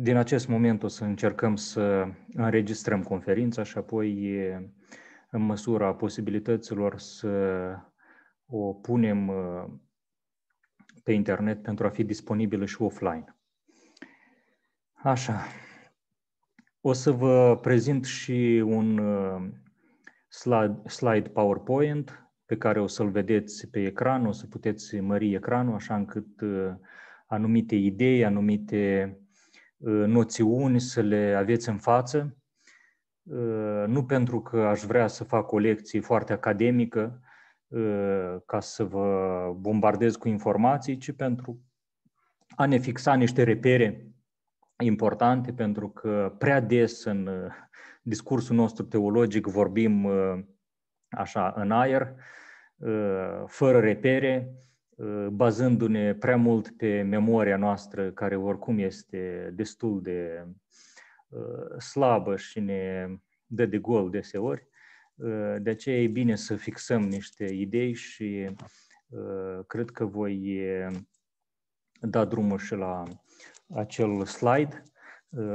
din acest moment o să încercăm să înregistrăm conferința și apoi, în măsura posibilităților, să o punem pe internet pentru a fi disponibilă și offline. Așa. O să vă prezint și un slide, PowerPoint pe care o să-l vedeți pe ecran, o să puteți mări ecranul așa încât anumite idei, anumite Uh, noțiuni să le aveți în față, uh, nu pentru că aș vrea să fac o lecție foarte academică uh, ca să vă bombardez cu informații, ci pentru a ne fixa niște repere importante, pentru că prea des în discursul nostru teologic vorbim așa în aer, fără repere, bazându-ne prea mult pe memoria noastră, care oricum este destul de uh, slabă și ne dă de gol deseori. Uh, de aceea e bine să fixăm niște idei și uh, cred că voi da drumul și la acel slide,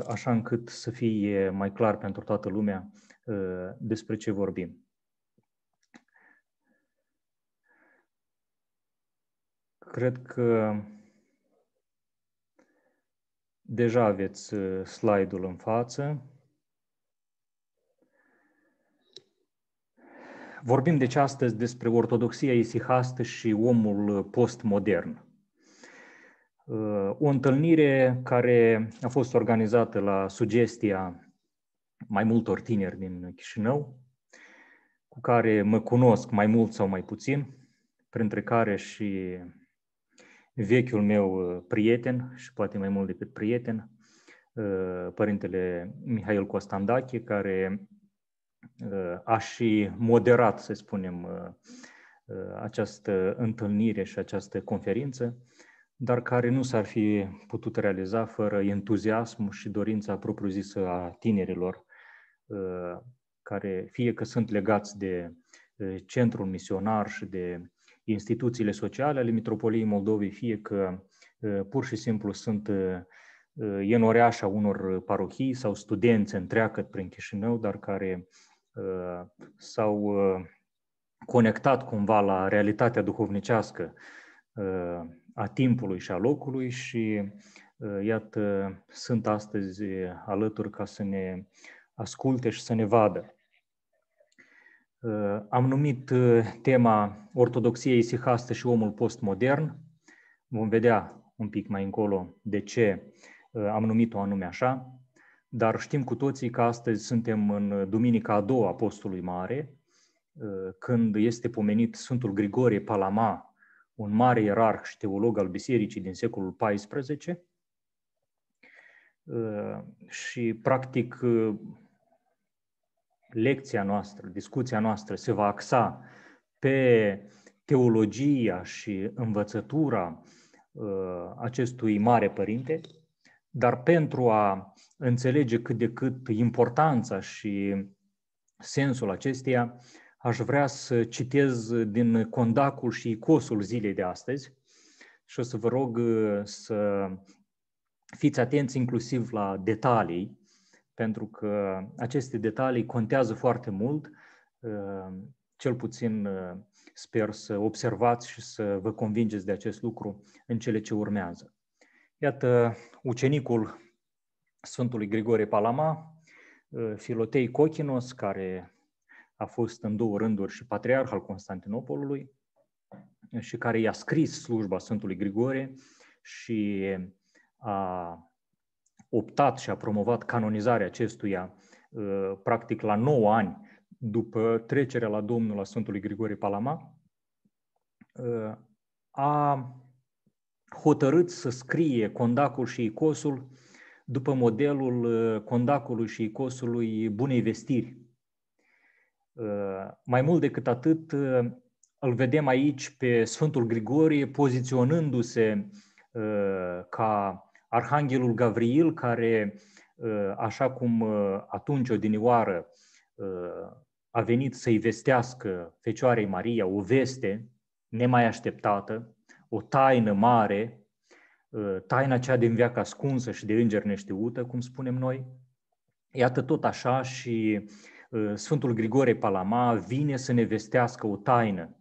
așa încât să fie mai clar pentru toată lumea despre ce vorbim. Cred că deja aveți uh, slide-ul în față. Vorbim deci astăzi despre ortodoxia isihastă și omul uh, postmodern. Uh, o întâlnire care a fost organizată la sugestia mai multor tineri din Chișinău, cu care mă cunosc mai mult sau mai puțin, printre care și vechiul meu uh, prieten și poate mai mult decât prieten, uh, părintele Mihail Costandache, care uh, a și moderat, să spunem, această întâlnire și această conferință, dar care nu s-ar fi putut realiza fără entuziasmul și dorința propriu-zisă a tinerilor, care fie că sunt legați de centrul misionar și de instituțiile sociale ale Mitropoliei Moldovei, fie că pur și simplu sunt enoreașa unor parohii sau studenți întreagă prin Chișinău, dar care s-au conectat cumva la realitatea duhovnicească a timpului și a locului și iată, sunt astăzi alături ca să ne asculte și să ne vadă. Uh, am numit uh, tema Ortodoxiei isihastă și omul postmodern. Vom vedea un pic mai încolo de ce uh, am numit-o anume așa, dar știm cu toții că astăzi suntem în duminica a doua a Postului Mare, când este pomenit Sfântul Grigorie Palama, un mare ierarh și teolog al bisericii din secolul XIV, și practic lecția noastră, discuția noastră se va axa pe teologia și învățătura uh, acestui mare părinte, dar pentru a înțelege cât de cât importanța și sensul acesteia, aș vrea să citez din condacul și icosul zilei de astăzi și o să vă rog uh, să fiți atenți inclusiv la detalii pentru că aceste detalii contează foarte mult. Ehm, cel puțin ehm, sper să observați și să vă convingeți de acest lucru în cele ce urmează. Iată, ucenicul Sfântului Grigore Palama, ehm, Filotei Cochinos, care a fost în două rânduri și patriarh al Constantinopolului și care i-a scris slujba Sfântului Grigore și a optat și a promovat canonizarea acestuia uh, practic la 9 ani după trecerea la Domnul a Sfântului Grigore Palama, uh, a hotărât să scrie Condacul și Icosul după modelul uh, Condacului și Icosului Bunei Vestiri. Mai mult decât atât, îl vedem aici pe Sfântul Grigorie poziționându-se ca Arhanghelul Gavril, care, ă, așa cum ă, atunci odinioară ă, a venit să-i vestească Fecioarei Maria o veste nemai așteptată, o taină mare, taina cea din viața ascunsă și de înger neștiută, cum spunem noi. Iată tot așa și Sfântul Grigore Palama vine să ne vestească o taină.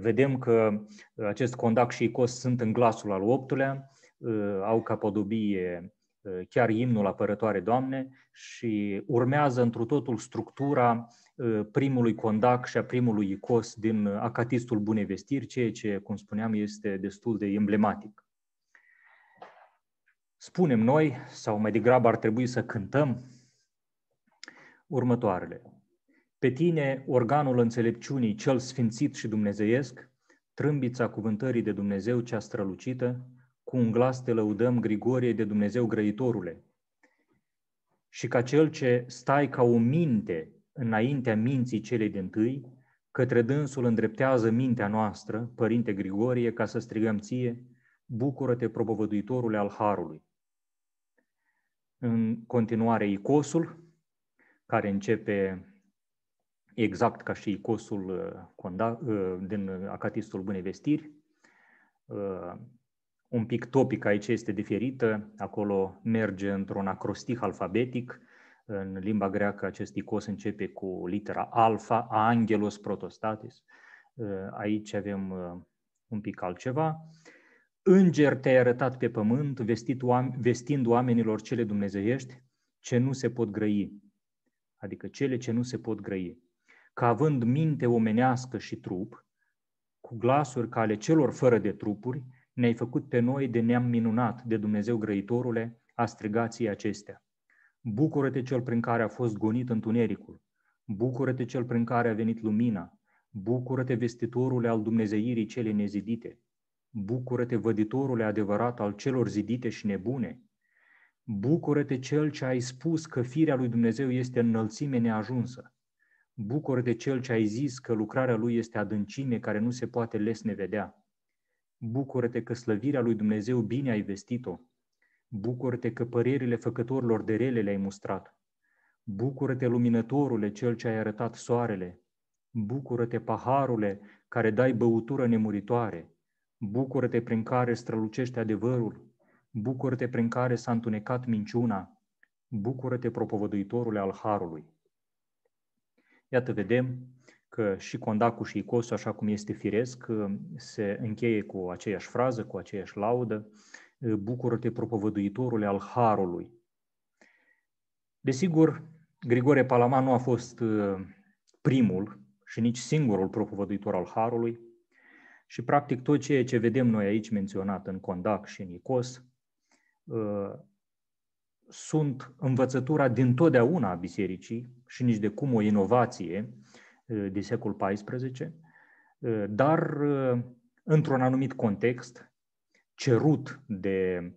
Vedem că acest condac și icos sunt în glasul al optulea, Uh, au ca podobie uh, chiar imnul Apărătoare Doamne și urmează întru totul structura uh, primului condac și a primului icos din Acatistul Bunei ceea ce, cum spuneam, este destul de emblematic. Spunem noi, sau mai degrabă ar trebui să cântăm, următoarele. Pe tine, organul înțelepciunii cel sfințit și dumnezeiesc, trâmbița cuvântării de Dumnezeu cea strălucită, cu un glas te lăudăm, Grigorie de Dumnezeu grăitorule, și ca cel ce stai ca o minte înaintea minții celei din tâi, către dânsul îndreptează mintea noastră, Părinte Grigorie, ca să strigăm ție, bucură-te, propovăduitorule al Harului. În continuare, icosul, care începe exact ca și icosul uh, uh, din Acatistul Bunei Vestiri, uh, un pic topic aici este diferită, acolo merge într-un acrostih alfabetic, în limba greacă acest icos începe cu litera alfa, angelos protostatis, aici avem uh, un pic altceva. Înger te-ai arătat pe pământ, vestind oamenilor cele dumnezeiești, ce nu se pot grăi, adică cele ce nu se pot grăi. Ca având minte omenească și trup, cu glasuri ca ale celor fără de trupuri, ne-ai făcut pe noi de neam minunat, de Dumnezeu grăitorule, a strigației acestea. Bucură-te cel prin care a fost gonit întunericul, bucură-te cel prin care a venit lumina, bucură-te vestitorule al Dumnezeirii cele nezidite, bucură-te văditorule adevărat al celor zidite și nebune, bucură-te cel ce ai spus că firea lui Dumnezeu este înălțime neajunsă, bucură-te cel ce ai zis că lucrarea lui este adâncime care nu se poate lesne vedea, Bucură-te că slăvirea lui Dumnezeu bine ai vestit-o. Bucură-te că părerile făcătorilor de rele le-ai mustrat. Bucură-te, luminătorule, cel ce ai arătat soarele. Bucură-te, paharule, care dai băutură nemuritoare. Bucură-te prin care strălucește adevărul. Bucură-te prin care s-a întunecat minciuna. Bucură-te, propovăduitorule al Harului. Iată, vedem că și Condacu și Icosu, așa cum este firesc, um, se încheie cu aceeași frază, cu aceeași laudă, uh, bucură-te propovăduitorule al Harului. Desigur, Grigore Palama nu a fost uh, primul și nici singurul propovăduitor al Harului și practic tot ceea ce vedem noi aici menționat în Condac și în Icos uh, sunt învățătura din totdeauna a bisericii și nici de cum o inovație Eh, din secolul XIV, eh, dar eh, într-un anumit context cerut de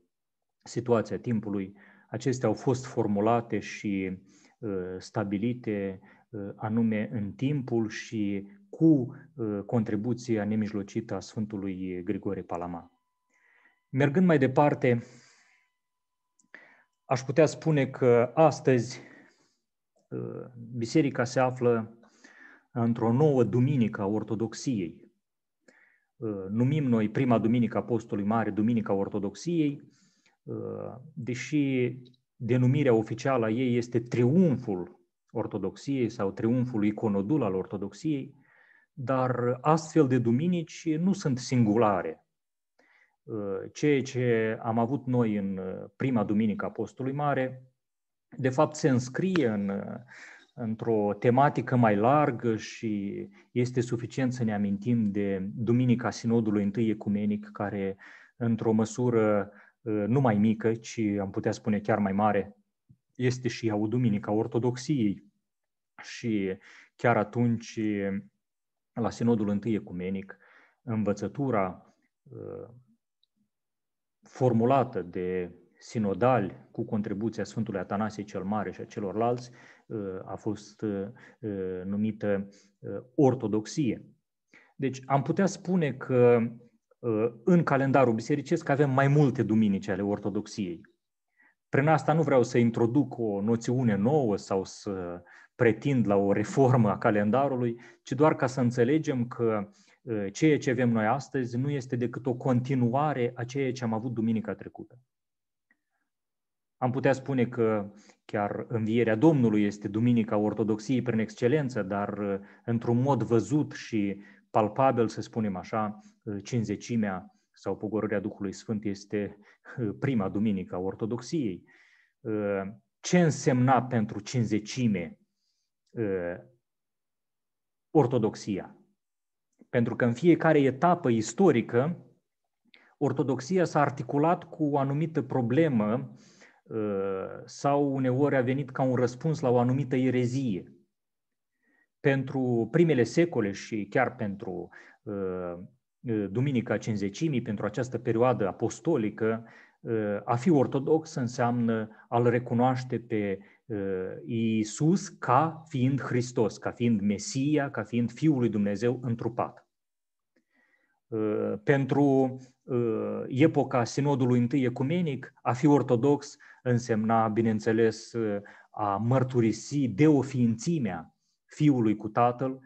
situația timpului, acestea au fost formulate și stabilite anume în timpul și cu contribuția nemijlocită a Sfântului Grigore Palama. Mergând mai departe, aș putea spune că astăzi biserica se află într-o nouă duminică a Ortodoxiei. Uh, numim noi prima duminică Apostolului Mare Duminica Ortodoxiei, uh, deși denumirea oficială a ei este Triumful Ortodoxiei sau Triumful Iconodul al Ortodoxiei, dar astfel de duminici nu sunt singulare. Uh, ceea ce am avut noi în prima duminică Apostolului Mare, de fapt se înscrie în într-o tematică mai largă și este suficient să ne amintim de Duminica Sinodului Întâi Ecumenic, care într-o măsură ă, nu mai mică, ci am putea spune chiar mai mare, este și ea o Duminica Ortodoxiei. Și chiar atunci, la Sinodul Întâi Ecumenic, învățătura ă, formulată de sinodali cu contribuția Sfântului Atanasie cel Mare și a celorlalți, Uh, a fost uh, uh, numită ortodoxie. Deci am putea spune că în calendarul bisericesc avem mai multe duminici ale ortodoxiei. Prin asta nu vreau să introduc o noțiune nouă sau să pretind la o reformă a calendarului, ci doar ca să înțelegem că ceea ce avem noi astăzi nu este decât o continuare a ceea ce am avut duminica trecută. Am putea spune că chiar învierea Domnului este Duminica Ortodoxiei prin excelență, dar uh, într-un mod văzut și palpabil, să spunem așa, uh, cinzecimea sau pogorârea Duhului Sfânt este uh, prima Duminica Ortodoxiei. Ce însemna pentru cinzecime Ortodoxia? Pentru că în fiecare etapă istorică, Ortodoxia s-a articulat cu o anumită problemă sau uneori a venit ca un răspuns la o anumită erezie. Pentru primele secole și chiar pentru uh, uh, Duminica Cinzecimii, pentru această perioadă apostolică, uh, a fi ortodox înseamnă a-L recunoaște pe Iisus ca fiind Hristos, ca fiind Mesia, ca fiind Fiul lui Dumnezeu întrupat. Uh, pentru uh, epoca sinodului întâi ecumenic, a fi ortodox însemna, bineînțeles, uh, a mărturisi deoființimea Fiului cu Tatăl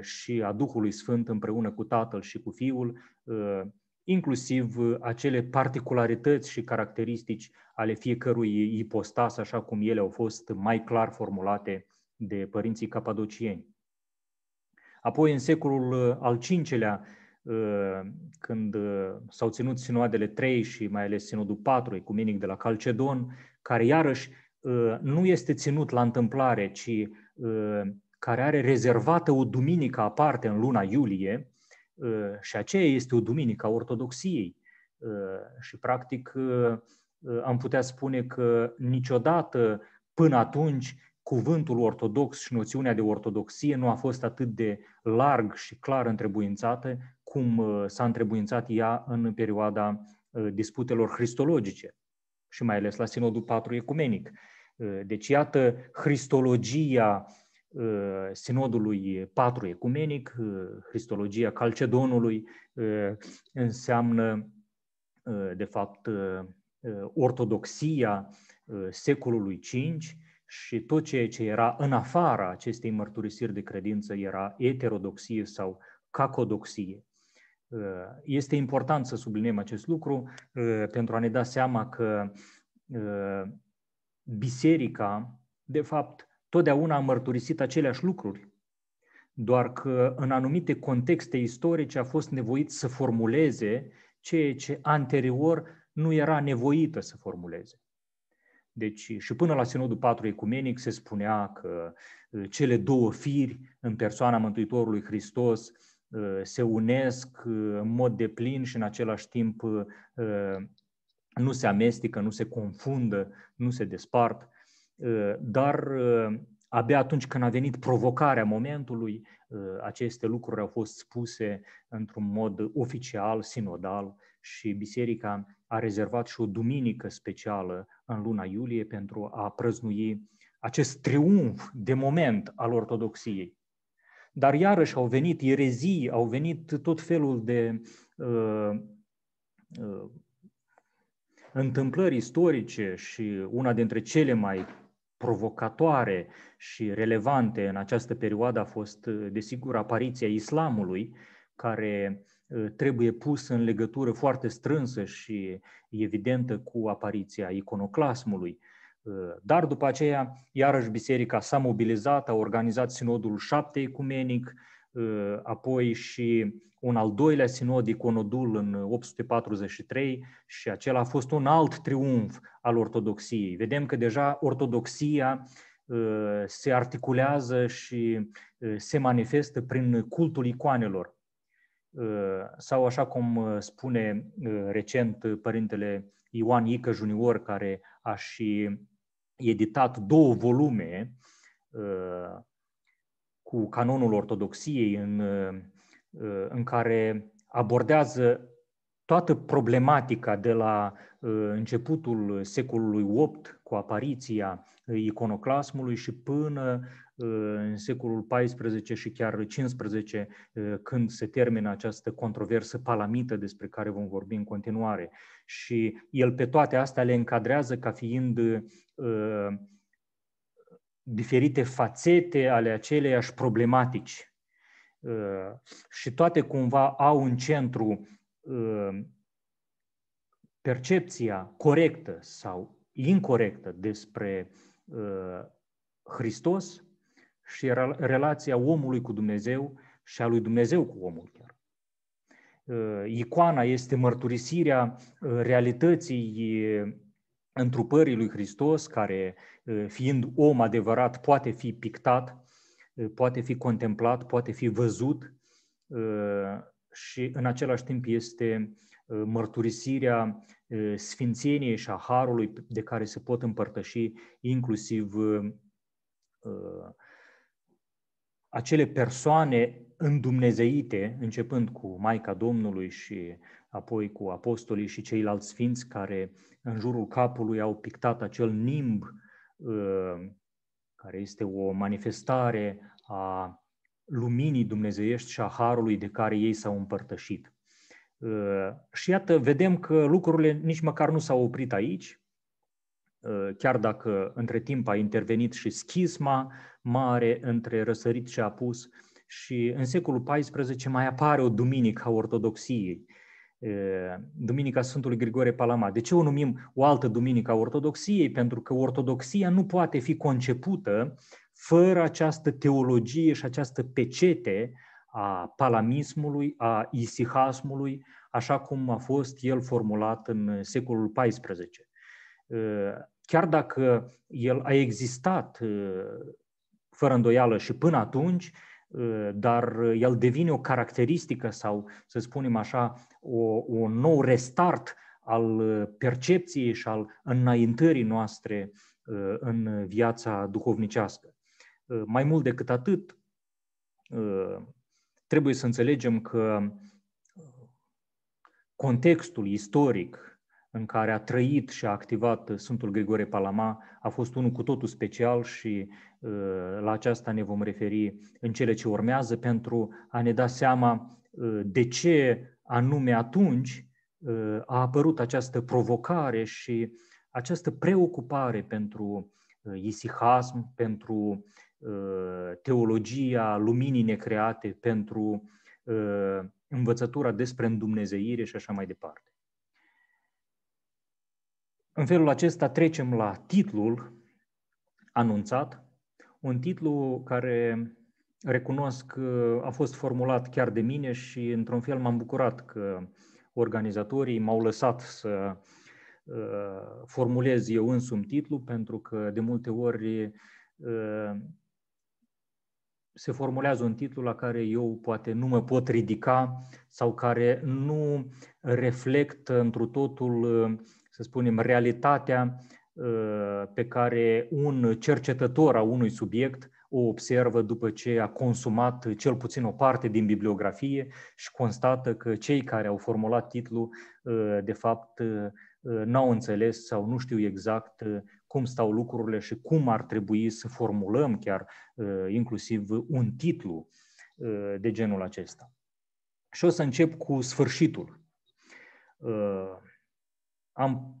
și a Duhului Sfânt împreună cu Tatăl și cu Fiul, inclusiv acele particularități și caracteristici ale fiecărui ipostas, așa cum ele au fost mai clar formulate de părinții capadocieni. Apoi, în secolul al V-lea, când uh, s-au ținut sinoadele 3 și mai ales sinodul 4, ecumenic de la Calcedon, care iarăși uh, nu este ținut la întâmplare, ci uh, care are rezervată o duminică aparte în luna iulie, și aceea este o duminică a ortodoxiei. Și, practic, am putea spune că niciodată până atunci cuvântul ortodox și noțiunea de ortodoxie nu a fost atât de larg și clar întrebuințată cum uh, s-a întrebuințat ea în perioada uh, disputelor cristologice și mai ales la Sinodul 4 Ecumenic. Uh, deci, iată, cristologia Sinodului 4 Ecumenic, cristologia Calcedonului, înseamnă, de fapt, ortodoxia secolului V și tot ceea ce era în afara acestei mărturisiri de credință era heterodoxie sau cacodoxie. Ă, este important să subliniem acest lucru ă, pentru a ne da seama că ă, biserica, de fapt, totdeauna a mărturisit aceleași lucruri, doar că în anumite contexte istorice a fost nevoit să formuleze ceea ce anterior nu era nevoită să formuleze. Deci și până la Sinodul 4 Ecumenic se spunea că cele două firi în persoana Mântuitorului Hristos Uh, se unesc uh, în mod deplin și în același timp uh, nu se amestecă, nu se confundă, nu se despart. Dar abia atunci când a venit provocarea momentului, aceste lucruri au fost spuse într-un mod oficial, sinodal și biserica a rezervat și o duminică specială în luna iulie pentru a prăznui acest triumf de moment al ortodoxiei. Dar iarăși au venit erezii, au venit tot felul de uh, uh, întâmplări istorice și una dintre cele mai provocatoare și relevante în această perioadă a fost, uh, desigur, apariția islamului, care uh, trebuie pus în legătură foarte strânsă și evidentă cu apariția iconoclasmului. Ă, dar după aceea, iarăși, biserica s-a mobilizat, a organizat sinodul șapte ecumenic, ă, apoi și un al doilea sinod iconodul în 843 și acela a fost un alt triumf al ortodoxiei. Vedem că deja ortodoxia ă, se articulează și se manifestă prin cultul icoanelor. Sau așa cum spune recent părintele Ioan Ică Junior, care a și editat două volume uh, cu canonul ortodoxiei în, uh, în care abordează toată problematica de la uh, începutul secolului VIII cu apariția iconoclasmului și până în secolul XIV și chiar XV, când se termină această controversă palamită despre care vom vorbi în continuare. Și el pe toate astea le încadrează ca fiind Uh, diferite fațete ale aceleiași problematici uh, și toate cumva au în centru uh, percepția corectă sau incorrectă despre Hristos și relația omului cu Dumnezeu și a lui Dumnezeu cu omul chiar. Icoana este mărturisirea realității întrupării lui Hristos, care uh, fiind om adevărat poate fi pictat, uh, poate fi contemplat, poate fi văzut uh, și în același timp este mărturisirea sfințeniei și a harului de care se pot împărtăși inclusiv acele persoane îndumnezeite, începând cu Maica Domnului și apoi cu apostolii și ceilalți sfinți care în jurul capului au pictat acel nimb uh, care este o manifestare a luminii dumnezeiești și a harului de care ei s-au împărtășit. Uh, și iată, vedem că lucrurile nici măcar nu s-au oprit aici, uh, chiar dacă între timp a intervenit și schisma mare între răsărit și apus, și în secolul XIV mai apare o duminică a ortodoxiei, Duminica Sfântului Grigore Palama. De ce o numim o altă Duminică a Ortodoxiei? Pentru că Ortodoxia nu poate fi concepută fără această teologie și această pecete a palamismului, a isihasmului, așa cum a fost el formulat în secolul XIV. Chiar dacă el a existat fără îndoială și până atunci, Ă, dar el devine o caracteristică sau, să spunem așa, o, o nou restart al percepției și al înaintării noastre ă, în viața duhovnicească. Ă, mai mult decât atât, trebuie să înțelegem că contextul istoric în care a trăit și a activat uh, Sfântul Grigore Palama a fost unul cu totul special și uh, la aceasta ne vom referi în cele ce urmează pentru a ne da seama uh, de ce anume atunci a apărut această provocare și această preocupare pentru isihasm, pentru teologia luminii necreate, pentru învățătura despre îndumnezeire și așa mai departe. În felul acesta trecem la titlul anunțat, un titlu care recunosc că uh, a fost formulat chiar de mine și într-un fel m-am bucurat că organizatorii m-au lăsat să uh, formulez eu însumi titlu, pentru că de multe ori uh, se formulează un titlu la care eu poate nu mă pot ridica sau care nu reflectă întru totul să spunem, realitatea ă, pe care un cercetător a unui subiect o observă după ce a consumat cel puțin o parte din bibliografie și constată că cei care au formulat titlul, ă, de fapt, ă, n-au înțeles sau nu știu exact cum stau lucrurile și cum ar trebui să formulăm chiar inclusiv un titlu de genul acesta. Și o să încep cu sfârșitul am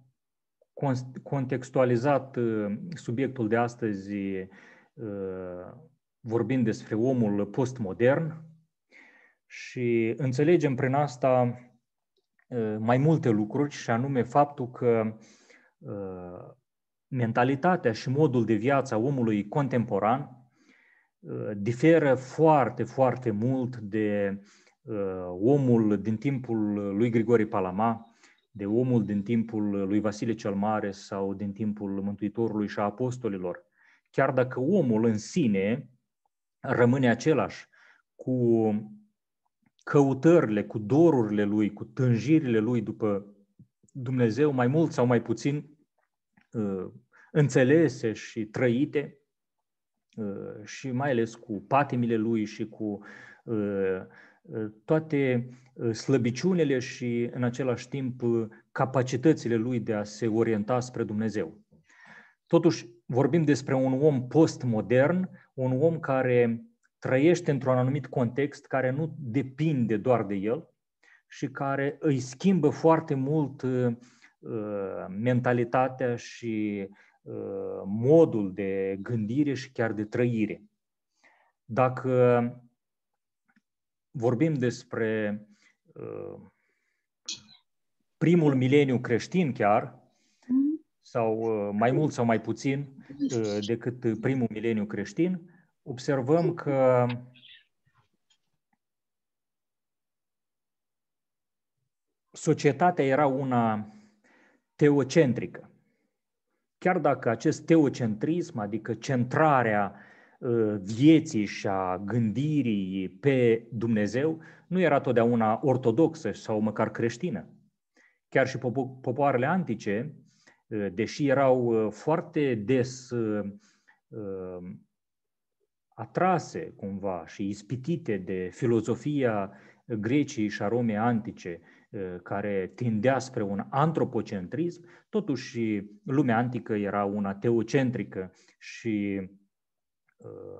contextualizat uh, subiectul de astăzi uh, vorbind despre omul postmodern și înțelegem prin asta uh, mai multe lucruri și anume faptul că mentalitatea și modul de viață a omului contemporan diferă foarte, foarte mult de omul din timpul lui Grigore Palama, de omul din timpul lui Vasile cel Mare sau din timpul Mântuitorului și a apostolilor. Chiar dacă omul în sine rămâne același cu căutările, cu dorurile lui, cu tânjirile lui după Dumnezeu, mai mult sau mai puțin uh, înțelese și trăite, uh, și mai ales cu patimile lui și cu uh, toate uh, slăbiciunile și, în același timp, uh, capacitățile lui de a se orienta spre Dumnezeu. Totuși, vorbim despre un om postmodern, un om care trăiește într-un anumit context care nu depinde doar de el și care îi schimbă foarte mult uh, uh mentalitatea și uh, modul de gândire și chiar de trăire. Dacă vorbim despre uh, primul mileniu creștin chiar, mm-hmm. sau uh, mai mult sau mai puțin uh, decât primul mileniu creștin, observăm că societatea era una teocentrică. Chiar dacă acest teocentrism, adică centrarea Ă, vieții și a gândirii pe Dumnezeu nu era totdeauna ortodoxă sau măcar creștină. Chiar și popoarele antice, ă, deși erau ă, foarte des atrase cumva și ispitite de filozofia grecii și a Romei antice, care tindea spre un antropocentrism, totuși lumea antică era una teocentrică și Uh,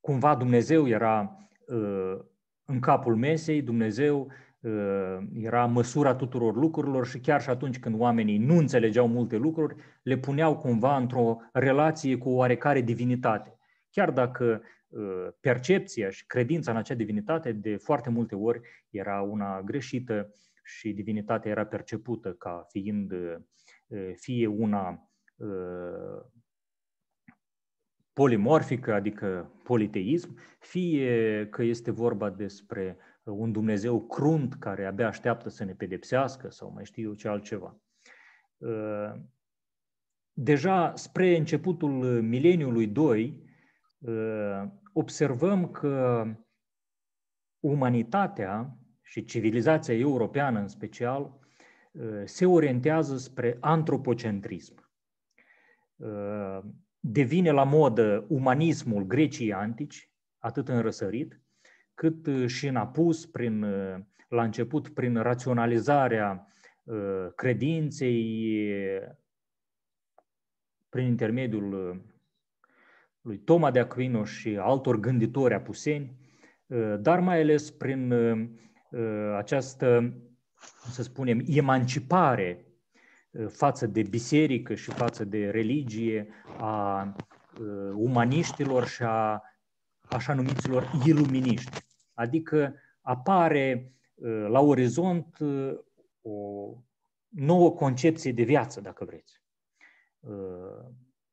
cumva Dumnezeu era uh, în capul mesei, Dumnezeu uh, era măsura tuturor lucrurilor și chiar și atunci când oamenii nu înțelegeau multe lucruri, le puneau cumva într-o relație cu oarecare divinitate. Chiar dacă percepția și credința în acea divinitate de foarte multe ori era una greșită și divinitatea era percepută ca fiind fie una polimorfică, adică politeism, fie că este vorba despre un Dumnezeu crunt care abia așteaptă să ne pedepsească sau mai știu eu ce altceva. Ă, deja spre începutul mileniului 2 ă, observăm că umanitatea și civilizația europeană în special ă, se orientează spre antropocentrism devine la modă umanismul grecii antici, atât în răsărit, cât uh, și în apus, prin, uh, la început, prin raționalizarea uh, credinței, prin intermediul lui Toma de Aquino și altor gânditori apuseni, dar mai ales prin această, să spunem, emancipare Uh, față de biserică și față de religie a uh, umaniștilor și a așa numiților iluminiști. Adică apare uh, la orizont o nouă concepție de viață, dacă vreți.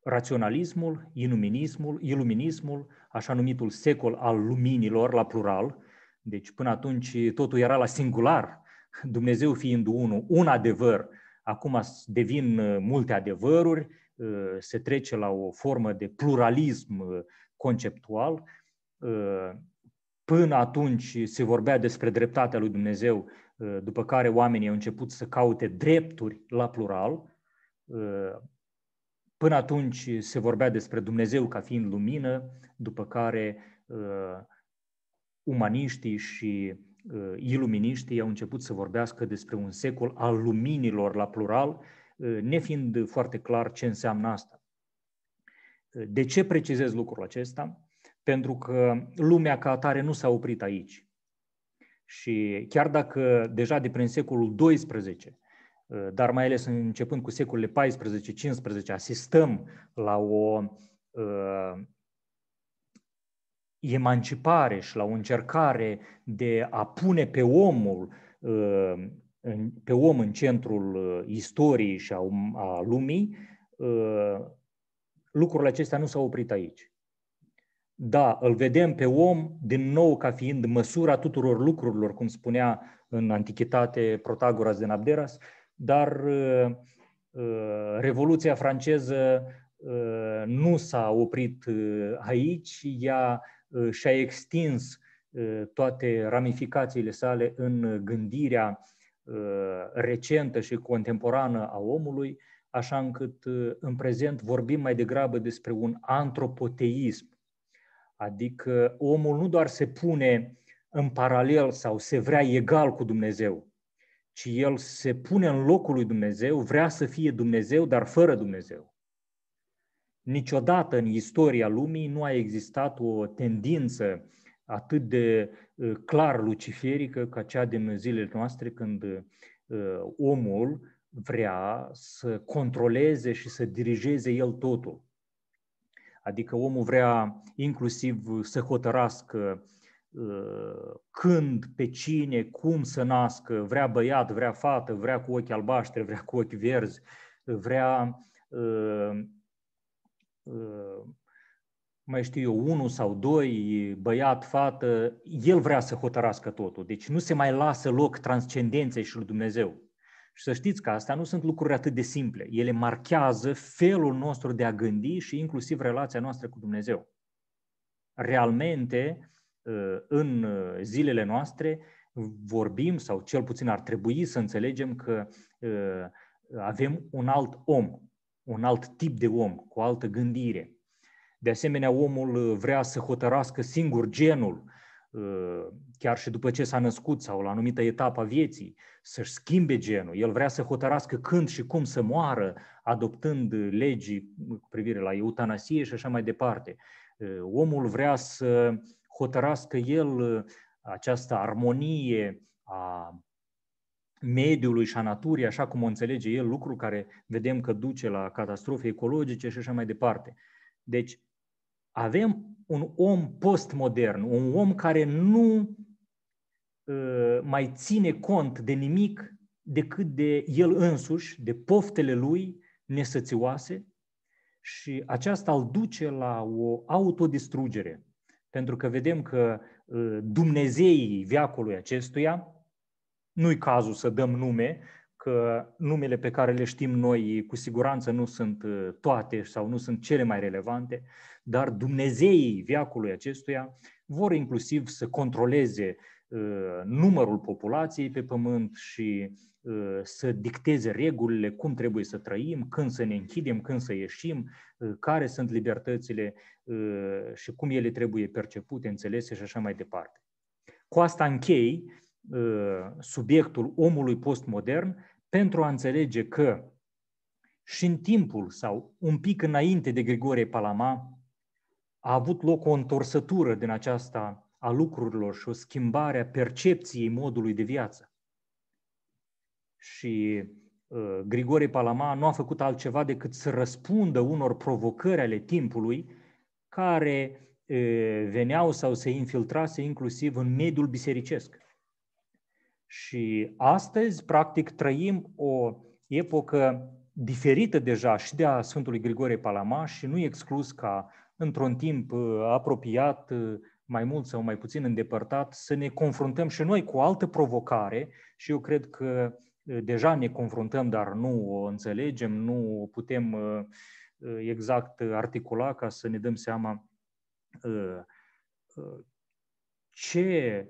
Raționalismul, iluminismul, iluminismul, așa numitul secol al luminilor, la plural, deci până atunci totul era la singular, Dumnezeu fiind unul, un adevăr, acum devin uh, multe adevăruri, uh, se trece la o formă de pluralism uh, conceptual. Până atunci se vorbea despre dreptatea lui Dumnezeu, după care oamenii au început să caute drepturi la plural. Până atunci se vorbea despre Dumnezeu ca fiind lumină, după care umaniștii și Uh, iluminiștii au început să vorbească despre un secol al luminilor la plural, uh, nefiind foarte clar ce înseamnă asta. Uh, de ce precizez lucrul acesta? Pentru că lumea ca atare nu s-a oprit aici. Și chiar dacă deja de prin secolul XII, dar mai ales începând cu secolele 14-15, asistăm la o emancipare și la o încercare de a pune pe omul uh, pe om în centrul uh, istoriei și a um, lumii, uh, lucrurile acestea nu s-au oprit aici. Da, îl vedem pe om din nou ca fiind măsura tuturor lucrurilor, cum spunea în antichitate Protagoras din Abderas, dar Revoluția franceză nu s-a oprit aici, ea Uh, și-a extins uh, toate ramificațiile sale în gândirea uh, recentă și contemporană a omului, așa încât în prezent vorbim mai degrabă despre un antropoteism. Adică omul nu doar se pune în paralel sau se vrea egal cu Dumnezeu, ci el se pune în locul lui Dumnezeu, vrea să fie Dumnezeu, dar fără Dumnezeu. Niciodată în istoria lumii nu a existat o tendință atât de uh, clar luciferică ca cea din zilele noastre când uh, omul vrea să controleze și să dirigeze el totul. Adică omul vrea inclusiv să hotărască uh, când, pe cine, cum să nască, vrea băiat, vrea fată, vrea cu ochi albaștri, vrea cu ochi verzi, vrea Ă, mai știu eu, unul sau doi, băiat, fată, el vrea să hotărască totul. Deci nu se mai lasă loc transcendenței și lui Dumnezeu. Și să știți că astea nu sunt lucruri atât de simple. Ele marchează felul nostru de a gândi și inclusiv relația noastră cu Dumnezeu. Realmente, ă, în zilele noastre, vorbim sau cel puțin ar trebui să înțelegem că ă, avem un alt om un alt tip de om, cu o altă gândire. De asemenea, omul uh, vrea să hotărască singur genul, uh, chiar și după ce s-a născut sau la anumită etapă a vieții, să-și schimbe genul. El vrea să hotărască când și cum să moară, adoptând uh, legi cu privire la eutanasie și așa mai departe. Omul vrea să hotărască el această armonie a mediului și a naturii, așa cum o înțelege el, lucru care vedem că duce la catastrofe ecologice și așa mai departe. Deci, avem un om postmodern, un om care nu uh, mai ține cont de nimic decât de el însuși, de poftele lui nesățioase și aceasta îl duce la o autodistrugere. Pentru că vedem că uh, dumnezeii viacului acestuia, nu-i cazul să dăm nume, că numele pe care le știm noi cu siguranță nu sunt uh, toate sau nu sunt cele mai relevante, dar Dumnezeii viacului acestuia vor inclusiv să controleze uh, numărul populației pe pământ și uh, să dicteze regulile, cum trebuie să trăim, când să ne închidem, când să ieșim, care sunt libertățile și cum ele trebuie percepute, înțelese și așa mai departe. Cu asta închei Uh, subiectul omului postmodern pentru a înțelege că și în timpul sau un pic înainte de Grigore Palama a avut loc o întorsătură din aceasta a lucrurilor și o schimbare a percepției modului de viață. Și uh, Grigore Palama nu a făcut altceva decât să răspundă unor provocări ale timpului care uh, veneau sau se infiltrase inclusiv în mediul bisericesc. Și astăzi, practic, trăim o epocă diferită deja și de a Sfântului Grigore Palama și nu exclus ca într-un timp uh, apropiat, uh, mai mult sau mai puțin îndepărtat, să ne confruntăm și noi cu o altă provocare și eu cred că uh, deja ne confruntăm, dar nu o înțelegem, nu o putem exact articula ca să ne dăm seama ce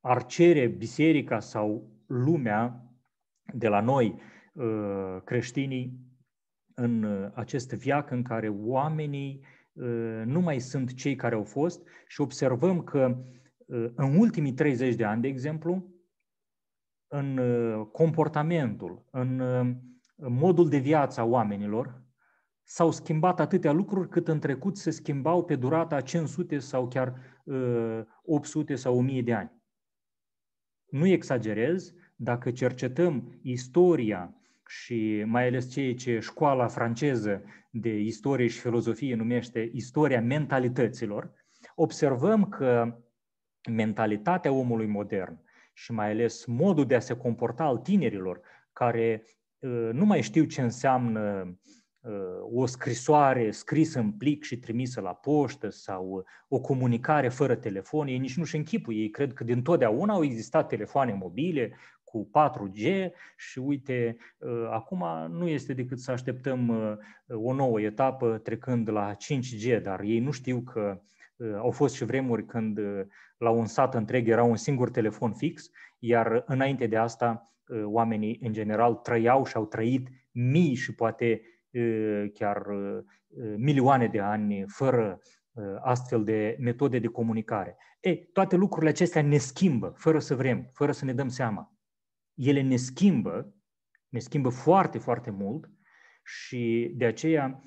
ar cere biserica sau lumea de la noi, uh, creștinii, în uh, acest viac în care oamenii uh, nu mai sunt cei care au fost și observăm că în ultimii 30 de ani, de exemplu, în comportamentul, în modul de viață a oamenilor, s-au schimbat atâtea lucruri cât în trecut se schimbau pe durata 500 sau chiar 800 sau 1000 de ani. Nu exagerez, dacă cercetăm istoria și mai ales ceea ce școala franceză de istorie și filozofie numește istoria mentalităților, observăm că mentalitatea omului modern și mai ales modul de a se comporta al tinerilor care uh, nu mai știu ce înseamnă Uh, o scrisoare scrisă în plic și trimisă la poștă sau uh, o comunicare fără telefon, ei nici nu și închipu. Ei cred că dintotdeauna au existat telefoane mobile cu 4G și uite, uh, acum nu este decât să așteptăm o nouă etapă trecând la 5G, dar ei nu știu că au fost și vremuri când la un sat întreg era un singur telefon fix, iar înainte de asta oamenii în general trăiau și au trăit mii și poate chiar milioane de ani fără astfel de metode de comunicare. E toate lucrurile acestea ne schimbă, fără să vrem, fără să ne dăm seama. Ele ne schimbă, ne schimbă foarte, foarte mult și de aceea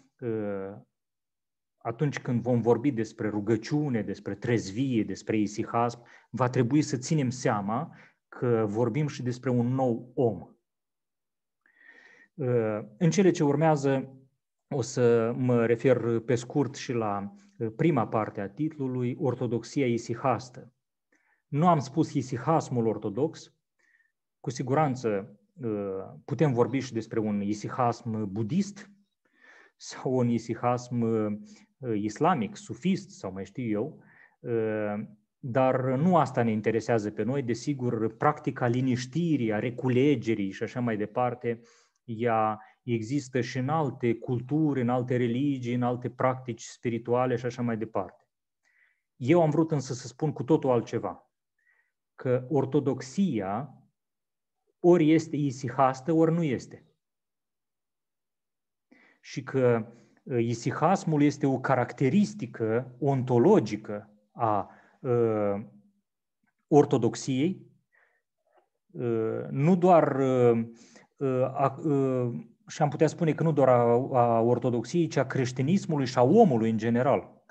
atunci când vom vorbi despre rugăciune, despre trezvie, despre isihasp, va trebui să ținem seama că vorbim și despre un nou om, în cele ce urmează o să mă refer pe scurt și la uh, prima parte a titlului, Ortodoxia isihastă. Nu am spus isihasmul ortodox, cu siguranță uh, putem vorbi și despre un isihasm budist sau un isihasm uh, islamic, sufist sau mai știu eu, dar nu asta ne interesează pe noi, desigur, practica liniștirii, a reculegerii și așa mai departe ea există și în alte culturi, în alte religii, în alte practici spirituale și așa mai departe. Eu am vrut însă să spun cu totul altceva, că ortodoxia ori este isihastă, ori nu este. Și că ă, isihasmul este o caracteristică ontologică a uh, ortodoxiei, ă, nu doar a, a, și am putea spune că nu doar a, a ortodoxiei, ci a creștinismului și a omului în general.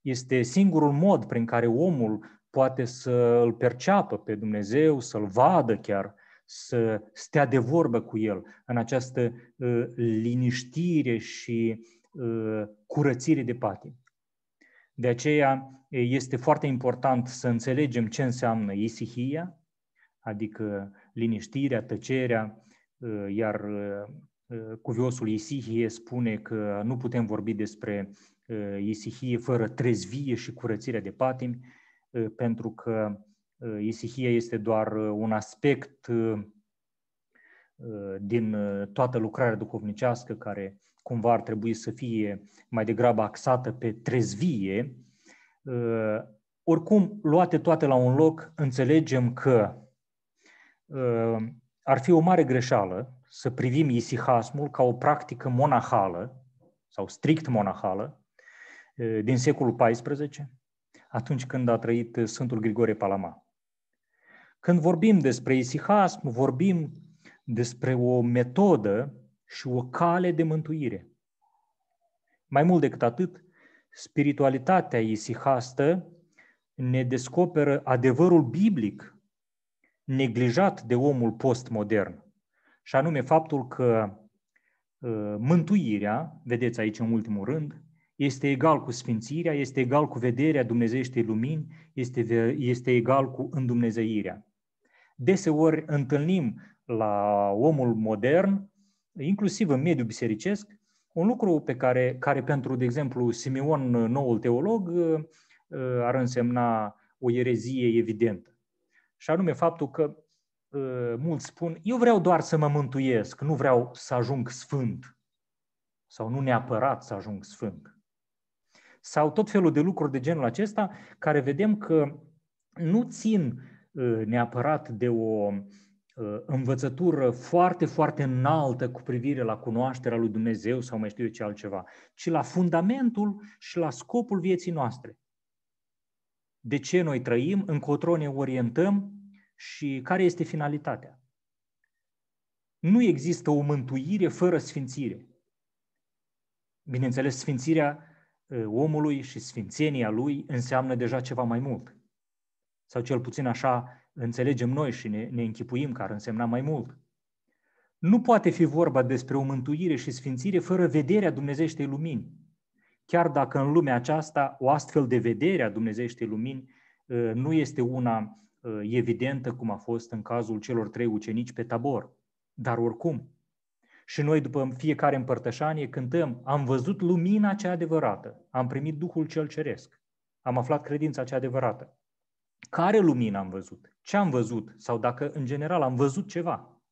Este singurul mod prin care omul poate să îl perceapă pe Dumnezeu, să-l vadă chiar, să stea de vorbă cu el în această a, ă, liniștire și a, ă, curățire de patim. De aceea este foarte important să înțelegem ce înseamnă isihia, adică liniștirea, tăcerea, Ă, iar ă, ă, cuviosul Isihie spune că nu putem vorbi despre Isihie fără trezvie și curățirea de patimi, pentru că Isihie este doar un aspect din toată lucrarea duhovnicească care cumva ar trebui să fie mai degrabă axată pe trezvie. Oricum, luate toate la un loc, înțelegem că ar fi o mare greșeală să privim isihasmul ca o practică monahală sau strict monahală din secolul XIV, atunci când a trăit Sfântul Grigore Palama. Când vorbim despre isihasm, vorbim despre o metodă și o cale de mântuire. Mai mult decât atât, spiritualitatea isihastă ne descoperă adevărul biblic neglijat de omul postmodern, și anume faptul că ă, mântuirea, vedeți aici în ultimul rând, este egal cu sfințirea, este egal cu vederea dumnezeieștei lumini, este, este egal cu îndumnezeirea. Deseori întâlnim la omul modern, inclusiv în mediul bisericesc, un lucru pe care, care pentru, de exemplu, Simeon, noul teolog, ă, ar însemna o erezie evidentă. Și anume faptul că ă, mulți spun, eu vreau doar să mă mântuiesc, nu vreau să ajung sfânt. Sau nu neapărat să ajung sfânt. Sau tot felul de lucruri de genul acesta, care vedem că nu țin ă, neapărat de o ă, învățătură foarte, foarte înaltă cu privire la cunoașterea lui Dumnezeu sau mai știu eu ce altceva, ci la fundamentul și la scopul vieții noastre de ce noi trăim, încotro ne orientăm și care este finalitatea. Nu există o mântuire fără sfințire. Bineînțeles, sfințirea ă, omului și sfințenia lui înseamnă deja ceva mai mult. Sau cel puțin așa înțelegem noi și ne, ne închipuim că ar însemna mai mult. Nu poate fi vorba despre o mântuire și sfințire fără vederea dumnezeștei lumini, chiar dacă în lumea aceasta o astfel de vedere a Dumnezeieștii Lumini uh, nu este una uh, evidentă cum a fost în cazul celor trei ucenici pe tabor. Dar oricum, și noi după fiecare împărtășanie cântăm, am văzut lumina cea adevărată, am primit Duhul cel Ceresc, am aflat credința cea adevărată. Care lumină am văzut? Ce am văzut? Sau dacă în general am văzut ceva?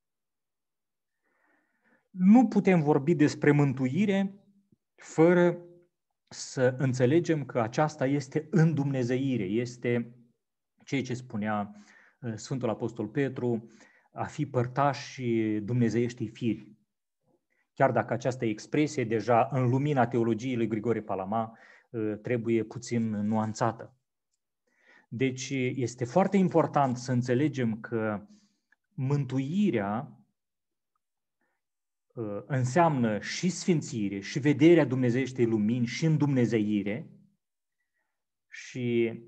Nu putem vorbi despre mântuire fără să înțelegem că aceasta este îndumnezeire, este ceea ce spunea uh, Sfântul Apostol Petru, a fi părtași dumnezeieștii firi. Chiar dacă această expresie deja în lumina teologiei lui Grigore Palama uh, trebuie puțin nuanțată. Deci este foarte important să înțelegem că mântuirea Uh, înseamnă și sfințire, și vederea dumnezeieștei lumini, și îndumnezeire, și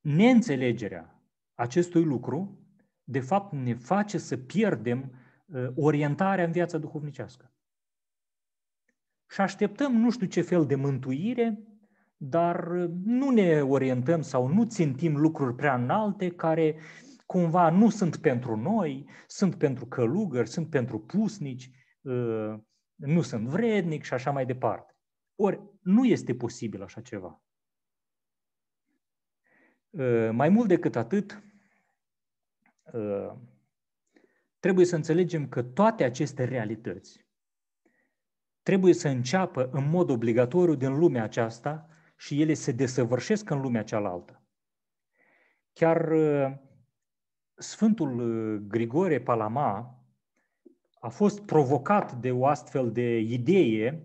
neînțelegerea acestui lucru, de fapt, ne face să pierdem uh, orientarea în viața duhovnicească. Și așteptăm nu știu ce fel de mântuire, dar uh, nu ne orientăm sau nu țintim lucruri prea înalte care cumva nu sunt pentru noi, sunt pentru călugări, sunt pentru pusnici, Ă, nu sunt vrednic și așa mai departe. Ori nu este posibil așa ceva. Ă, mai mult decât atât, ă, trebuie să înțelegem că toate aceste realități trebuie să înceapă în mod obligatoriu din lumea aceasta și ele se desăvârșesc în lumea cealaltă. Chiar Sfântul Grigore Palama, a fost provocat de o astfel de idee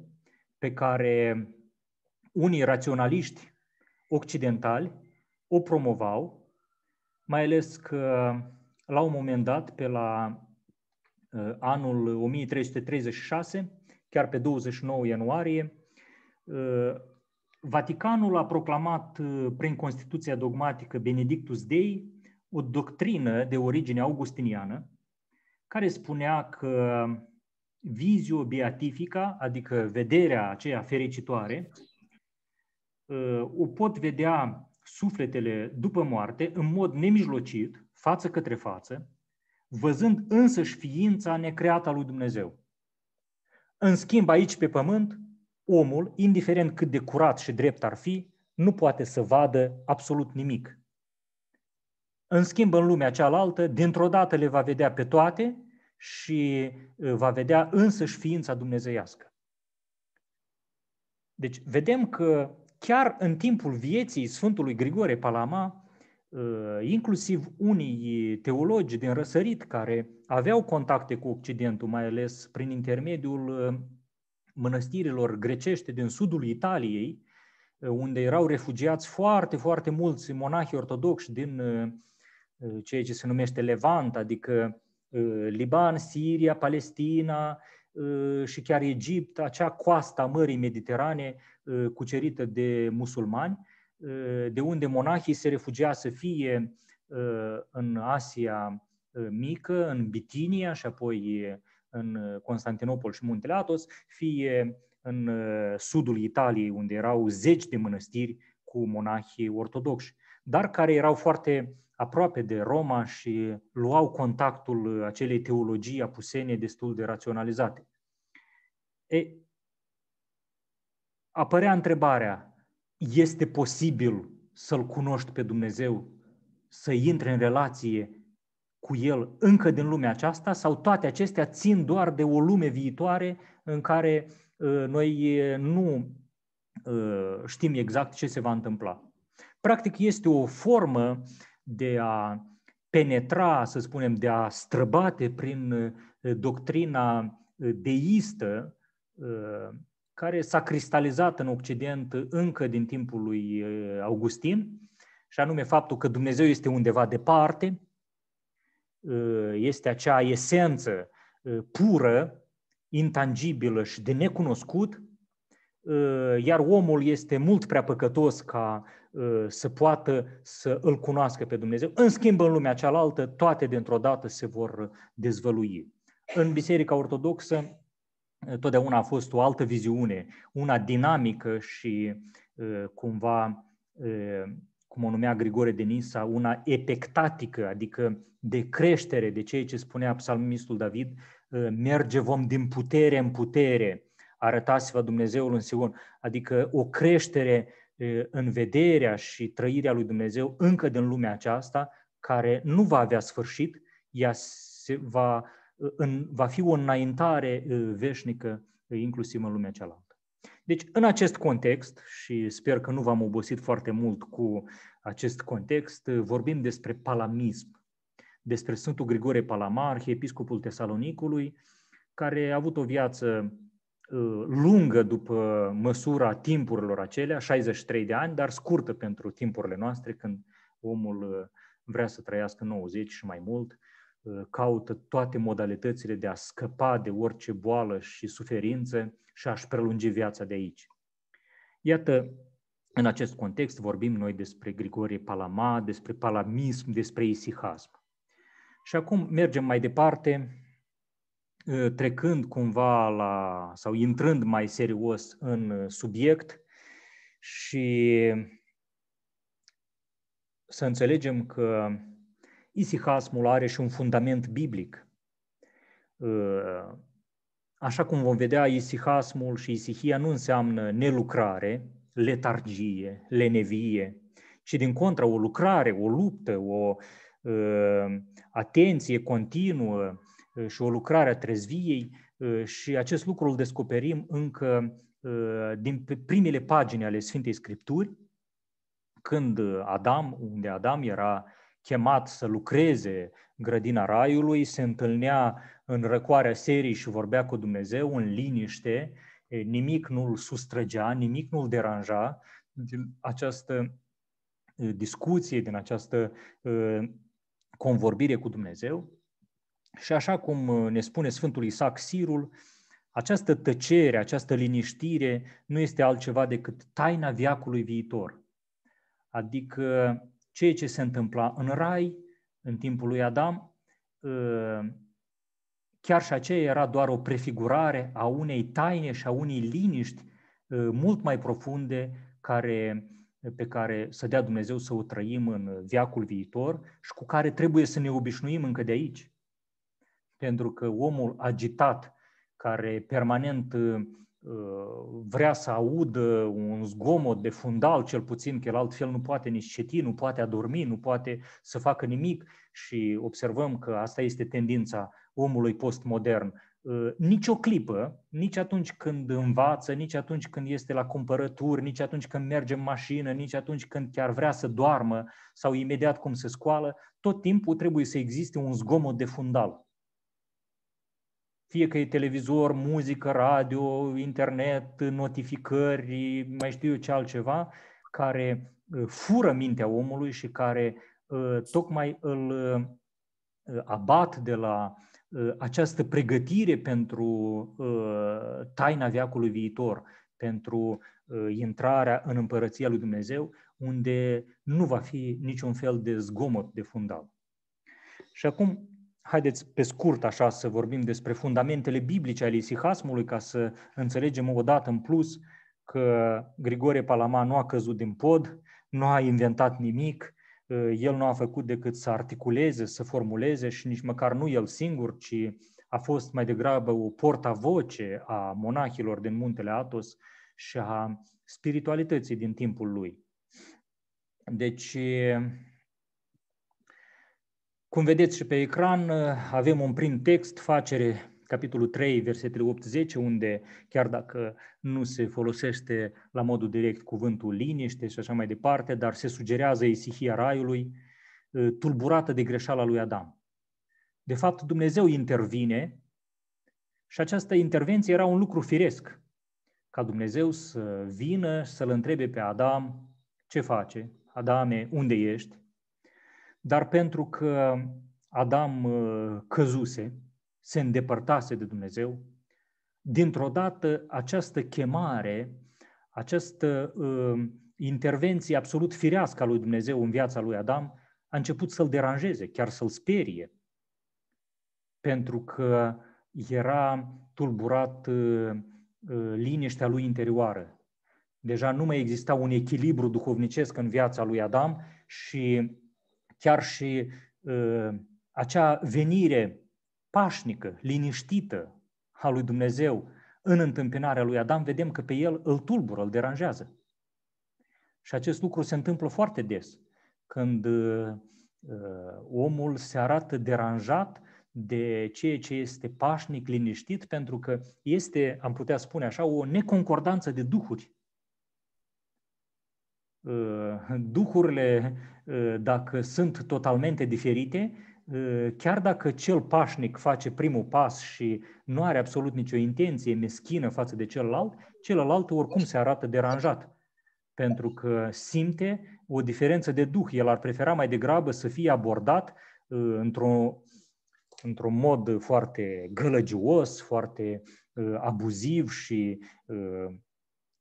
pe care unii raționaliști occidentali o promovau, mai ales că la un moment dat, pe la uh, anul 1336, chiar pe 29 ianuarie, uh, Vaticanul a proclamat uh, prin Constituția dogmatică Benedictus Dei o doctrină de origine augustiniană care spunea că vizio beatifica, adică vederea aceea fericitoare, uh, o pot vedea sufletele după moarte în mod nemijlocit, față către față, văzând însăși ființa necreată a lui Dumnezeu. În schimb, aici pe pământ, omul, indiferent cât de curat și drept ar fi, nu poate să vadă absolut nimic. În schimb, în lumea cealaltă, dintr-o dată le va vedea pe toate și va vedea însăși ființa dumnezeiască. Deci vedem că chiar în timpul vieții Sfântului Grigore Palama, inclusiv unii teologi din răsărit care aveau contacte cu Occidentul, mai ales prin intermediul mănăstirilor grecești din sudul Italiei, unde erau refugiați foarte, foarte mulți monahi ortodoxi din Uh, ceea ce se numește Levant, adică uh, Liban, Siria, Palestina uh, și chiar Egipt, acea coasta Mării Mediterane cucerită de musulmani, de unde monahii se refugia să fie în Asia Mică, în Bitinia și apoi în Constantinopol și Muntele Atos, fie în sudul Italiei, unde erau zeci de mănăstiri cu monahii ortodoxi dar care erau foarte aproape de Roma și luau contactul acelei teologii apusene destul de raționalizate. E, apărea întrebarea, este posibil să-L cunoști pe Dumnezeu, să intre în relație cu El încă din lumea aceasta sau toate acestea țin doar de o lume viitoare în care uh, noi uh, nu uh, știm exact ce se va întâmpla. Practic este o formă de a penetra, să spunem, de a străbate prin eh, doctrina eh, deistă eh, care s-a cristalizat în Occident încă din timpul lui Augustin, și anume faptul că Dumnezeu este undeva departe, este acea esență pură, intangibilă și de necunoscut, iar omul este mult prea păcătos ca Uh, să poată să îl cunoască pe Dumnezeu. În schimb, în lumea cealaltă, toate dintr-o dată se vor dezvălui. În Biserica Ortodoxă, uh, totdeauna a fost o altă viziune, una dinamică și uh, cumva, cum o numea Grigore de Nisa, una epectatică, adică de creștere, de ceea ce spunea psalmistul David, merge vom din putere în putere, arătați-vă Dumnezeul în Sion, adică o creștere în vederea și trăirea lui Dumnezeu încă din lumea aceasta, care nu va avea sfârșit, ea se va, în, va fi o înaintare veșnică inclusiv în lumea cealaltă. Deci, în acest context, și sper că nu v-am obosit foarte mult cu acest context, vorbim despre palamism, despre Sfântul Grigore Palamar, episcopul Tesalonicului, care a avut o viață Uh, lungă după măsura timpurilor acelea, 63 de ani, dar scurtă pentru timpurile noastre, când omul uh, vrea să trăiască 90 și mai mult, uh, caută toate modalitățile de a scăpa de orice boală și suferință și a-și prelungi viața de aici. Iată, în acest context vorbim noi despre Grigorie Palama, despre palamism, despre isihasm. Și acum mergem mai departe Ă, trecând cumva la, sau intrând mai serios în ă, subiect și să înțelegem că isihasmul are și un fundament biblic. Ă, așa cum vom vedea, isihasmul și isihia nu înseamnă nelucrare, letargie, lenevie, ci din contra o lucrare, o luptă, o atenție continuă, Uh, și o lucrare a trezviei uh, și acest lucru îl descoperim încă uh, din primele pagini ale Sfintei Scripturi, când Adam, unde Adam era chemat să lucreze grădina Raiului, se întâlnea în răcoarea serii și vorbea cu Dumnezeu în liniște, nimic nu îl sustrăgea, nimic nu îl deranja. Din această discuție, din această convorbire cu Dumnezeu, și așa cum uh, ne spune Sfântul Isaac Sirul, această tăcere, această liniștire nu este altceva decât taina viacului viitor. Adică ceea ce se întâmpla în rai, în timpul lui Adam, uh, chiar și aceea era doar o prefigurare a unei taine și a unei liniști uh, mult mai profunde care, pe care să dea Dumnezeu să o trăim în viacul viitor și cu care trebuie să ne obișnuim încă de aici pentru că omul agitat, care permanent uh, vrea să audă un zgomot de fundal, cel puțin că el altfel nu poate nici citi, nu poate adormi, nu poate să facă nimic și observăm că asta este tendința omului postmodern. Uh, nici o clipă, nici atunci când învață, nici atunci când este la cumpărături, nici atunci când merge în mașină, nici atunci când chiar vrea să doarmă sau imediat cum se scoală, tot timpul trebuie să existe un zgomot de fundal fie că e televizor, muzică, radio, internet, notificări, mai știu eu ce altceva, care uh, fură mintea omului și care uh, tocmai îl uh, abat de la această pregătire pentru taina veacului viitor, pentru intrarea în împărăția lui Dumnezeu, unde nu va fi niciun fel de zgomot de fundal. Și acum haideți pe scurt așa să vorbim despre fundamentele biblice ale isihasmului ca să înțelegem o dată în plus că Grigore Palama nu a căzut din pod, nu a inventat nimic, el nu a făcut decât să articuleze, să formuleze și nici măcar nu el singur, ci a fost mai degrabă o portavoce a monahilor din muntele Atos și a spiritualității din timpul lui. Deci, cum vedeți și pe ecran, ă, avem un prim text, facere, capitolul 3, versetele 8-10, unde chiar dacă nu se folosește la modul direct cuvântul liniște și așa mai departe, dar se sugerează isihia raiului, ă, tulburată de greșeala lui Adam. De fapt, Dumnezeu intervine și această intervenție era un lucru firesc, ca Dumnezeu să vină să-l întrebe pe Adam ce face, Adame, unde ești, dar pentru că Adam uh, căzuse, se îndepărtase de Dumnezeu, dintr-o dată această chemare, această uh, intervenție absolut firească a lui Dumnezeu în viața lui Adam a început să-l deranjeze, chiar să-l sperie, pentru că era tulburat uh, uh liniștea lui interioară. Deja nu mai exista un echilibru duhovnicesc în viața lui Adam și chiar și ă, acea venire pașnică, liniștită a lui Dumnezeu în întâmpinarea lui Adam, vedem că pe el îl tulbură, îl deranjează. Și acest lucru se întâmplă foarte des când ă, ă, omul se arată deranjat de ceea ce este pașnic, liniștit, pentru că este, am putea spune așa, o neconcordanță de duhuri. Duhurile Ă, dacă sunt totalmente diferite, ă, chiar dacă cel pașnic face primul pas și nu are absolut nicio intenție meschină față de celălalt, celălalt oricum se arată deranjat, pentru că simte o diferență de duh. El ar prefera mai degrabă să fie abordat ă, într-o, într-un mod foarte gălăgios, foarte abuziv și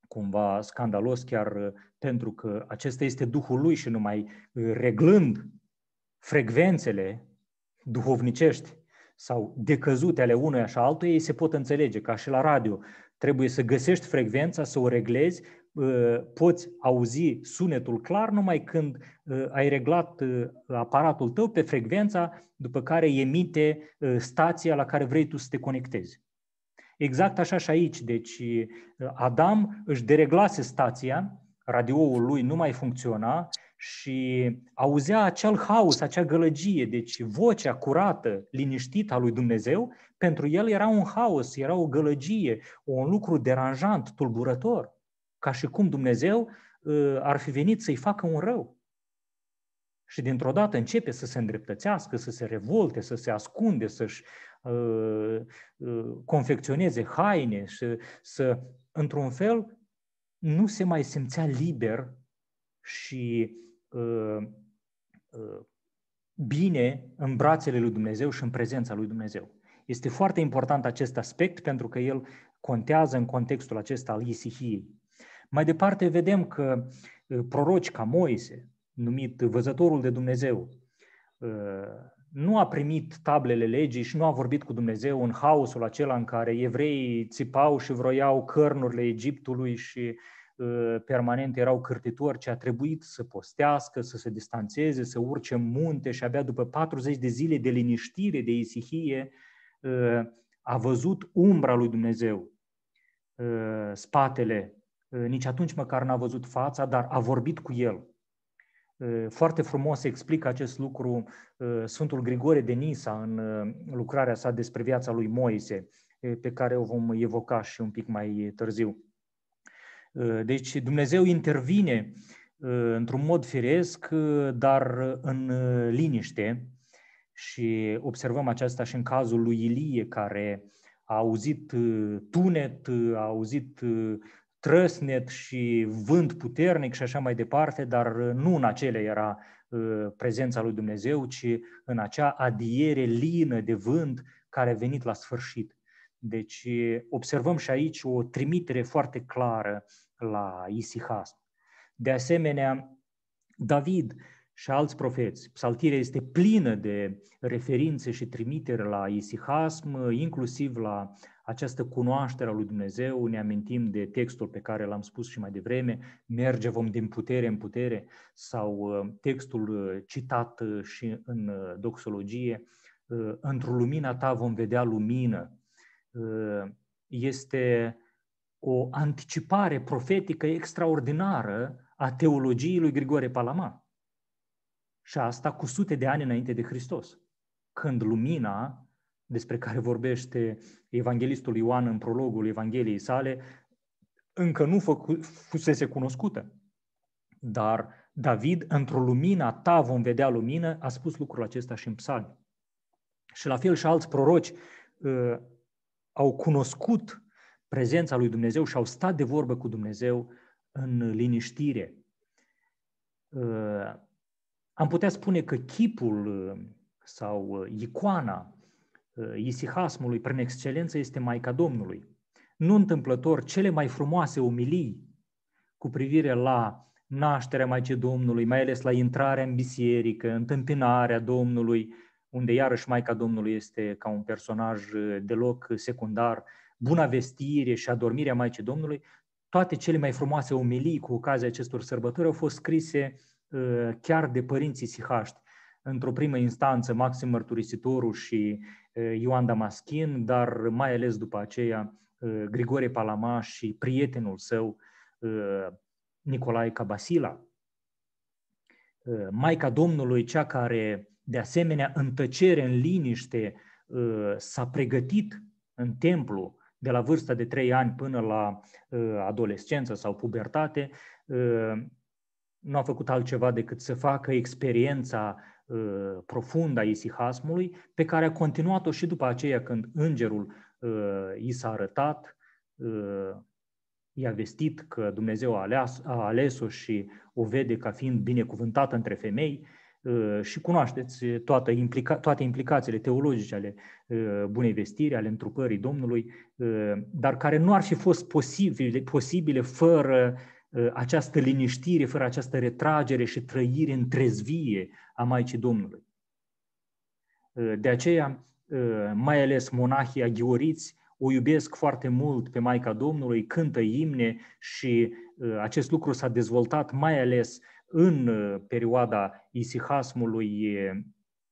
cumva scandalos chiar pentru că acesta este Duhul lui și numai uh, reglând frecvențele duhovnicești sau decăzute ale unuia și altuia, ei se pot înțelege, ca și la radio. Trebuie să găsești frecvența, să o reglezi, uh, poți auzi sunetul clar numai când uh, ai reglat aparatul tău pe frecvența după care emite stația la care vrei tu să te conectezi. Exact așa și aici. Deci Adam își dereglase stația radioul lui nu mai funcționa și auzea acel haos, acea gălăgie, deci vocea curată, liniștită a lui Dumnezeu, pentru el era un haos, era o gălăgie, un lucru deranjant, tulburător, ca și cum Dumnezeu uh, ar fi venit să-i facă un rău. Și dintr-o dată începe să se îndreptățească, să se revolte, să se ascunde, să-și uh, uh, confecționeze haine și să, într-un fel, nu se mai simțea liber și uh, uh, bine în brațele lui Dumnezeu și în prezența lui Dumnezeu. Este foarte important acest aspect pentru că el contează în contextul acesta al Isihiei. Mai departe vedem că uh, proroci ca Moise, numit văzătorul de Dumnezeu, uh, nu a primit tablele legii și nu a vorbit cu Dumnezeu în haosul acela în care evreii țipau și vroiau cărnurile Egiptului și ă, permanent erau cârtitori, ce a trebuit să postească, să se distanțeze, să urce în munte și abia după 40 de zile de liniștire, de isihie, ă, a văzut umbra lui Dumnezeu, ă, spatele, nici atunci măcar n-a văzut fața, dar a vorbit cu el Ă, foarte frumos explică acest lucru ă, Sfântul Grigore de Nisa în ă, lucrarea sa despre viața lui Moise, pe care o vom evoca și un pic mai târziu. Deci Dumnezeu intervine într-un mod firesc, dar în liniște și observăm aceasta și în cazul lui Ilie, care a auzit tunet, a auzit trăsnet și vânt puternic și așa mai departe, dar uh, nu în acele era uh, prezența lui Dumnezeu, ci în acea adiere lină de vânt care a venit la sfârșit. Deci uh, observăm și aici o trimitere foarte clară la isihasm. De asemenea, David și alți profeți. Psaltirea este plină de referințe și trimitere la isihasm, inclusiv la această cunoaștere a lui Dumnezeu, ne amintim de textul pe care l-am spus și mai devreme, merge vom din putere în putere, sau uh, textul uh, citat uh, și în doxologie, într-o lumina ta vom vedea lumină, este o anticipare profetică extraordinară a teologiei lui Grigore Palama. Și asta cu sute de ani înainte de Hristos, când lumina despre care vorbește evanghelistul Ioan în prologul Evangheliei sale, încă nu făcu, fusese cunoscută. Dar David, într-o lumina ta vom vedea lumină, a spus lucrul acesta și în Psalm. Și la fel și alți proroci uh, au cunoscut prezența lui Dumnezeu și au stat de vorbă cu Dumnezeu în liniștire. Uh, am putea spune că chipul uh, sau uh, icoana Uh, isihasmului prin excelență este Maica Domnului. Nu întâmplător, cele mai frumoase umilii cu privire la nașterea Maicii Domnului, mai ales la intrarea în biserică, întâmpinarea Domnului, unde iarăși Maica Domnului este ca un personaj uh, deloc secundar, buna vestire și adormirea Maicii Domnului, toate cele mai frumoase omilii cu ocazia acestor sărbători au fost scrise uh, chiar de părinții sihaști într-o primă instanță Maxim Mărturisitorul și Ioan Damaschin, dar mai ales după aceea Grigore Palama și prietenul său Nicolae Cabasila. Maica Domnului, cea care de asemenea în tăcere, în liniște, s-a pregătit în templu de la vârsta de 3 ani până la adolescență sau pubertate, nu a făcut altceva decât să facă experiența Ă, profundă a isihasmului, pe care a continuat-o și după aceea când îngerul ă, i s-a arătat, ă, i-a vestit că Dumnezeu a, ales, ales-o și o vede ca fiind binecuvântată între femei și cunoașteți toată implica, toate implicațiile teologice ale bunei vestiri, ale întrupării Domnului, dar care nu ar fi fost posibile, posibile fără uh, Ă, această liniștire, fără această retragere și trăire în trezvie a Maicii Domnului. Ă, de aceea, ă, mai ales monahii aghioriți o iubesc foarte mult pe Maica Domnului, cântă imne și acest lucru s-a dezvoltat mai ales în perioada isihasmului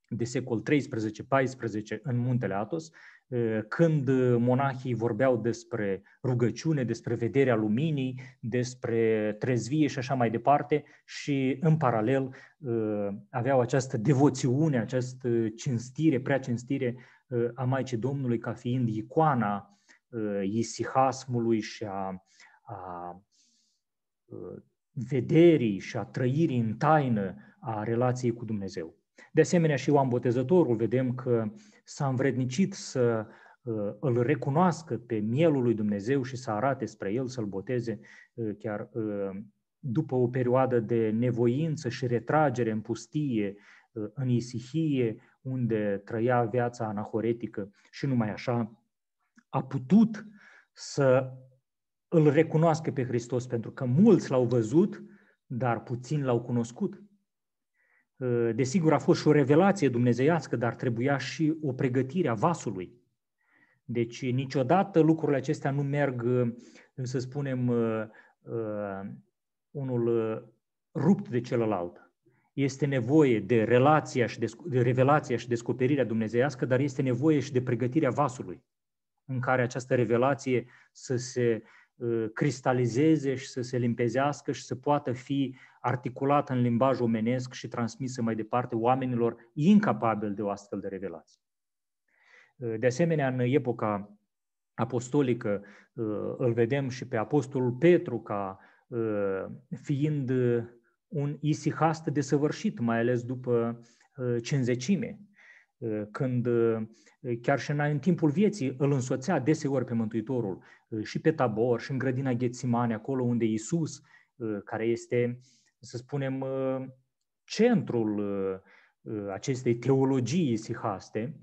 de secol 13-14 în muntele Atos Eh, când eh, monahii vorbeau despre rugăciune, despre vederea luminii, despre trezvie și așa mai departe și în paralel eh, aveau această devoțiune, această cinstire, prea cinstire a Maicii Domnului ca fiind icoana isihasmului și a, a vederii și a trăirii în taină a relației cu Dumnezeu. De asemenea, și Ioan Botezătorul, vedem că s-a învrednicit să uh, îl recunoască pe mielul lui Dumnezeu și să arate spre el, să-l boteze uh, chiar uh, după o perioadă de nevoință și retragere în pustie, în isihie, unde trăia viața anahoretică și numai așa a putut să îl recunoască pe Hristos, pentru că mulți l-au văzut, dar puțin l-au cunoscut. Ă, desigur, a fost și o revelație dumnezeiască, dar trebuia și o pregătire a vasului. Deci, niciodată lucrurile acestea nu merg, să spunem, ă, ă, unul rupt de celălalt. Este nevoie de relația și de, de revelația și descoperirea dumnezeiască, dar este nevoie și de pregătirea vasului în care această revelație să se cristalizeze și să se limpezească și să poată fi articulată în limbaj omenesc și transmisă mai departe oamenilor incapabili de o astfel de revelație. De asemenea, în epoca apostolică uh, îl vedem și pe apostolul Petru ca uh, fiind uh, un isihast desăvârșit, mai ales după cinzecime, când chiar și în timpul vieții îl însoțea deseori pe Mântuitorul și pe Tabor și în grădina Ghețimane, acolo unde Iisus, care este să spunem, uh, centrul uh, uh, acestei teologii sihaste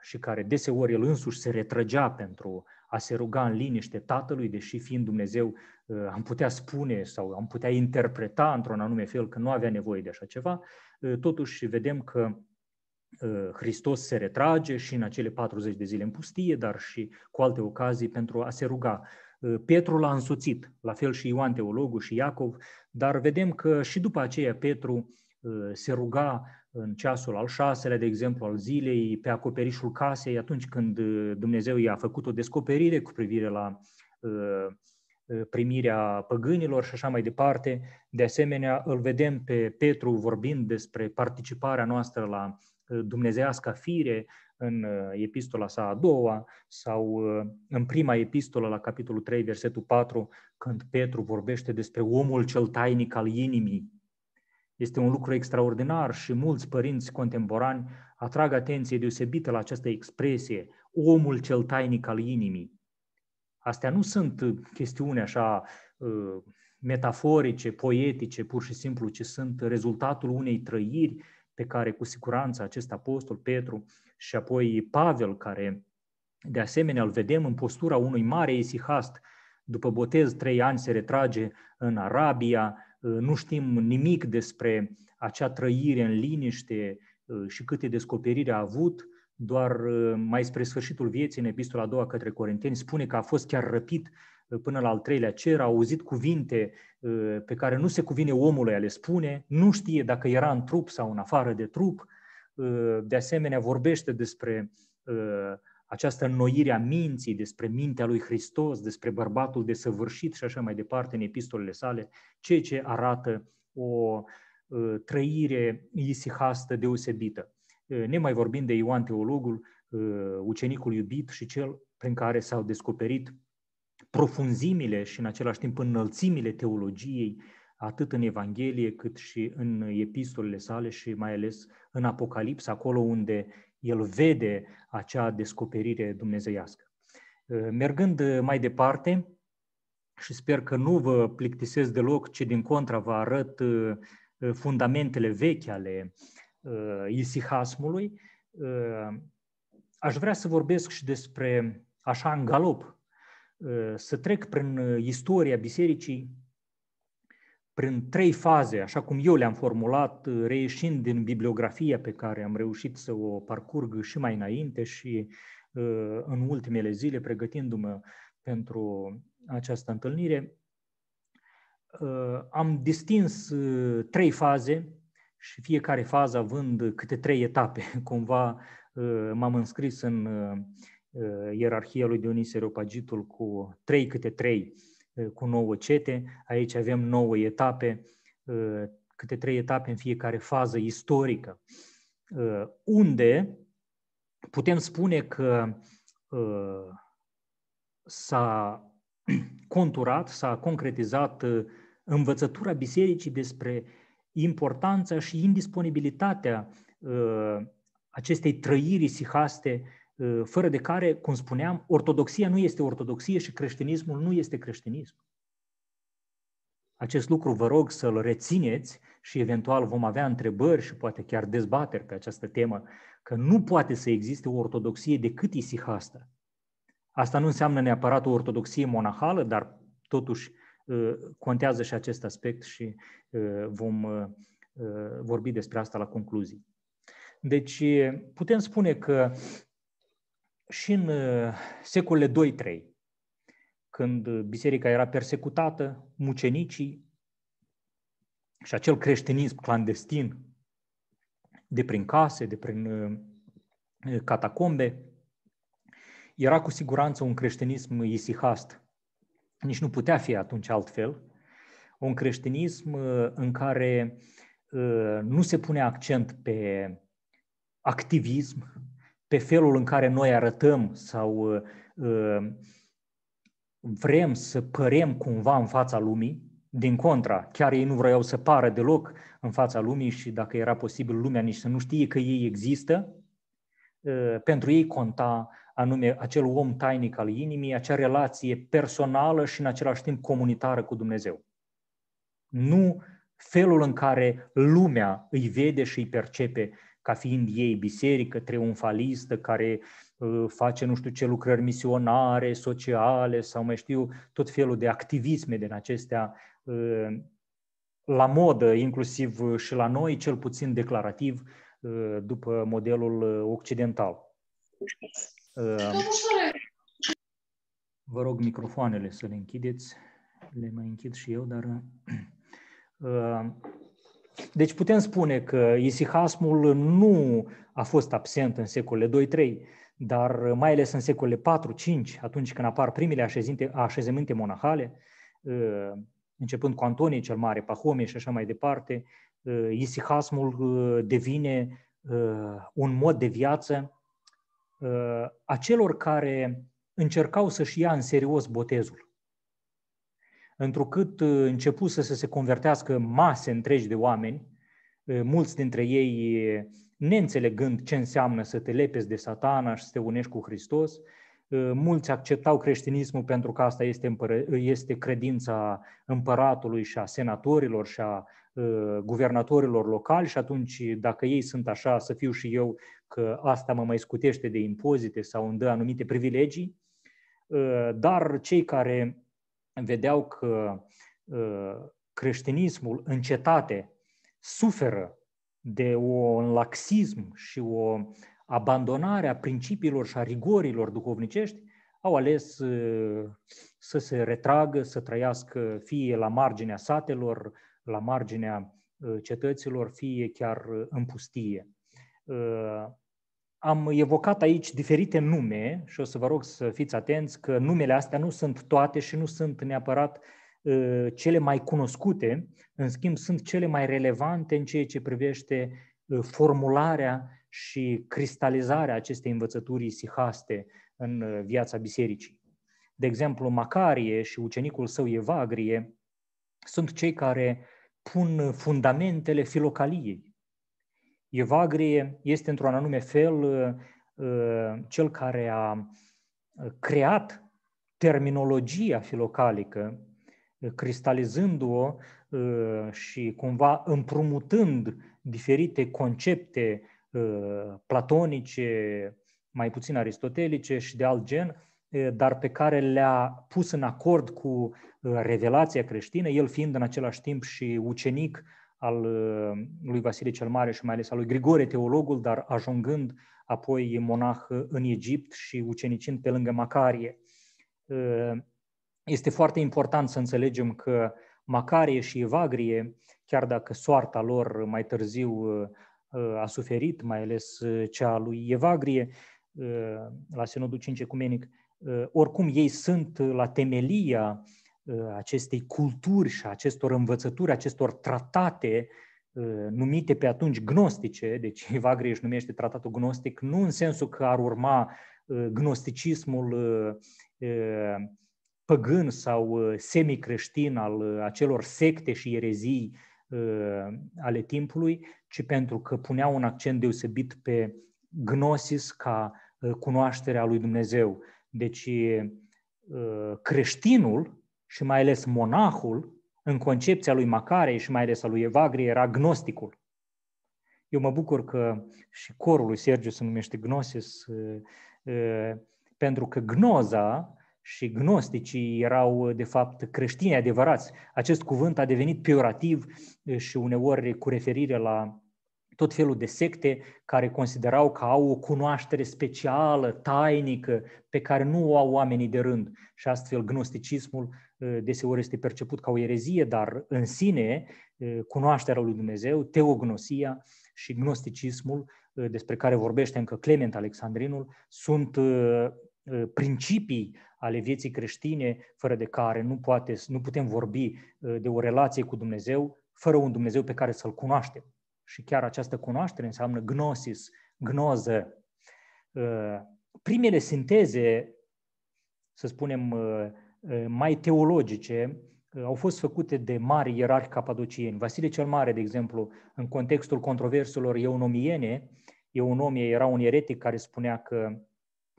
și care deseori el însuși se retrăgea pentru a se ruga în liniște Tatălui, deși fiind Dumnezeu am putea spune sau am putea interpreta într-un anume fel că nu avea nevoie de așa ceva, totuși vedem că Hristos se retrage și în acele 40 de zile în pustie, dar și cu alte ocazii pentru a se ruga Eh, Petru l-a însuțit, la fel și Ioan Teologul și Iacov, dar vedem că și după aceea Petru eh, se ruga în ceasul al șaselea, de exemplu, al zilei, pe acoperișul casei, atunci când eh, Dumnezeu i-a făcut o descoperire cu privire la primirea păgânilor și așa mai departe. De asemenea, îl vedem pe Petru vorbind despre participarea noastră la dumnezeiasca fire, în uh, epistola sa a doua sau uh, în prima epistolă la capitolul 3, versetul 4, când Petru vorbește despre omul cel tainic al inimii. Este un lucru extraordinar și mulți părinți contemporani atrag atenție deosebită la această expresie, omul cel tainic al inimii. Astea nu sunt chestiuni așa uh, metaforice, poetice, pur și simplu, ci sunt rezultatul unei trăiri pe care cu siguranță acest apostol Petru și apoi Pavel, care de asemenea îl vedem în postura unui mare isihast, după botez trei ani se retrage în Arabia, nu știm nimic despre acea trăire în liniște uh, și câte descoperiri a avut, doar uh, mai spre sfârșitul vieții, în epistola a doua către Corinteni, spune că a fost chiar răpit uh, până la al treilea cer, a auzit cuvinte pe care nu se cuvine omului a le spune, nu știe dacă era în trup sau în afară de trup, Ă, de asemenea, vorbește despre ă, această înnoire a minții, despre mintea lui Hristos, despre bărbatul desăvârșit și așa mai departe în epistolele sale, ceea ce arată o ă, trăire isihastă deosebită. Ne mai vorbim de Ioan Teologul, ucenicul iubit și cel prin care s-au descoperit profunzimile și în același timp înălțimile teologiei atât în Evanghelie cât și în epistolele sale și mai ales în Apocalipsă, acolo unde el vede acea descoperire dumnezeiască. Eh, mergând eh, mai departe, și sper că nu vă plictisesc deloc, ci din contra vă arăt eh, fundamentele vechi ale isihasmului, aș vrea să vorbesc și despre, așa în galop, să trec prin istoria bisericii prin trei faze, așa cum eu le-am formulat, uh, reieșind din bibliografia pe care am reușit să o parcurg și mai înainte și uh, în ultimele zile, pregătindu-mă pentru această întâlnire, uh, am distins trei faze și fiecare fază având câte trei etape. Cumva m-am înscris în ierarhia lui Dionisie Reopagitul cu trei câte trei Ă, cu nouă cete. Aici avem nouă etape, ă, câte trei etape în fiecare fază istorică, ă, unde putem spune că s-a conturat, s-a concretizat învățătura bisericii despre importanța și indisponibilitatea acestei trăiri sihaste Ă, fără de care, cum spuneam, ortodoxia nu este ortodoxie și creștinismul nu este creștinism. Acest lucru vă rog să-l rețineți și eventual vom avea întrebări și poate chiar dezbateri pe această temă, că nu poate să existe o ortodoxie decât isihastă. Asta nu înseamnă neapărat o ortodoxie monahală, dar totuși ă, contează și acest aspect și ă, vom vorbi despre asta la concluzii. Deci putem spune că și în uh, secolele 2-3, când biserica era persecutată, mucenicii și acel creștinism clandestin de prin case, de prin uh, catacombe, era cu siguranță un creștinism isihast. Nici nu putea fi atunci altfel. Un creștinism uh, în care nu se pune accent pe activism, pe felul în care noi arătăm sau uh, uh, vrem să părem cumva în fața lumii, din contra, chiar ei nu vreau să pară deloc în fața lumii și dacă era posibil lumea nici să nu știe că ei există, uh, pentru ei conta anume acel om tainic al inimii, acea relație personală și în același timp comunitară cu Dumnezeu. Nu felul în care lumea îi vede și îi percepe ca fiind ei biserică triumfalistă care uh, face nu știu ce lucrări misionare, sociale sau mai știu tot felul de activisme din acestea uh, la modă, inclusiv uh, și la noi, cel puțin declarativ, după modelul occidental. Vă rog microfoanele să le închideți. Le mai închid și eu, dar deci putem spune că isihasmul nu a fost absent în secolele 2-3, dar mai ales în secolele 4-5, atunci când apar primele așezinte, așezăminte monahale, ă, începând cu Antonie cel Mare, Pahomie și așa mai departe, ă, isihasmul ă, devine un mod de viață a celor care încercau să-și ia în serios botezul întrucât uh, începuse să se convertească mase întregi de oameni, uh, mulți dintre ei uh, neînțelegând ce înseamnă să te lepezi de satana și să te unești cu Hristos, mulți acceptau creștinismul pentru că asta este, împără, este credința împăratului și a senatorilor și a guvernatorilor locali și atunci dacă ei sunt așa, să fiu și eu că asta mă mai scutește de impozite sau îmi dă anumite privilegii, dar cei care vedeau că ă, creștinismul în cetate suferă de un laxism și o abandonare a principiilor și a rigorilor duhovnicești, au ales ă, să se retragă, să trăiască fie la marginea satelor, la marginea ă, cetăților, fie chiar în pustie. Am evocat aici diferite nume și o să vă rog să fiți atenți că numele astea nu sunt toate și nu sunt neapărat uh, cele mai cunoscute, în schimb sunt cele mai relevante în ceea ce privește uh, formularea și cristalizarea acestei învățături sihaste în uh, viața bisericii. De exemplu, Macarie și ucenicul său Evagrie sunt cei care pun fundamentele filocaliei, Evagrie este într-un anume fel uh, uh, cel care a uh, creat terminologia filocalică, cristalizându-o și cumva împrumutând diferite concepte platonice, mai puțin aristotelice și de alt gen, dar pe care le-a pus în acord cu revelația creștină, el fiind în același timp și ucenic al uh, lui Vasile cel Mare și mai ales al lui Grigore teologul, dar ajungând apoi monah uh, în Egipt și ucenicind pe lângă Macarie. Uh, este foarte important să înțelegem că Macarie și Evagrie, chiar dacă soarta lor mai târziu a suferit, mai ales cea a lui Evagrie, la Sinodul 5 Ecumenic, oricum ei sunt la temelia Uh, acestei culturi și acestor învățături, acestor tratate uh, numite pe atunci gnostice, deci Evagrie își numește tratatul gnostic, nu în sensul că ar urma uh, gnosticismul păgân sau semicreștin al acelor secte și erezii ale timpului, ci pentru că punea un accent deosebit pe gnosis ca cunoașterea lui Dumnezeu. Deci creștinul și mai ales monahul, în concepția lui Macare și mai ales a lui Evagrie, era gnosticul. Eu mă bucur că și corul lui Sergiu se numește Gnosis, eh, eh, pentru că gnoza și gnosticii erau, de fapt, creștini adevărați. Acest cuvânt a devenit peorativ eh, și uneori cu referire la tot felul de secte care considerau că au o cunoaștere specială, tainică, pe care nu o au oamenii de rând. Și astfel gnosticismul Ă, deseori este perceput ca o erezie, dar în sine ă, cunoașterea lui Dumnezeu, teognosia și gnosticismul ă, despre care vorbește încă Clement Alexandrinul sunt principii ale vieții creștine fără de care nu, poate, nu putem vorbi de o relație cu Dumnezeu fără un Dumnezeu pe care să-L cunoaștem. Și chiar această cunoaștere înseamnă gnosis, gnoză. Primele sinteze, să spunem, Eh, mai teologice eh, au fost făcute de mari ierarhi capadocieni. Vasile cel Mare, de exemplu, în contextul controverselor eunomiene, Eunomie era un eretic care spunea că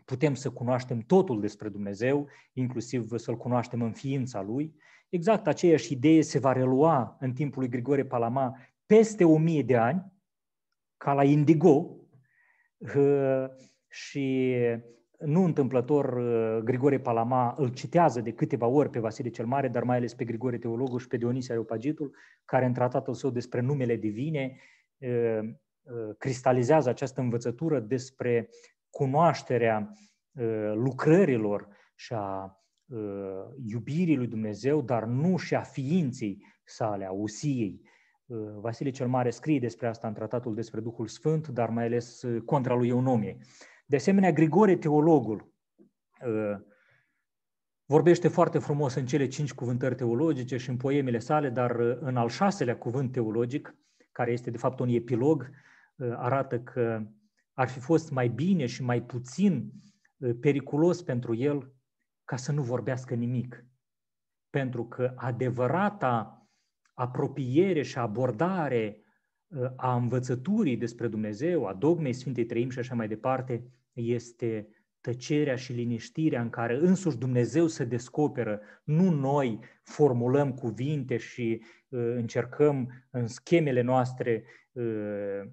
putem să cunoaștem totul despre Dumnezeu, inclusiv să-L cunoaștem în ființa Lui. Exact aceeași idee se va relua în timpul lui Grigore Palama peste o mie de ani, ca la Indigo, și nu întâmplător, uh, Grigore Palama îl citează de câteva ori pe Vasile cel Mare, dar mai ales pe Grigore Teologul și pe Dionisia Areopagitul, care în tratatul său despre numele divine uh, uh, cristalizează această învățătură despre cunoașterea lucrărilor și a iubirii lui Dumnezeu, dar nu și a ființei sale, a usiei. Vasile cel Mare scrie despre asta în tratatul despre Duhul Sfânt, dar mai ales contra lui Eunomie. De asemenea, Grigore Teologul uh, vorbește foarte frumos în cele cinci cuvântări teologice și în poemele sale, dar uh, în al șaselea cuvânt teologic, care este de fapt un epilog, uh, arată că ar fi fost mai bine și mai puțin periculos pentru el ca să nu vorbească nimic. Pentru că adevărata apropiere și abordare a învățăturii despre Dumnezeu, a dogmei Sfintei Trăim și așa mai departe, este tăcerea și liniștirea în care însuși Dumnezeu se descoperă. Nu noi formulăm cuvinte și uh, încercăm în schemele noastre uh,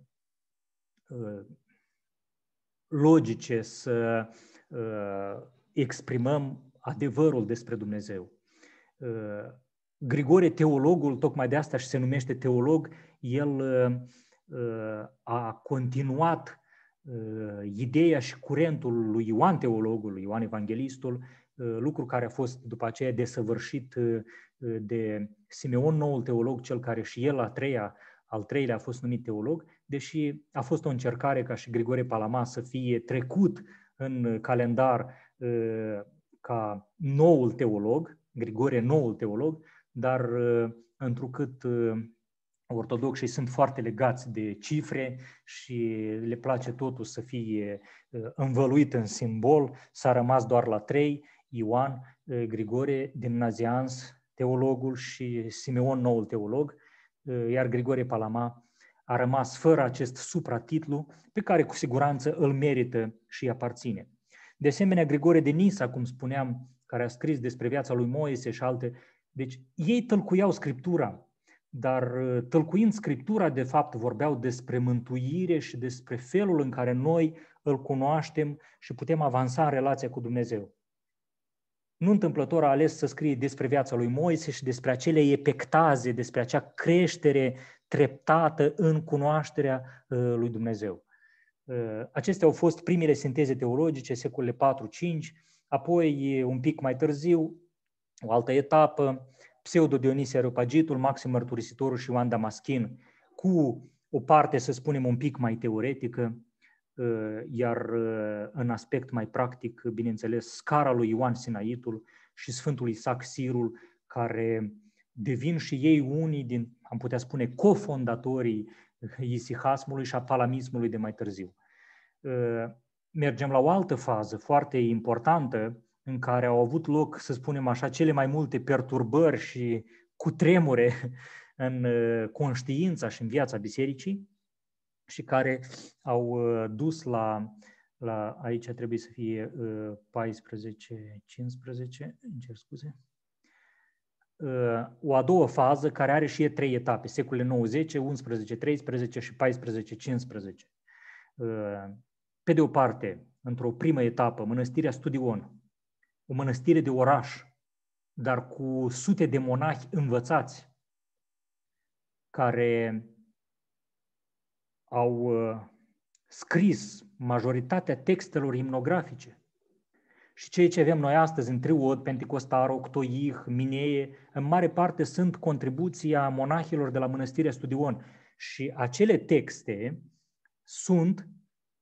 uh, logice să uh, exprimăm adevărul despre Dumnezeu. Uh, Grigore, teologul, tocmai de asta și se numește teolog, el uh, a continuat Uh, ideea și curentul lui Ioan Teologul, lui Ioan Evanghelistul, uh, lucru care a fost după aceea desăvârșit uh, de Simeon, noul teolog, cel care și el a treia, al treilea a fost numit teolog, deși a fost o încercare ca și Grigore Palama să fie trecut în calendar ca noul teolog, Grigore noul teolog, dar întrucât ortodoxi sunt foarte legați de cifre și le place totul să fie ă, învăluit în simbol, s-a rămas doar la trei, Ioan ă, Grigore Dimnazians, teologul și Simeon, noul teolog, ă, iar Grigore Palama a rămas fără acest supratitlu pe care cu siguranță îl merită și aparține. De asemenea, Grigore de Nisa, cum spuneam, care a scris despre viața lui Moise și alte, deci ei tălcuiau Scriptura, dar ă, tălcuind Scriptura, de fapt, vorbeau despre mântuire și despre felul în care noi îl cunoaștem și putem avansa în relația cu Dumnezeu. Nu întâmplător a ales să scrie despre viața lui Moise și despre acele epectaze, despre acea creștere treptată în cunoașterea ă, lui Dumnezeu. Ă, acestea au fost primele sinteze teologice, secolele 4-5, apoi, un pic mai târziu, o altă etapă, pseudo dionisia Areopagitul, Maxim Mărturisitorul și Ioan Damaschin, cu o parte, să spunem, un pic mai teoretică, uh, iar uh, în aspect mai practic, bineînțeles, scara lui Ioan Sinaitul și Sfântul Isaac Sirul, care devin și ei unii din, am putea spune, cofondatorii isihasmului și a palamismului de mai târziu. Uh, mergem la o altă fază foarte importantă în care au avut loc, să spunem așa, cele mai multe perturbări și cutremure în uh, conștiința și în viața bisericii și care au uh, dus la, la aici trebuie să fie 14, 15, încerc scuze, uh, o a doua fază care are și e trei etape, secole 90, 11, 13 și 14, 15. Pe de o parte, într-o primă etapă, mănăstirea Studion, o mănăstire de oraș, dar cu sute de monahi învățați care au uh, scris majoritatea textelor imnografice. Și ceea ce avem noi astăzi în Triod, Pentecostar, Octoih, Minee, în mare parte sunt contribuția monahilor de la Mănăstirea Studion. Și acele texte sunt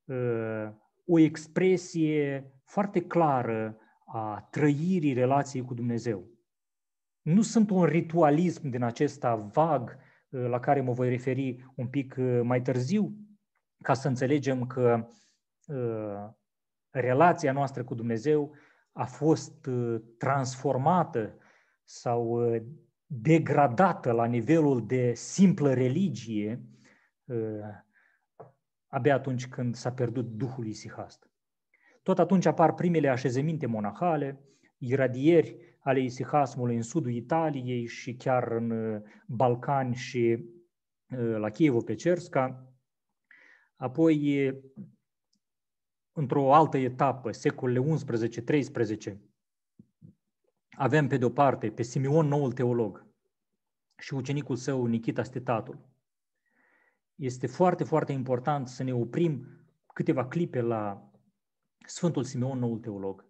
uh, o expresie foarte clară a trăirii relației cu Dumnezeu. Nu sunt un ritualism din acesta vag uh, la care mă voi referi un pic uh, mai târziu, ca să înțelegem că uh, relația noastră cu Dumnezeu a fost transformată sau degradată la nivelul de simplă religie abia atunci când s-a pierdut Duhul Isihast. Tot atunci apar primele așezăminte monahale, iradieri ale isihasmului în sudul Italiei și chiar în uh, Balcani și uh, la Chievo-Pecerska. Apoi, într-o altă etapă, secolele 11-13, avem pe de-o parte pe Simeon, noul teolog, și ucenicul său Nikita Stetatul. Este foarte, foarte important să ne oprim câteva clipe la Sfântul Simeon, noul teolog,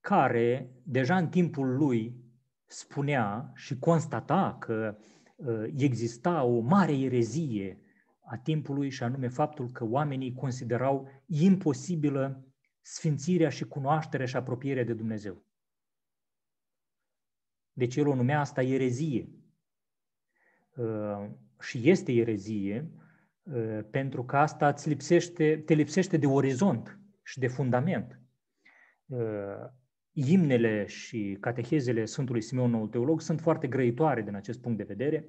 care deja în timpul lui spunea și constata că uh, exista o mare erezie a timpului și anume faptul că oamenii considerau imposibilă sfințirea și cunoașterea și apropierea de Dumnezeu. Deci el o numea asta erezie. Uh, și este erezie uh, pentru că asta îți lipsește, te lipsește de orizont și de fundament. Uh, imnele și catehezele Sfântului Simeon, noul teolog, sunt foarte grăitoare din acest punct de vedere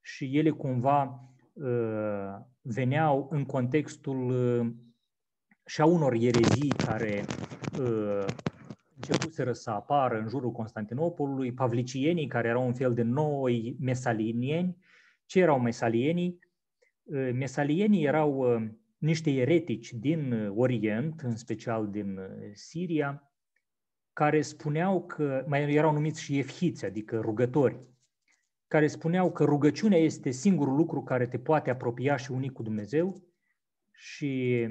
și ele cumva uh, veneau în contextul uh, și a unor erezii care începuseră să apară în jurul Constantinopolului, pavlicienii care erau un fel de noi mesalinieni. Ce erau mesalienii? Mesalienii erau niște eretici din uh, Orient, în special din uh, Siria, care spuneau că, mai erau numiți și efhiți, adică rugători, care spuneau că rugăciunea este singurul lucru care te poate apropia și unii cu Dumnezeu și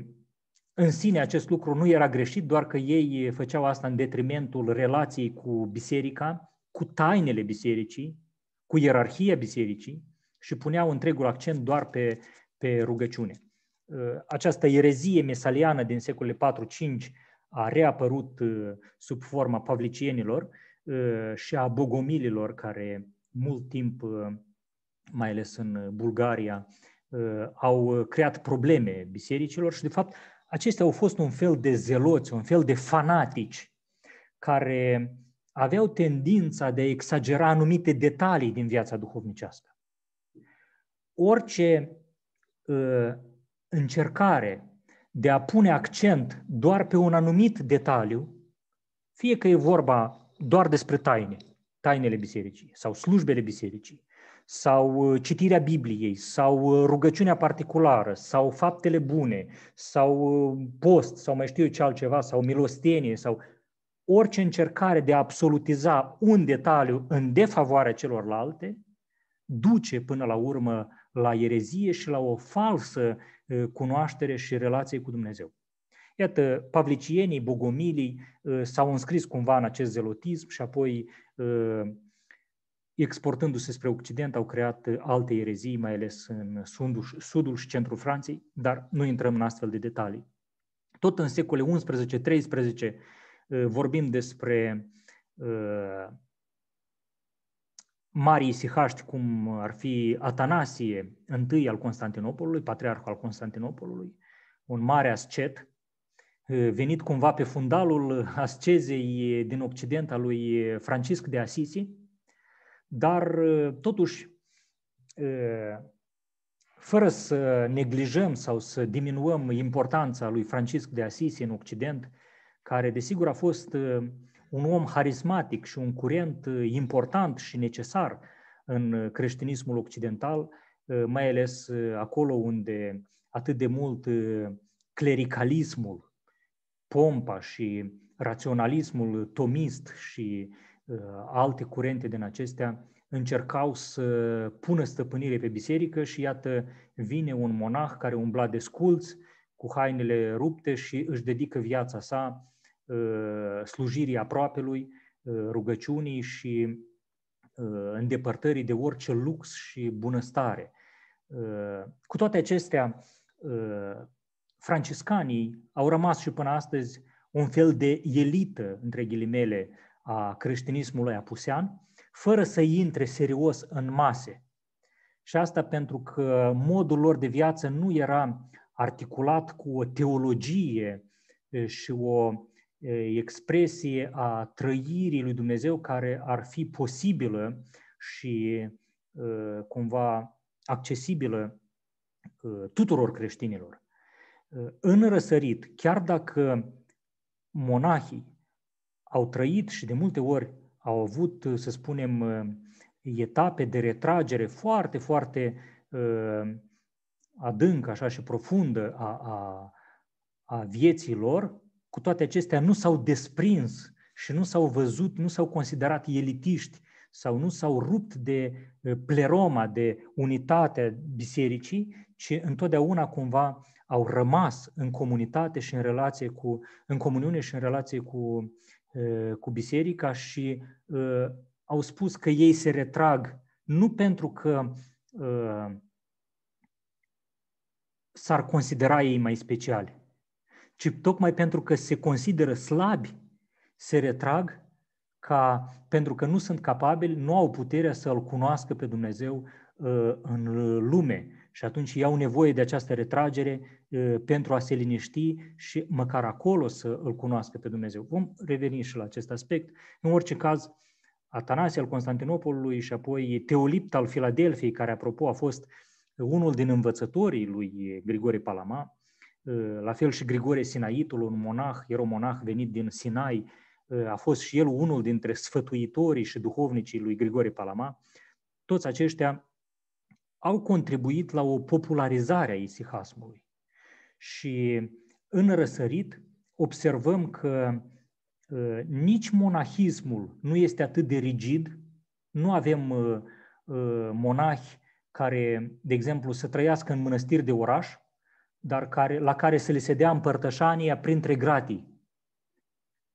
în sine acest lucru nu era greșit, doar că ei făceau asta în detrimentul relației cu biserica, cu tainele bisericii, cu ierarhia bisericii și puneau întregul accent doar pe, pe rugăciune. Ă, această erezie mesaliană din secolele 4-5 a reapărut ă, sub forma pavlicienilor ă, și a bogomililor care mult timp, mai ales în Bulgaria, au creat probleme bisericilor și, de fapt, acestea au fost un fel de zeloți, un fel de fanatici care aveau tendința de a exagera anumite detalii din viața duhovnicească. Orice încercare de a pune accent doar pe un anumit detaliu, fie că e vorba doar despre taine, tainele bisericii sau slujbele bisericii, sau uh, citirea Bibliei, sau uh, rugăciunea particulară, sau faptele bune, sau uh, post, sau mai știu eu ce altceva, sau milostenie, sau orice încercare de a absolutiza un detaliu în defavoarea celorlalte, duce până la urmă la erezie și la o falsă uh, cunoaștere și relație cu Dumnezeu. Iată, pavlicienii, bogomilii uh, s-au înscris cumva în acest zelotism și apoi, uh, exportându-se spre Occident, au creat alte erezii, mai ales în sudul și centrul Franței, dar nu intrăm în astfel de detalii. Tot în secole 11-13 vorbim despre marii isihaști cum ar fi Atanasie, I al Constantinopolului, patriarhul al Constantinopolului, un mare ascet, eh, venit cumva pe fundalul ascezei eh, din Occident a lui eh, Francisc de Asisi, dar totuși, fără să neglijăm sau să diminuăm importanța lui Francisc de Asisi în Occident, care desigur a fost un om harismatic și un curent uh, important și necesar în uh, creștinismul occidental, uh, mai ales acolo unde atât de mult clericalismul, pompa și raționalismul tomist și alte curente din acestea încercau să pună stăpânire pe biserică și iată vine un monah care umbla de sculți, cu hainele rupte și își dedică viața sa Uh, slujirii aproapelui, uh, rugăciunii și uh, îndepărtării de orice lux și bunăstare. Cu toate acestea, franciscanii au rămas și până astăzi un fel de elită, între ghilimele, a creștinismului apusean, fără să intre serios în mase. Și asta pentru că modul lor de viață nu era articulat cu o teologie și o expresie a trăirii lui Dumnezeu care ar fi posibilă și cumva accesibilă tuturor creștinilor. În răsărit, chiar dacă monahii au trăit și de multe ori au avut, să spunem, etape de retragere foarte, foarte adâncă, așa și profundă a, a, a vieții lor, cu toate acestea, nu s-au desprins și nu s-au văzut, nu s-au considerat elitiști sau nu s-au rupt de eh, pleroma, de unitatea bisericii, ci întotdeauna cumva au rămas în comunitate și în relație cu, în comuniune și în relație cu, eh, cu biserica și eh, au spus că ei se retrag nu pentru că s-ar considera ei mai speciale, ci tocmai pentru că se consideră slabi, se retrag ca, pentru că nu sunt capabili, nu au puterea să-L cunoască pe Dumnezeu uh, în lume. Și atunci iau nevoie de această retragere uh, pentru a se liniști și măcar acolo să îl cunoască pe Dumnezeu. Vom reveni și la acest aspect. În orice caz, Atanasie al Constantinopolului și apoi Teolipt al Filadelfiei, care, apropo, a fost unul din învățătorii lui Grigore Palama, Eh, la fel și Grigore Sinaitul, un monah, monah venit din Sinai, eh, a fost și el unul dintre sfătuitorii și duhovnicii lui Grigore Palama. Toți aceștia au contribuit la o popularizare a isihasmului. Și în răsărit observăm că eh, nici monahismul nu este atât de rigid, nu avem monahi care, de exemplu, să trăiască în mănăstiri de oraș, dar care, la care să le se dea împărtășania printre gratii.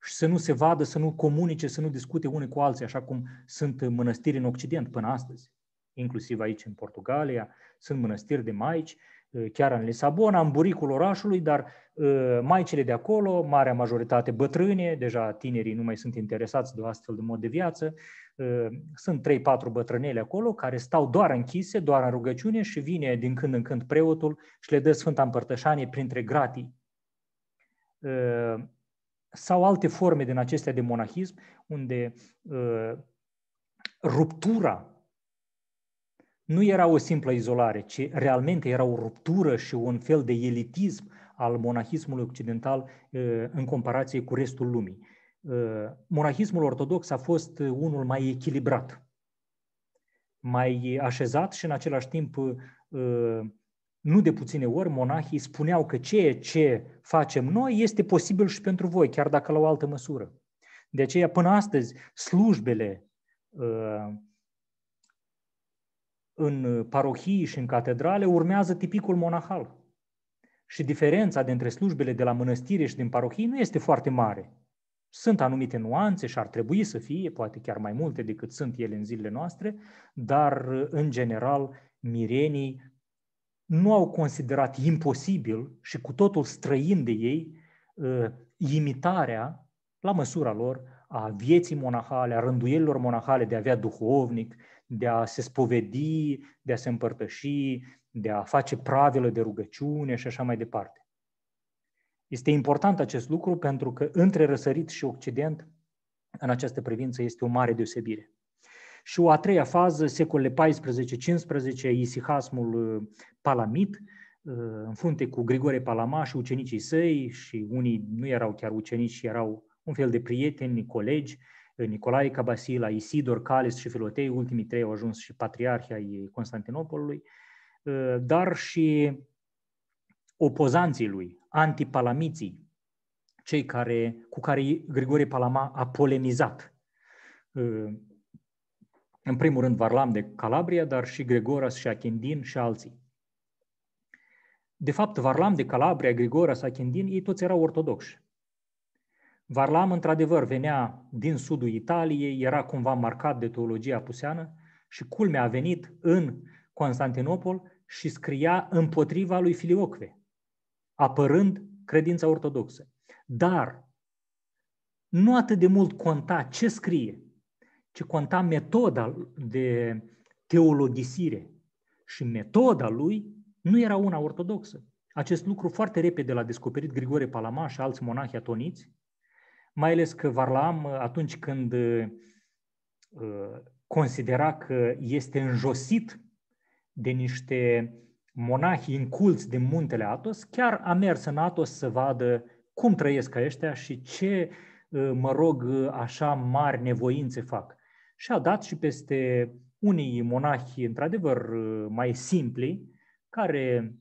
Și să nu se vadă, să nu comunice, să nu discute unii cu alții, așa cum sunt mănăstiri în Occident până astăzi. Inclusiv aici în Portugalia, sunt mănăstiri de maici Eh, chiar în Lisabona, în buricul orașului, dar eh, maicile de acolo, marea majoritate bătrâne, deja tinerii nu mai sunt interesați de astfel de mod de viață, eh, sunt 3-4 bătrânele acolo care stau doar închise, doar în rugăciune și vine din când în când preotul și le dă Sfânta Împărtășanie printre gratii. Sau alte forme din acestea de monahism, unde ruptura nu era o simplă izolare, ci realmente era o ruptură și un fel de elitism al monahismului occidental uh, în comparație cu restul lumii. Uh, monahismul ortodox a fost uh, unul mai echilibrat, mai așezat și în același timp nu de puține ori monahii spuneau că ceea ce facem noi este posibil și pentru voi, chiar dacă la o altă măsură. De aceea, până astăzi, slujbele în uh, parohii și în catedrale urmează tipicul monahal. Și diferența dintre slujbele de la mănăstire și din parohii nu este foarte mare. Sunt anumite nuanțe și ar trebui să fie, poate chiar mai multe decât sunt ele în zilele noastre, dar, uh, în general, mirenii nu au considerat imposibil și cu totul străin de ei uh, imitarea, la măsura lor, a vieții monahale, a rânduielilor monahale de a avea duhovnic, de a se spovedi, de a se împărtăși, de a face pravilă de rugăciune și așa mai departe. Este important acest lucru pentru că între răsărit și Occident, în această privință, este o mare deosebire. Și o a treia fază, secolele 14-15, isihasmul uh, palamit, uh, în frunte cu Grigore Palama și ucenicii săi, și unii nu erau chiar ucenici, erau un fel de prieteni, colegi, Nicolae Cabasila, Isidor Calis și Filotei, ultimii trei au ajuns și patriarhia ai Constantinopolului, ă, dar și opozanții lui, antipalamiții, cei care, cu care Grigore Palama a polemizat. Ă, în primul rând Varlam de Calabria, dar și Gregoras și Achindin și alții. De fapt, Varlam de Calabria, Grigoras, Achindin, ei toți erau ortodoxi. Varlam, într-adevăr, venea din sudul Italiei, era cumva marcat de teologia puseană și culmea a venit în Constantinopol și scria împotriva lui Filiocve, apărând credința ortodoxă. Dar nu atât de mult conta ce scrie, ci conta metoda de teologisire. Și metoda lui nu era una ortodoxă. Acest lucru foarte repede l-a descoperit Grigore Palama și alți monahi atoniți, mai ales că Varlaam, uh, atunci când uh, uh, considera că este înjosit de niște monahi inculți de muntele Atos, chiar a mers în Atos să vadă cum trăiesc ăștia și ce, mă rog, așa mari nevoințe fac. Și a dat și peste unii monahi, într-adevăr, mai simpli, care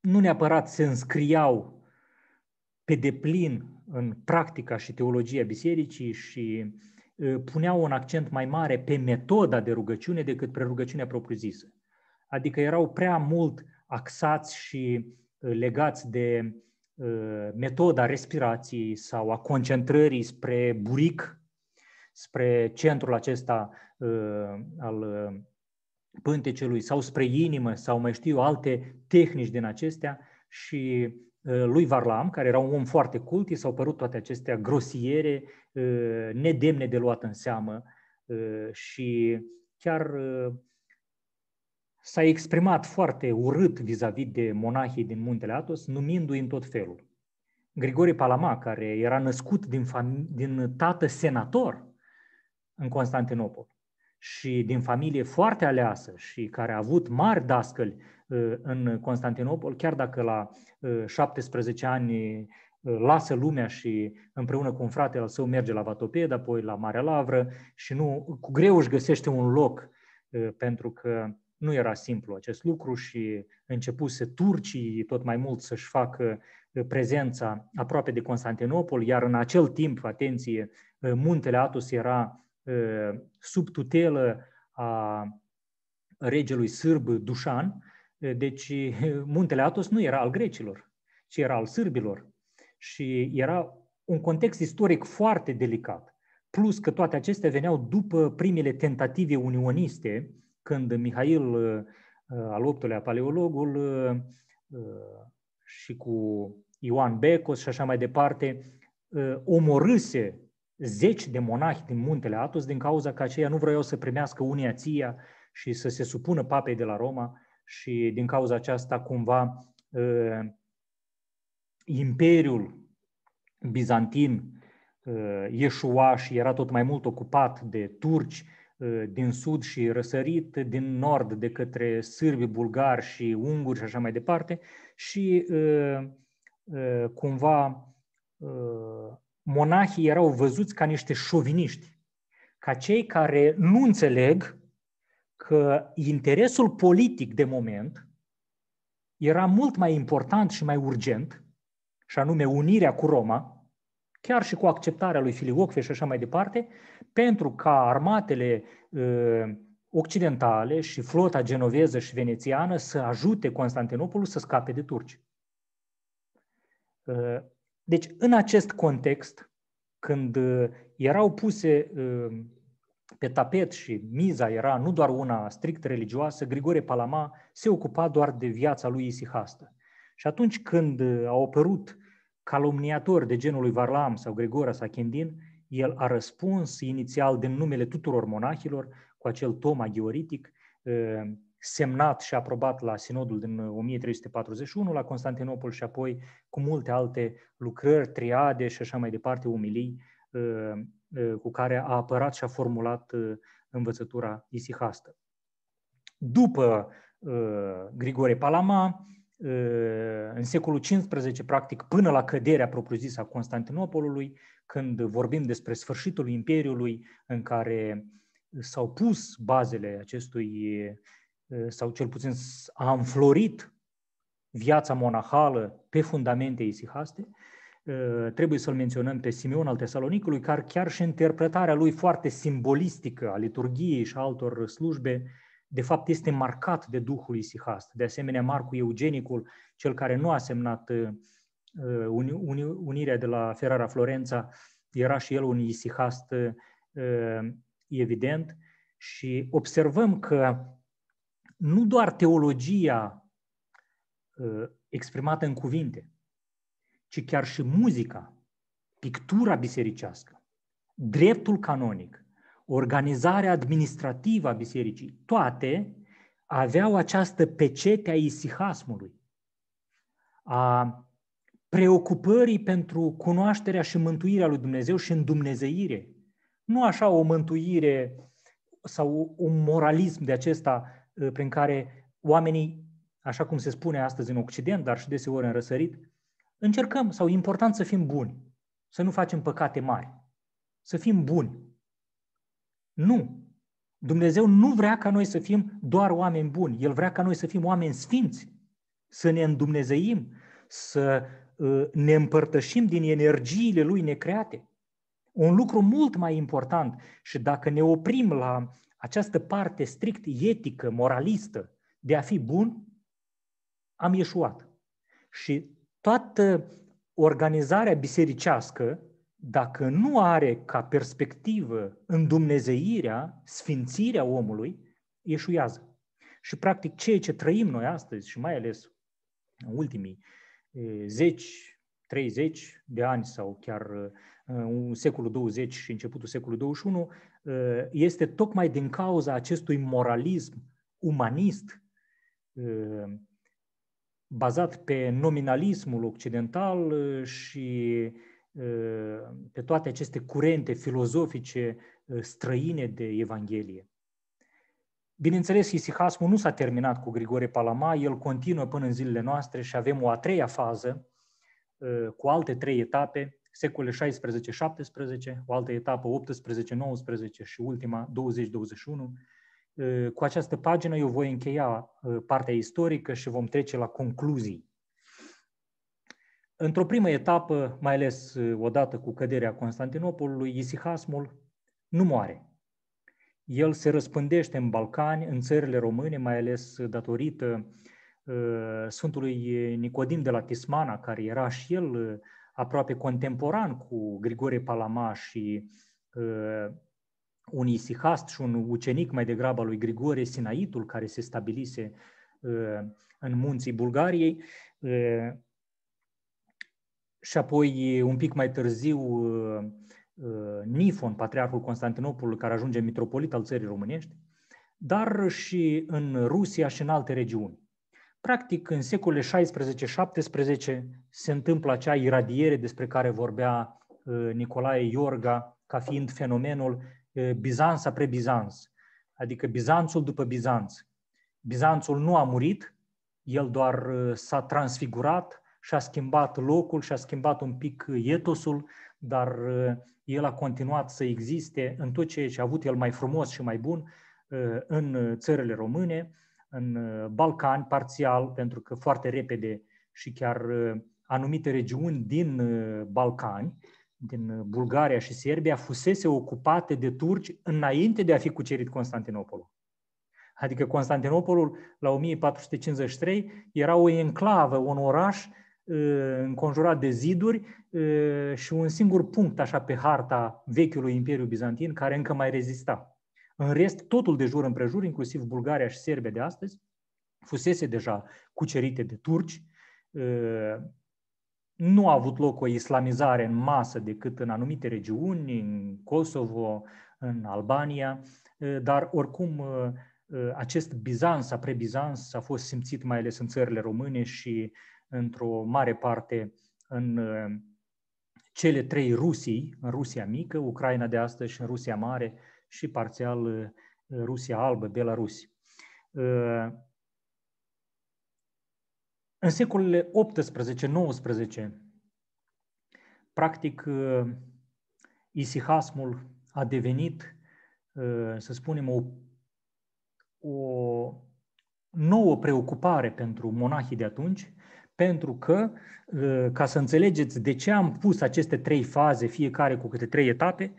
nu neapărat se înscriau pe deplin în practica și teologia bisericii și puneau un accent mai mare pe metoda de rugăciune decât pe rugăciunea propriu-zisă. Adică erau prea mult axați și legați de metoda respirației sau a concentrării spre buric, spre centrul acesta al pântecelui sau spre inimă sau mai știu alte tehnici din acestea și Eh, lui Varlam, care era un om foarte cult, i s-au părut toate acestea grosiere, eh, nedemne de luat în seamă eh, și chiar s-a exprimat foarte urât vis-a-vis de monahii din Muntele Atos, numindu-i în tot felul. Grigore Palama, care era născut din, fam- din tată senator în Constantinopol, și din familie foarte aleasă și care a avut mari dascăli uh, în Constantinopol, chiar dacă la 17 uh, ani uh, lasă lumea și împreună cu un frate al său merge la Vatoped, apoi la Marea Lavră și nu, cu greu își găsește un loc pentru că nu era simplu acest lucru și începuse turcii tot mai mult să-și facă prezența aproape de Constantinopol, iar în acel timp, atenție, muntele Atos era Ă, sub tutelă a regelui sârb Dușan, ă, deci muntele Atos nu era al grecilor, ci era al sârbilor. Și era un context istoric foarte delicat. Plus că toate acestea veneau după primele tentative unioniste, când Mihail ă, al VIII-lea, paleologul, și cu Ioan Becos și așa mai departe, omorâse zeci de monahi din muntele Atos din cauza că aceia nu vreau să primească uniația și să se supună papei de la Roma și din cauza aceasta cumva ă, imperiul bizantin ă, ieșua și era tot mai mult ocupat de turci ă, din sud și răsărit din nord de către sârbi, bulgari și unguri și așa mai departe și cumva monahii erau văzuți ca niște șoviniști, ca cei care nu înțeleg că interesul politic de moment era mult mai important și mai urgent, și anume unirea cu Roma, chiar și cu acceptarea lui Filiocfe și așa mai departe, pentru ca armatele uh, occidentale și flota genoveză și venețiană să ajute Constantinopolul să scape de turci. Uh, deci, în acest context, când uh, erau puse uh, pe tapet și miza era nu doar una strict religioasă, Grigore Palama se ocupa doar de viața lui Isihastă. Și atunci când uh, au apărut calomniatori de genul lui Varlam sau Grigora sau el a răspuns inițial din numele tuturor monahilor cu acel toma gheoritic, semnat și aprobat la sinodul din 1341 uh, la Constantinopol și apoi cu multe alte lucrări, triade și așa mai departe, umilii uh, uh, cu care a apărat și a formulat învățătura isihastă. După Grigore Palama, în secolul XV, practic, până la căderea propriu-zisă a Constantinopolului, când vorbim despre sfârșitul Imperiului în care s-au pus bazele acestui Eh, sau cel puțin a înflorit viața monahală pe fundamente isihaste, eh, trebuie să-l menționăm pe Simeon al Tesalonicului, care chiar și interpretarea lui foarte simbolistică a liturgiei și a altor slujbe, de fapt este marcat de Duhul Isihast. De asemenea, Marcu Eugenicul, cel care nu a semnat eh, unirea de la Ferrara Florența, era și el un isihast evident și observăm că nu doar teologia uh, exprimată în cuvinte, ci chiar și muzica, pictura bisericească, dreptul canonic, organizarea administrativă a bisericii, toate aveau această pecete a isihasmului, a preocupării pentru cunoașterea și mântuirea lui Dumnezeu și îndumnezeire. Nu așa o mântuire sau un moralism de acesta Uh, prin care oamenii, așa cum se spune astăzi în Occident, dar și deseori în răsărit, încercăm sau e important să fim buni, să nu facem păcate mari, să fim buni. Nu! Dumnezeu nu vrea ca noi să fim doar oameni buni. El vrea ca noi să fim oameni sfinți, să ne îndumnezeim, să uh, ne împărtășim din energiile Lui necreate. Un lucru mult mai important și dacă ne oprim la această parte strict etică, moralistă, de a fi bun, am ieșuat. Și toată organizarea bisericească, dacă nu are ca perspectivă îndumnezeirea, sfințirea omului, ieșuiază. Și practic ceea ce trăim noi astăzi și mai ales în ultimii zeci, 30 de ani sau chiar în secolul 20 și începutul secolului 21, Ă, este tocmai din cauza acestui moralism umanist ă, bazat pe nominalismul occidental ă, și pe toate aceste curente filozofice străine de Evanghelie. Bineînțeles, isihasmul nu s-a terminat cu Grigore Palama, el continuă până în zilele noastre și avem o a treia fază cu alte trei etape secole 16-17, o altă etapă 18-19 și ultima 20-21. Eh, cu această pagină eu voi încheia eh, partea istorică și vom trece la concluzii. Într-o primă etapă, mai ales eh, odată cu căderea Constantinopolului, isihasmul nu moare. El se răspândește în Balcani, în țările române, mai ales datorită Sfântului Nicodim de la Tismana, care era și el aproape contemporan cu Grigore Palama și uh, un isihast și un ucenic mai degrabă lui Grigore Sinaitul, care se stabilise uh, în munții Bulgariei. Uh, și apoi, uh, un pic mai târziu, uh, uh, Nifon, patriarhul Constantinopolului, care ajunge mitropolit al țării românești, dar și în Rusia și în alte regiuni. Practic, în secolele 16-17 se întâmplă acea iradiere despre care vorbea uh, Nicolae Iorga ca fiind fenomenul Bizanța uh, pre-Bizanț, adică Bizanțul după Bizanț. Bizanțul nu a murit, el doar uh, s-a transfigurat și a schimbat locul și a schimbat un pic etosul, dar el a continuat să existe în tot ceea ce a avut el mai frumos și mai bun în țările române, în uh, Balcani, parțial, pentru că foarte repede și chiar uh, anumite regiuni din uh, Balcani, din Bulgaria și Serbia, fusese ocupate de turci înainte de a fi cucerit Constantinopolul. Adică Constantinopolul, la 1453, era o enclavă, un oraș înconjurat de ziduri și un singur punct, așa, pe harta vechiului Imperiu Bizantin, care încă mai rezista. În rest, totul de jur împrejur, inclusiv Bulgaria și Serbia de astăzi, fusese deja cucerite de turci, ă, nu a avut loc o islamizare în masă decât în anumite regiuni, în Kosovo, în Albania, ă, dar oricum ă, acest Bizanț, pre-Bizanț, a fost simțit mai ales în țările române și într-o mare parte în cele trei Rusii, în Rusia mică, Ucraina de astăzi și în Rusia mare, și parțial uh, Rusia Albă, Belarus. Uh, în secolele 18-19, practic, uh, isihasmul a devenit, să spunem, o, o nouă preocupare pentru monahii de atunci, pentru că, ca să înțelegeți de ce am pus aceste trei faze, fiecare cu câte trei etape,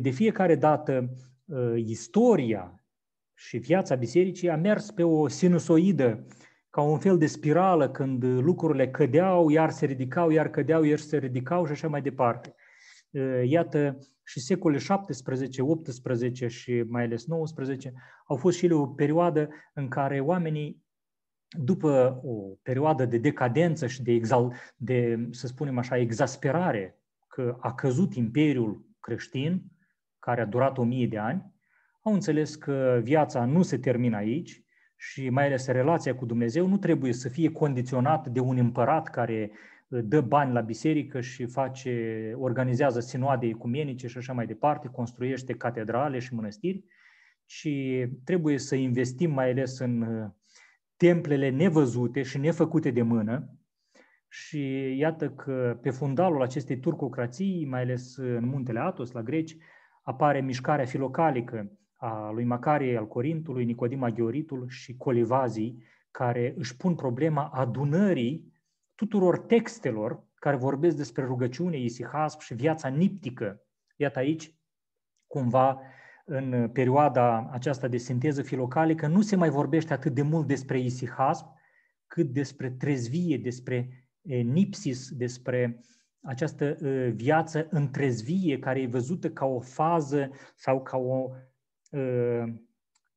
de fiecare dată istoria și viața bisericii a mers pe o sinusoidă, ca un fel de spirală când lucrurile cădeau, iar se ridicau, iar cădeau, iar se ridicau și așa mai departe. Iată, și secolele 17, 18 și mai ales 19 au fost și ele o perioadă în care oamenii după o perioadă de decadență și de, exal, de să spunem așa, exasperare că a căzut imperiul creștin, care a durat o mie de ani, au înțeles că viața nu se termină aici și mai ales relația cu Dumnezeu nu trebuie să fie condiționată de un împărat care uh, dă bani la biserică și face, organizează sinoade ecumenice și așa mai departe, construiește catedrale și mănăstiri, ci trebuie să investim mai ales în uh, templele nevăzute și nefăcute de mână, și iată că pe fundalul acestei turcocrații, mai ales în muntele Atos, la greci, apare mișcarea filocalică a lui Macarie al Corintului, Nicodima Gheoritul și Colivazii, care își pun problema adunării tuturor textelor care vorbesc despre rugăciune, isihasp și viața niptică. Iată aici, cumva, în perioada aceasta de sinteză filocalică, nu se mai vorbește atât de mult despre isihasp, cât despre trezvie, despre Nipsis despre această viață în trezvie care e văzută ca o fază sau ca o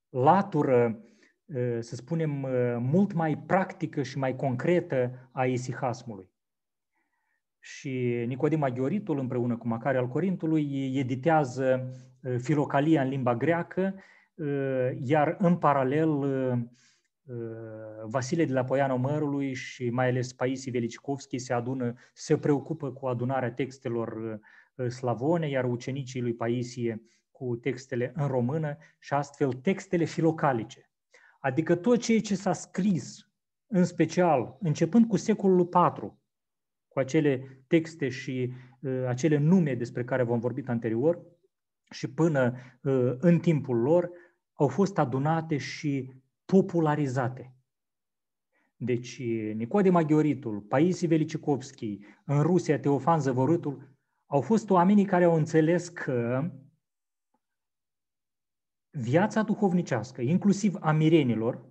latură, să spunem, mult mai practică și mai concretă a isihasmului. Și Nicodim Aghioritul, împreună cu Macare al Corintului, editează Filocalia în limba greacă, iar în paralel Eh, Vasile de la Poiana Mărului și mai ales Paisi Velicicovski se adună, se preocupă cu adunarea textelor eh, slavone, iar ucenicii lui Paisie cu textele în română și astfel textele filocalice. Adică tot ceea ce s-a scris, în special începând cu secolul IV, cu acele texte și uh, acele nume despre care v-am vorbit anterior, și până uh, în timpul lor, au fost adunate și popularizate. Deci Nicodem Aghioritul, Paisi Velicicovski, în Rusia Teofan Zăvorâtul, au fost oamenii care au înțeles că viața duhovnicească, inclusiv a mirenilor,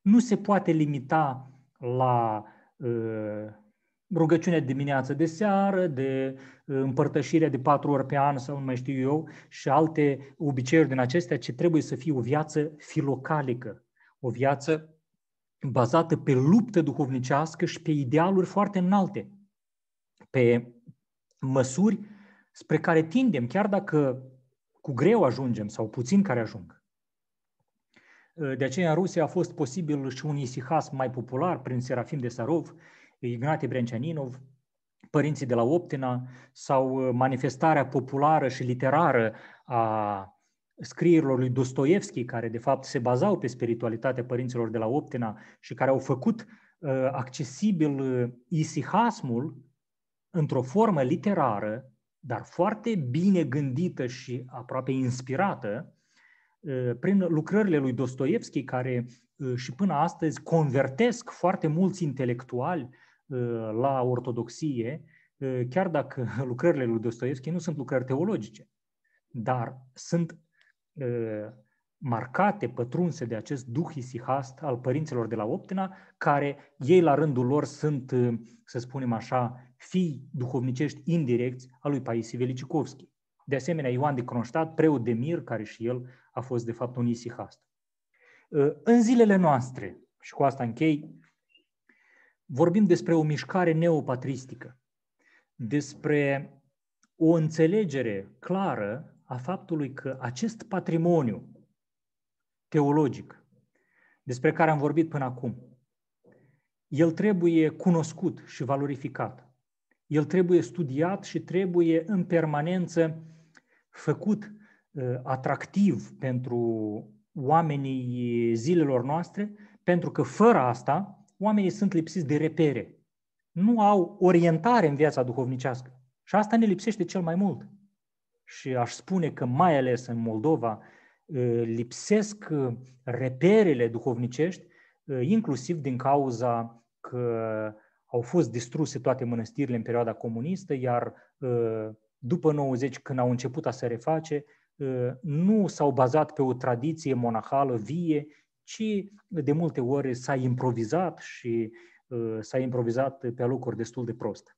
nu se poate limita la uh, rugăciunea de dimineață de seară, de împărtășirea de patru ori pe an sau nu mai știu eu și alte obiceiuri din acestea, ci trebuie să fie o viață filocalică, o viață bazată pe luptă duhovnicească și pe idealuri foarte înalte, pe măsuri spre care tindem, chiar dacă cu greu ajungem sau puțin care ajung. De aceea în Rusia a fost posibil și un isihas mai popular prin Serafim de Sarov, Ignate Brencianinov, părinții de la Optina sau manifestarea populară și literară a scrierilor lui Dostoevski, care de fapt se bazau pe spiritualitatea părinților de la Optina și care au făcut uh, accesibil uh, isihasmul într-o formă literară, dar foarte bine gândită și aproape inspirată, uh, prin lucrările lui Dostoevski, care și până astăzi convertesc foarte mulți intelectuali la ortodoxie, chiar dacă lucrările lui Dostoevski nu sunt lucrări teologice, dar sunt marcate, pătrunse de acest duh isihast al părinților de la Optina, care ei la rândul lor sunt, să spunem așa, fii duhovnicești indirecți al lui Paisie Velicicovski. De asemenea, Ioan de Cronștat, preot de mir, care și el a fost de fapt un isihast. În zilele noastre, și cu asta închei, vorbim despre o mișcare neopatristică, despre o înțelegere clară a faptului că acest patrimoniu teologic despre care am vorbit până acum, el trebuie cunoscut și valorificat. El trebuie studiat și trebuie în permanență făcut uh, atractiv pentru oamenii zilelor noastre, pentru că fără asta oamenii sunt lipsiți de repere. Nu au orientare în viața duhovnicească. Și asta ne lipsește cel mai mult și aș spune că mai ales în Moldova ă, lipsesc ă, reperele duhovnicești, ă, inclusiv din cauza că au fost distruse toate mănăstirile în perioada comunistă, iar după 90, când au început a se reface, nu s-au bazat pe o tradiție monahală vie, ci de multe ori s-a improvizat și s-a improvizat pe locuri destul de prost.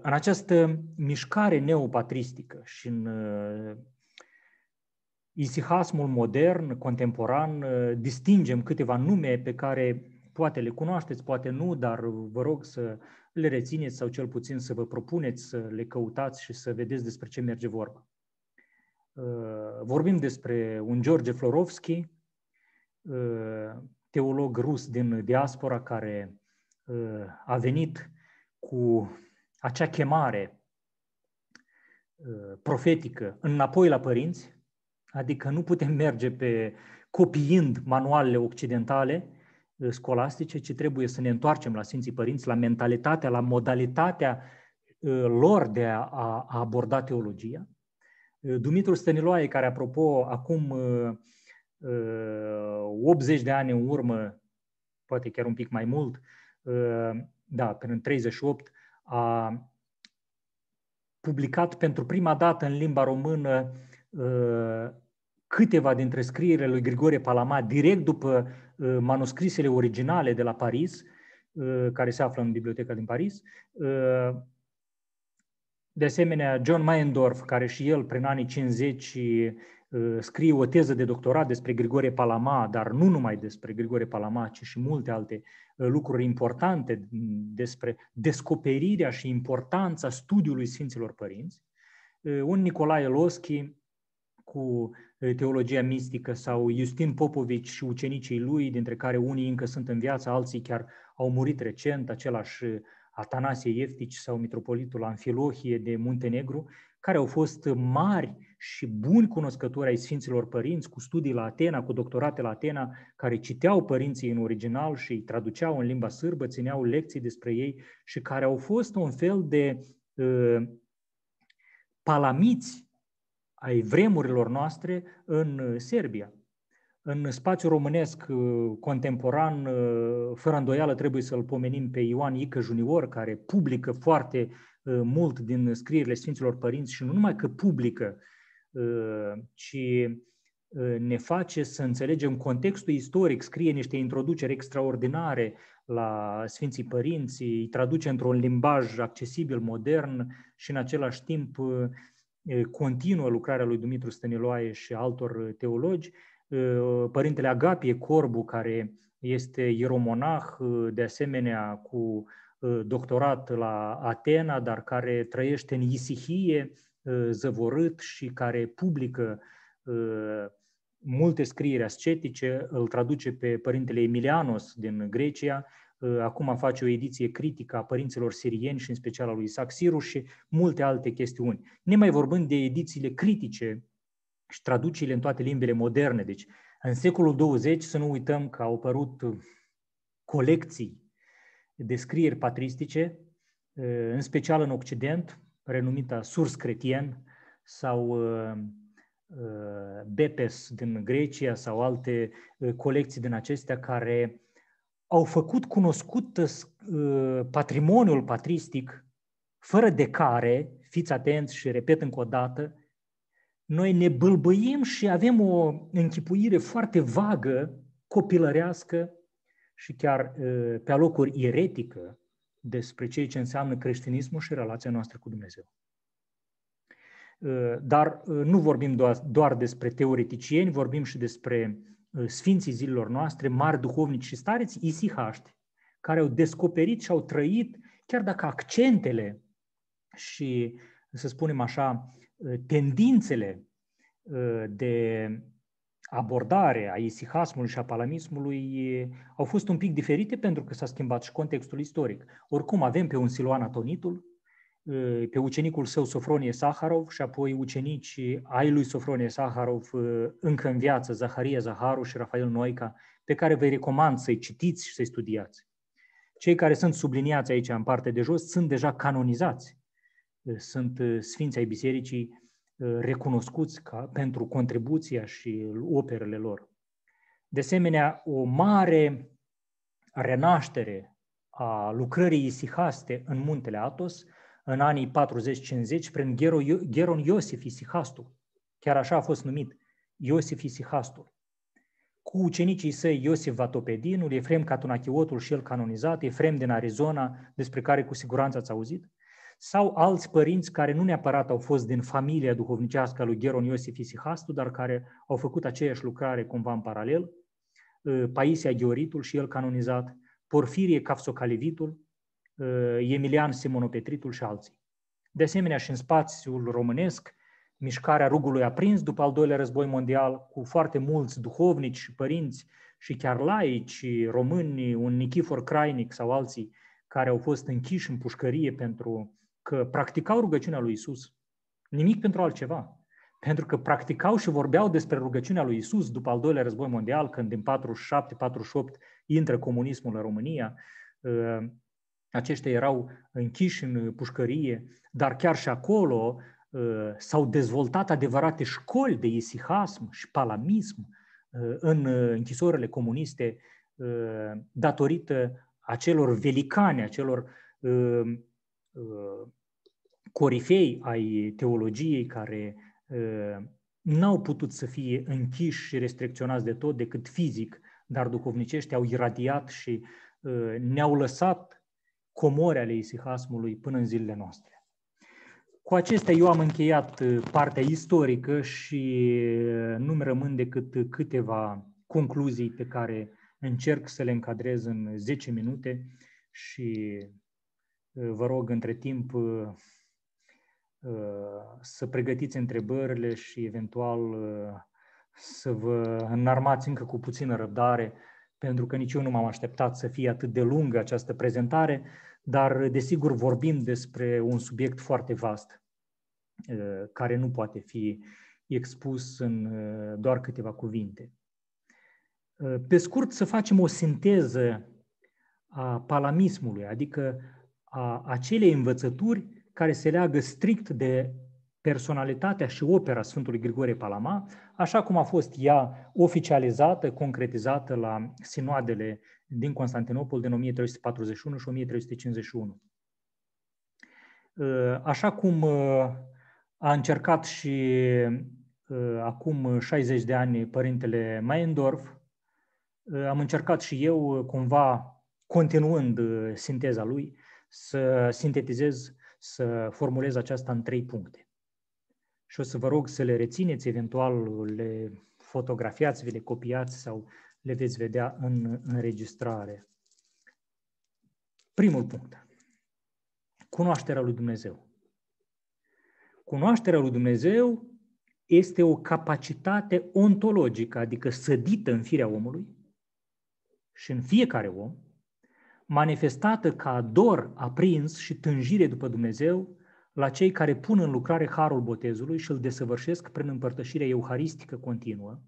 În această mișcare neopatristică și în uh, isihasmul modern, contemporan, uh, distingem câteva nume pe care poate le cunoașteți, poate nu, dar vă rog să le rețineți sau cel puțin să vă propuneți să le căutați și să vedeți despre ce merge vorba. Uh, vorbim despre un George Florovski, teolog rus din diaspora care a venit cu acea chemare uh, profetică înapoi la părinți, adică nu putem merge pe copiind manualele occidentale uh, scolastice, ci trebuie să ne întoarcem la Sfinții Părinți, la mentalitatea, la modalitatea uh, lor de a, aborda teologia. Dumitru Stăniloae, care, apropo, acum 80 de ani în urmă, poate chiar un pic mai mult, da, până în 38, a publicat pentru prima dată în limba română uh, câteva dintre scrierile lui Grigore Palama direct după uh, manuscrisele originale de la Paris, uh, care se află în biblioteca din Paris. De asemenea, John Mayendorf, care și el prin anii 50 Uh, scrie o teză de doctorat despre Grigore Palama, dar nu numai despre Grigore Palama, ci și multe alte uh, lucruri importante mm, despre descoperirea și importanța studiului Sfinților Părinți. Uh, un Nicolae Loschi cu teologia mistică sau Justin Popovici și ucenicii lui, dintre care unii încă sunt în viață, alții chiar au murit recent, același Atanasie Ieftici sau Mitropolitul Anfilohie de Muntenegru, care au fost mari și buni cunoscători ai Sfinților Părinți, cu studii la Atena, cu doctorate la Atena, care citeau părinții în original și îi traduceau în limba sârbă, țineau lecții despre ei și care au fost un fel de uh, palamiți ai vremurilor noastre în uh, Serbia. În spațiul românesc uh, contemporan, uh, fără îndoială, trebuie să-l pomenim pe Ioan Ică Junior, care publică foarte mult din scrierile Sfinților Părinți și nu numai că publică, ci uh, uh, ne face să înțelegem contextul istoric, scrie niște introduceri extraordinare la Sfinții Părinți, îi traduce într-un limbaj accesibil, modern și în același timp uh, continuă lucrarea lui Dumitru Stăniloae și altor teologi. Părintele Agapie Corbu, care este ieromonah, de asemenea cu doctorat la Atena, dar care trăiește în Isihie, Uh, zăvorât și care publică uh, multe scrieri ascetice, îl traduce pe părintele Emilianos din Grecia, uh, acum face o ediție critică a părinților sirieni și în special a lui Isaac Siru și multe alte chestiuni. Nemai vorbând de edițiile critice și traduciile în toate limbile moderne. Deci, în secolul 20, să nu uităm că au apărut colecții de scrieri patristice, în special în Occident, renumita Surs Cretien sau uh, uh, Bepes din Grecia sau alte uh, colecții din acestea care au făcut cunoscut patrimoniul patristic fără de care, fiți atenți și repet încă o dată, noi ne bâlbâim și avem o închipuire foarte vagă, copilărească și chiar pe alocuri eretică despre ceea ce înseamnă creștinismul și relația noastră cu Dumnezeu. Uh, dar uh, nu vorbim doar, despre teoreticieni, vorbim și despre uh, sfinții zilelor noastre, mari duhovnici și stareți, isihaști, care au descoperit și au trăit, chiar dacă accentele și, să spunem așa, tendințele de abordare a isihasmului și a palamismului eh, au fost un pic diferite pentru că s-a schimbat și contextul istoric. Oricum avem pe un siloan Atonitul, eh, pe ucenicul său Sofronie Saharov și apoi ucenici ai lui Sofronie Saharov eh, încă în viață, Zaharia Zaharu și Rafael Noica, pe care vă recomand să-i citiți și să-i studiați. Cei care sunt subliniați aici în partea de jos sunt deja canonizați, sunt sfinții ai bisericii Uh, recunoscuți ca, pentru contribuția și operele lor. De asemenea, o mare renaștere a lucrării isihaste în muntele Atos în anii 40-50 prin Geron Iosif Isihastu. Chiar așa a fost numit Iosif Isihastu. Cu ucenicii săi Iosif Vatopedinul, Efrem Catunachiotul și el canonizat, Efrem din Arizona, despre care cu siguranță ați auzit, sau alți părinți care nu neapărat au fost din familia duhovnicească a lui Gheron Iosif Isihastu, dar care au făcut aceeași lucrare cumva în paralel, ă, Paisia Gheoritul și el canonizat, Porfirie Cafsocalevitul, ă, Emilian Simonopetritul și alții. De asemenea, și în spațiul românesc, mișcarea rugului aprins după al doilea război mondial, cu foarte mulți duhovnici și părinți și chiar laici români, un Nichifor Crainic sau alții, care au fost închiși în pușcărie pentru că practicau rugăciunea lui Isus. Nimic pentru altceva. Pentru că practicau și vorbeau despre rugăciunea lui Isus după al doilea război mondial, când din 47-48 intră comunismul în România. Ă, aceștia erau închiși în pușcărie, dar chiar și acolo ă, s-au dezvoltat adevărate școli de isihasm și palamism ă, în închisorile comuniste datorită acelor velicane, acelor Uh, corifei ai teologiei care uh, n-au putut să fie închiși și restricționați de tot decât fizic, dar duhovnicești au iradiat și uh, ne-au lăsat comori ale isihasmului până în zilele noastre. Cu acestea eu am încheiat partea istorică și nu-mi rămân decât câteva concluzii pe care încerc să le încadrez în 10 minute și Vă rog, între timp, să pregătiți întrebările și eventual să vă înarmați încă cu puțină răbdare, pentru că nici eu nu m-am așteptat să fie atât de lungă această prezentare, dar desigur vorbim despre un subiect foarte vast, care nu poate fi expus în doar câteva cuvinte. Pe scurt, să facem o sinteză a palamismului, adică a acelei învățături care se leagă strict de personalitatea și opera Sfântului Grigore Palama, așa cum a fost ea oficializată, concretizată la sinoadele din Constantinopol din 1341 și 1351. Uh, așa cum uh, a încercat și uh, acum 60 de ani părintele Maendorf, am încercat și eu, cumva continuând sinteza lui, să sintetizez, să formulez aceasta în trei puncte. Și o să vă rog să le rețineți, eventual le fotografiați, vi le copiați sau le veți vedea în înregistrare. Primul punct. Cunoașterea lui Dumnezeu. Cunoașterea lui Dumnezeu este o capacitate ontologică, adică sădită în firea omului și în fiecare om, manifestată ca dor aprins și tânjire după Dumnezeu la cei care pun în lucrare harul botezului și îl desăvârșesc prin împărtășirea euharistică continuă,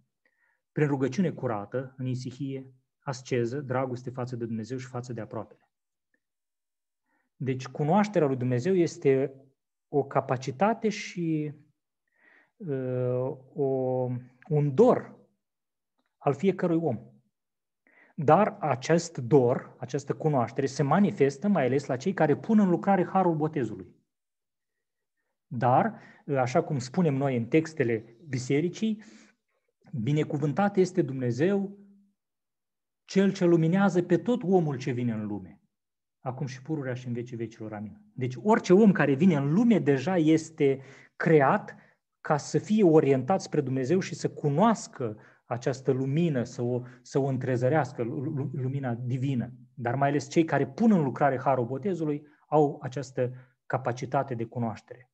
prin rugăciune curată, în isihie, asceză, dragoste față de Dumnezeu și față de aproapele. Deci cunoașterea lui Dumnezeu este o capacitate și uh, o, un dor al fiecărui om. Dar acest dor, această cunoaștere, se manifestă mai ales la cei care pun în lucrare harul botezului. Dar, așa cum spunem noi în textele bisericii, binecuvântat este Dumnezeu cel ce luminează pe tot omul ce vine în lume. Acum și pururea și în vecii vecilor. Amin. Deci orice om care vine în lume deja este creat ca să fie orientat spre Dumnezeu și să cunoască această lumină, să o, să o întrezărească, lumina divină. Dar mai ales cei care pun în lucrare harul botezului au această capacitate de cunoaștere.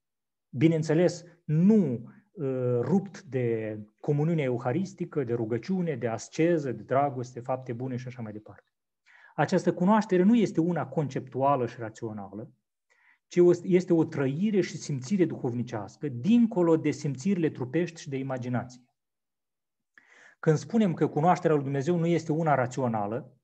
Bineînțeles, nu ă, rupt de comuniunea euharistică, de rugăciune, de asceză, de dragoste, fapte bune și așa mai departe. Această cunoaștere nu este una conceptuală și rațională, ci este o trăire și simțire duhovnicească, dincolo de simțirile trupești și de imaginație. Când spunem că cunoașterea lui Dumnezeu nu este una rațională,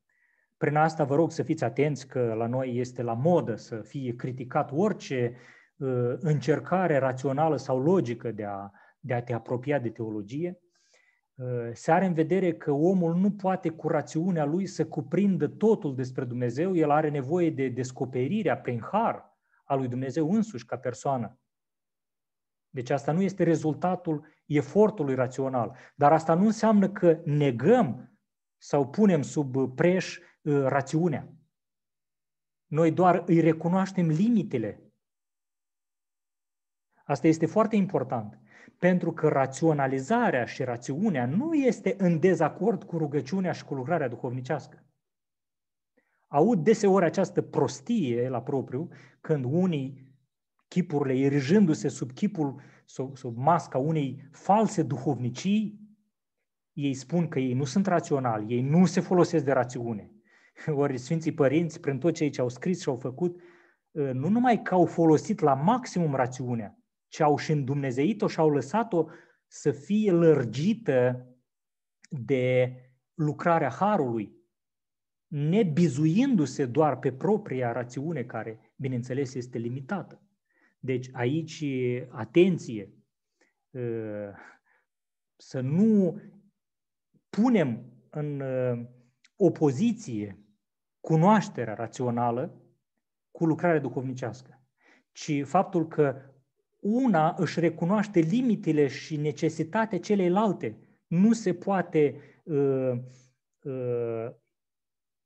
prin asta vă rog să fiți atenți că la noi este la modă să fie criticat orice uh, încercare rațională sau logică de a, de a te apropia de teologie, uh, se are în vedere că omul nu poate cu rațiunea lui să cuprindă totul despre Dumnezeu, el are nevoie de descoperirea prin har a lui Dumnezeu însuși ca persoană. Deci asta nu este rezultatul efortului rațional. Dar asta nu înseamnă că negăm sau punem sub preș uh, rațiunea. Noi doar îi recunoaștem limitele. Asta este foarte important. Pentru că raționalizarea și rațiunea nu este în dezacord cu rugăciunea și cu lucrarea duhovnicească. Aud deseori această prostie la propriu când unii chipurile, erijându-se sub chipul, sub, sub masca unei false duhovnicii, ei spun că ei nu sunt raționali, ei nu se folosesc de rațiune. Ori Sfinții Părinți, prin tot ceea ce au scris și au făcut, ă, nu numai că au folosit la maximum rațiunea, ci au și îndumnezeit-o și au lăsat-o să fie lărgită de lucrarea Harului, nebizuindu-se doar pe propria rațiune, care, bineînțeles, este limitată. Deci aici atenție ă, să nu punem în ă, opoziție cunoașterea rațională cu lucrarea duhovnicească, ci faptul că una își recunoaște limitele și necesitatea celeilalte. Nu se poate, ă,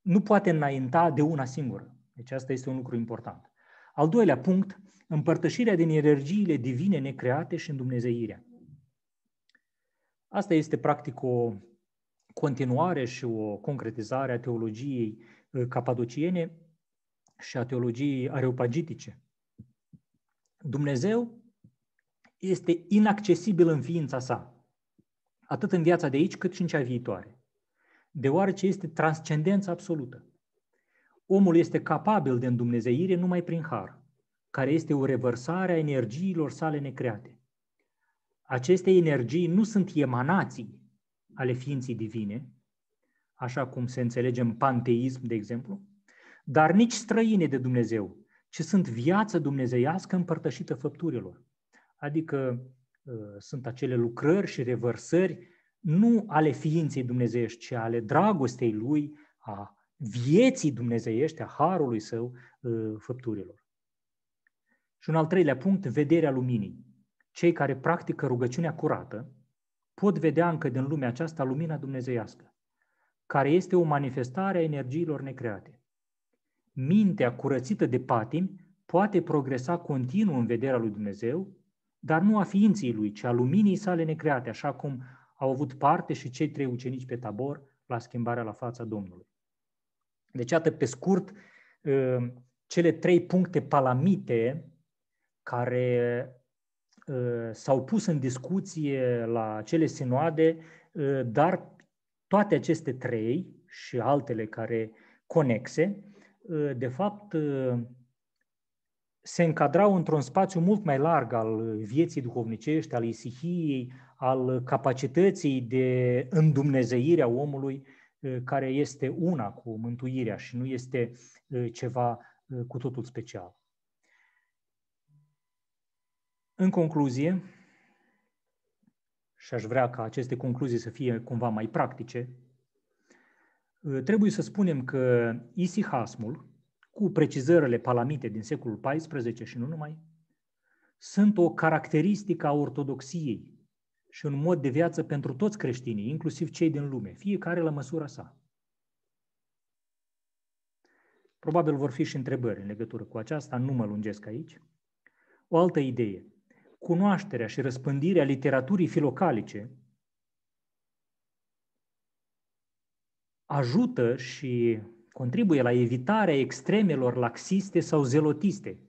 nu poate înainta de una singură. Deci asta este un lucru important. Al doilea punct, împărtășirea din energiile divine necreate și îndumnezeirea. Asta este practic o continuare și o concretizare a teologiei uh, capadociene și a teologiei areopagitice. Dumnezeu este inaccesibil în ființa sa, atât în viața de aici cât și în cea viitoare, deoarece este transcendența absolută. Omul este capabil de îndumnezeire numai prin har care este o revărsare a energiilor sale necreate. Aceste energii nu sunt emanații ale ființii divine, așa cum se înțelege în panteism, de exemplu, dar nici străine de Dumnezeu, ci sunt viață dumnezeiască împărtășită făpturilor. Adică uh, sunt acele lucrări și revărsări nu ale ființei dumnezeiești, ci ale dragostei lui, a vieții dumnezeiești, a harului său uh, făpturilor. Și un al treilea punct, vederea luminii. Cei care practică rugăciunea curată pot vedea încă din lumea aceasta lumina dumnezeiască, care este o manifestare a energiilor necreate. Mintea curățită de patim poate progresa continuu în vederea lui Dumnezeu, dar nu a ființii lui, ci a luminii sale necreate, așa cum au avut parte și cei trei ucenici pe tabor la schimbarea la fața Domnului. Deci, atât pe scurt, ă, cele trei puncte palamite care uh, s-au pus în discuție la cele sinoade, uh, dar toate aceste trei și altele care conexe, uh, de fapt, se încadrau într-un spațiu mult mai larg al vieții duhovnicești, al isihiei, al capacității de îndumnezeire a omului, care este una cu mântuirea și nu este ceva cu totul special. În concluzie, și aș vrea ca aceste concluzii să fie cumva mai practice, ă, trebuie să spunem că isihasmul, cu precizările palamite din secolul XIV și nu numai, sunt o caracteristică a ortodoxiei și un mod de viață pentru toți creștinii, inclusiv cei din lume, fiecare la măsura sa. Probabil vor fi și întrebări în legătură cu aceasta, nu mă lungesc aici. O altă idee cunoașterea și răspândirea literaturii filocalice ajută și contribuie la evitarea extremelor laxiste sau zelotiste,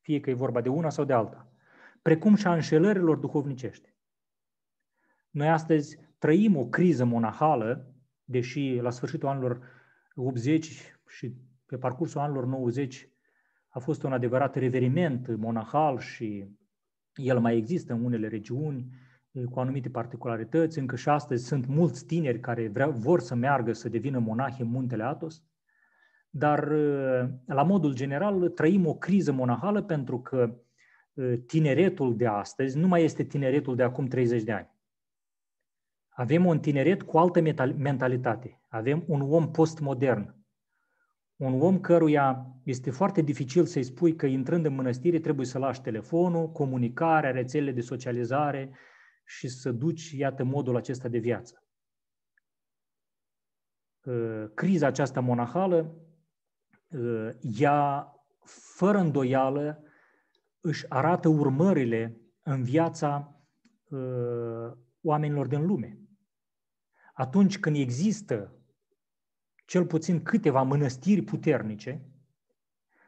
fie că e vorba de una sau de alta, precum și a înșelărilor duhovnicești. Noi astăzi trăim o criză monahală, deși la sfârșitul anilor 80 și pe parcursul anilor 90 a fost un adevărat reveriment monahal și el mai există în unele regiuni cu anumite particularități. Încă și astăzi sunt mulți tineri care vreau, vor să meargă să devină monahi în muntele Atos. Dar, la modul general, trăim o criză monahală pentru că tineretul de astăzi nu mai este tineretul de acum 30 de ani. Avem un tineret cu altă mentalitate. Avem un om postmodern un om căruia este foarte dificil să-i spui că intrând în mănăstire trebuie să lași telefonul, comunicarea, rețelele de socializare și să duci, iată, modul acesta de viață. Uh, criza aceasta monahală, uh, ea, fără îndoială, își arată urmările în viața uh, oamenilor din lume. Atunci când există cel puțin câteva mănăstiri puternice,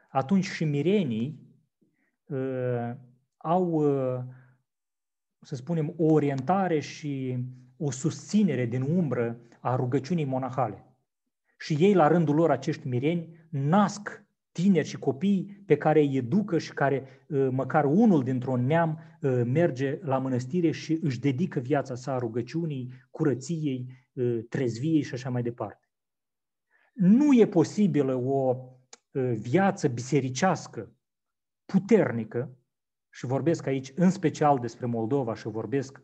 atunci și mirenii uh, au, uh, să spunem, o orientare și o susținere din umbră a rugăciunii monahale. Și ei, la rândul lor, acești mireni, nasc tineri și copii pe care îi educă și care ă, măcar unul dintr-un neam merge la mănăstire și își dedică viața sa rugăciunii, curăției, trezviei și așa mai departe. Nu e posibilă o ă, viață bisericească puternică, și vorbesc aici în special despre Moldova și vorbesc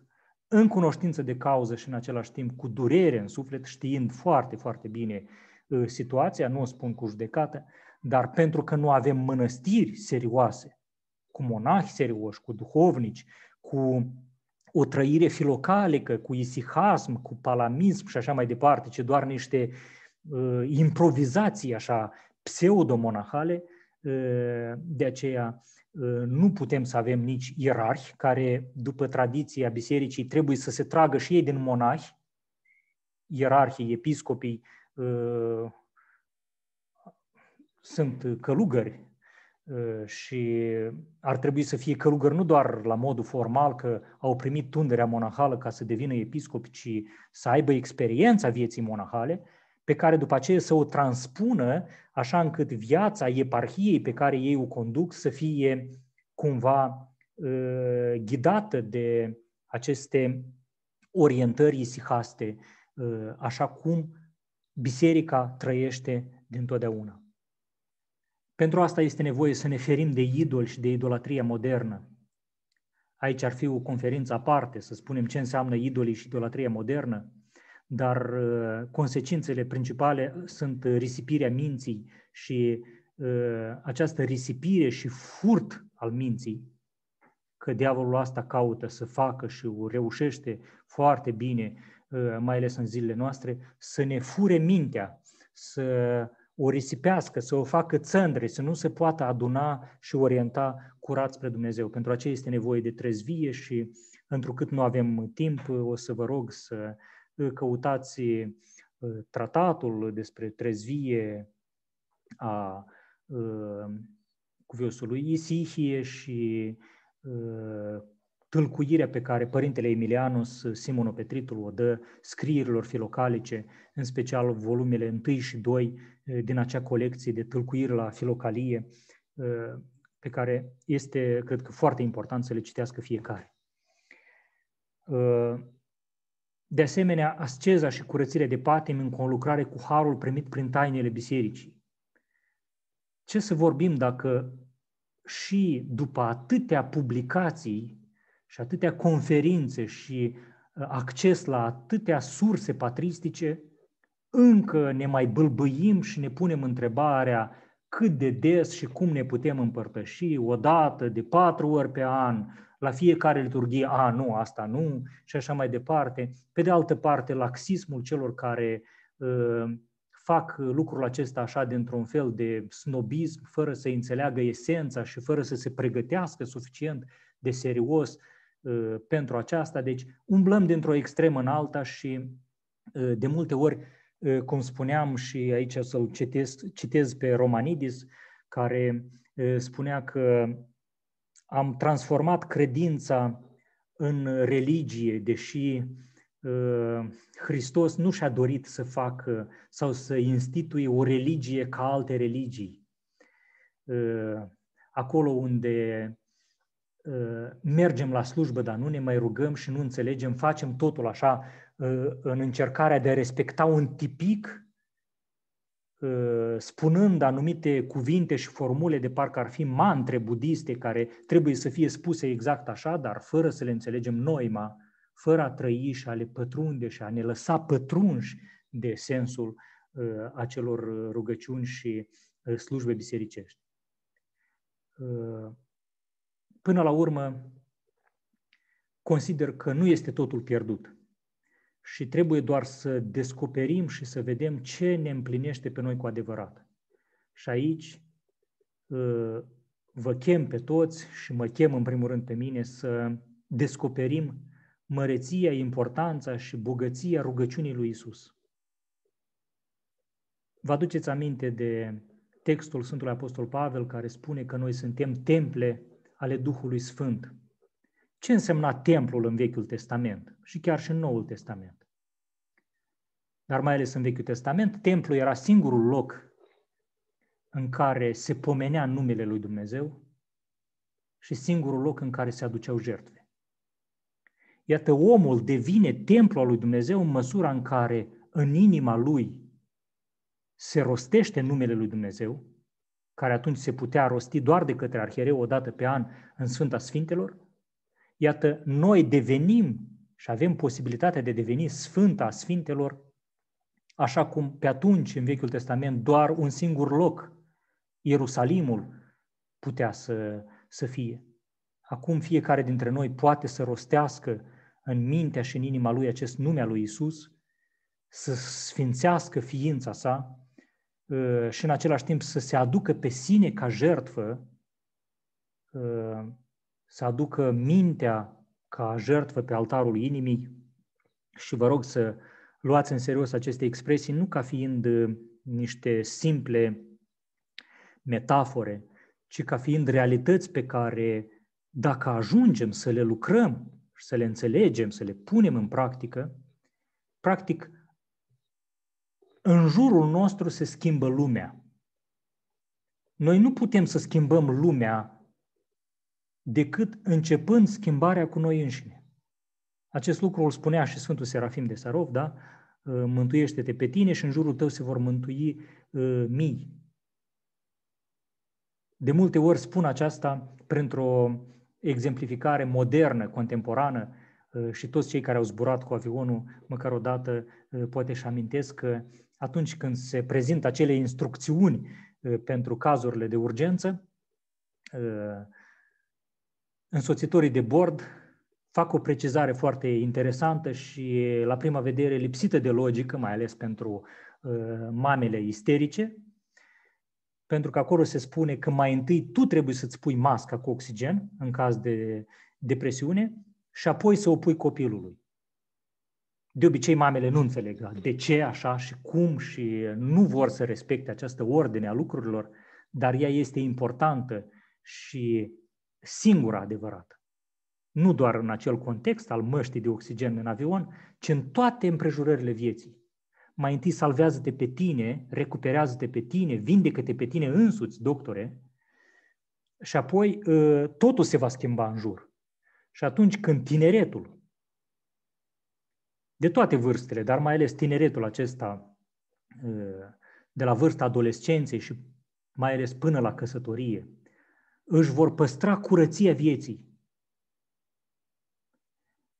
în cunoștință de cauză și în același timp cu durere în suflet, știind foarte, foarte bine ă, situația, nu o spun cu judecată, dar pentru că nu avem mănăstiri serioase, cu monahi serioși, cu duhovnici, cu o trăire filocalică, cu isihasm, cu palamism și așa mai departe, ci doar niște uh, Uh, improvizații așa pseudomonahale, uh, de aceea uh, nu putem să avem nici ierarhi care, după tradiția bisericii, trebuie să se tragă și ei din monahi, ierarhii, episcopii, sunt călugări și ar trebui să fie călugări nu doar la modul formal că au primit tunderea monahală ca să devină episcop, ci să aibă experiența vieții monahale, pe care după aceea să o transpună așa încât viața eparhiei pe care ei o conduc să fie cumva uh, ghidată de aceste orientări isihaste, uh, așa cum biserica trăiește dintotdeauna. Pentru asta este nevoie să ne ferim de idol și de idolatria modernă. Aici ar fi o conferință aparte, să spunem ce înseamnă idolii și idolatria modernă, dar uh, consecințele principale uh, sunt uh, risipirea minții și această risipire și furt al minții, că diavolul asta caută să facă și o reușește foarte bine, mai ales în zilele noastre, să ne fure mintea, să o risipească, să o facă țândre, să nu se poată aduna și orienta curat spre Dumnezeu. Pentru aceea este nevoie de trezvie și, întrucât nu avem timp, o să vă rog să căutați uh, tratatul despre trezvie a uh, cuviosului Isihie și uh, tâlcuirea pe care Părintele Emilianus Simonopetritul o dă scrierilor filocalice, în special volumele 1 și 2 din acea colecție de tâlcuiri la filocalie, pe care este, cred că, foarte important să le citească fiecare. De asemenea, asceza și curățirea de patim în conlucrare cu harul primit prin tainele bisericii. Ce să vorbim dacă și după atâtea publicații și atâtea conferințe și uh, acces la atâtea surse patristice, încă ne mai bâlbâim și ne punem întrebarea cât de des și cum ne putem împărtăși, o dată, de patru ori pe an, la fiecare liturghie, a, nu, asta nu, și așa mai departe. Pe de altă parte, laxismul celor care uh, fac lucrul acesta așa dintr-un fel de snobism, fără să înțeleagă esența și fără să se pregătească suficient de serios uh, pentru aceasta. Deci umblăm dintr-o extremă în alta și uh, de multe ori, uh, cum spuneam și aici să-l citesc, citez pe Romanidis, care uh, spunea că am transformat credința în religie, deși ă, Hristos nu și-a dorit să facă sau să instituie o religie ca alte religii. Ă, acolo unde ă, mergem la slujbă, dar nu ne mai rugăm și nu înțelegem, facem totul așa în încercarea de a respecta un tipic Ă, spunând anumite cuvinte și formule de parcă ar fi mantre budiste care trebuie să fie spuse exact așa, dar fără să le înțelegem noima, fără a trăi și a le pătrunde și a ne lăsa pătrunși de sensul ă, acelor rugăciuni și ă, slujbe bisericești. Până la urmă, consider că nu este totul pierdut și trebuie doar să descoperim și să vedem ce ne împlinește pe noi cu adevărat. Și aici uh, vă chem pe toți și mă chem în primul rând pe mine să descoperim măreția, importanța și bogăția rugăciunii lui Isus. Vă aduceți aminte de textul Sfântului Apostol Pavel care spune că noi suntem temple ale Duhului Sfânt. Ce însemna templul în Vechiul Testament și chiar și în Noul Testament? dar mai ales în Vechiul Testament, templul era singurul loc în care se pomenea numele lui Dumnezeu și singurul loc în care se aduceau jertfe. Iată, omul devine templul lui Dumnezeu în măsura în care în inima lui se rostește numele lui Dumnezeu, care atunci se putea rosti doar de către arhiereu o dată pe an în Sfânta Sfintelor. Iată, noi devenim și avem posibilitatea de a deveni Sfânta Sfintelor așa cum pe atunci, în Vechiul Testament, doar un singur loc, Ierusalimul, putea să, să fie. Acum fiecare dintre noi poate să rostească în mintea și în inima lui acest nume al lui Isus, să sfințească ființa sa uh, și în același timp să se aducă pe sine ca jertfă, uh, să aducă mintea ca jertfă pe altarul inimii și vă rog să luați în serios aceste expresii nu ca fiind uh, niște simple metafore, ci ca fiind realități pe care, dacă ajungem să le lucrăm și să le înțelegem, să le punem în practică, practic, în jurul nostru se schimbă lumea. Noi nu putem să schimbăm lumea decât începând schimbarea cu noi înșine. Acest lucru îl spunea și Sfântul Serafim de Sarov, da? Ă, mântuiește-te pe tine și în jurul tău se vor mântui ă, mii. De multe ori spun aceasta printr-o exemplificare modernă, contemporană, ă, și toți cei care au zburat cu avionul măcar o dată poate și amintesc că atunci când se prezintă acele instrucțiuni pentru cazurile de urgență, însoțitorii de bord fac o precizare foarte interesantă și la prima vedere lipsită de logică, mai ales pentru uh, mamele isterice, pentru că acolo se spune că mai întâi tu trebuie să-ți pui masca cu oxigen în caz de depresiune și apoi să o pui copilului. De obicei, mamele nu înțeleg de ce așa și cum și nu vor să respecte această ordine a lucrurilor, dar ea este importantă și singura adevărată nu doar în acel context al măștii de oxigen în avion, ci în toate împrejurările vieții. Mai întâi salvează-te pe tine, recuperează-te pe tine, vindecă-te pe tine însuți, doctore, și apoi ă, totul se va schimba în jur. Și atunci când tineretul, de toate vârstele, dar mai ales tineretul acesta, ă, de la vârsta adolescenței și mai ales până la căsătorie, își vor păstra curăția vieții,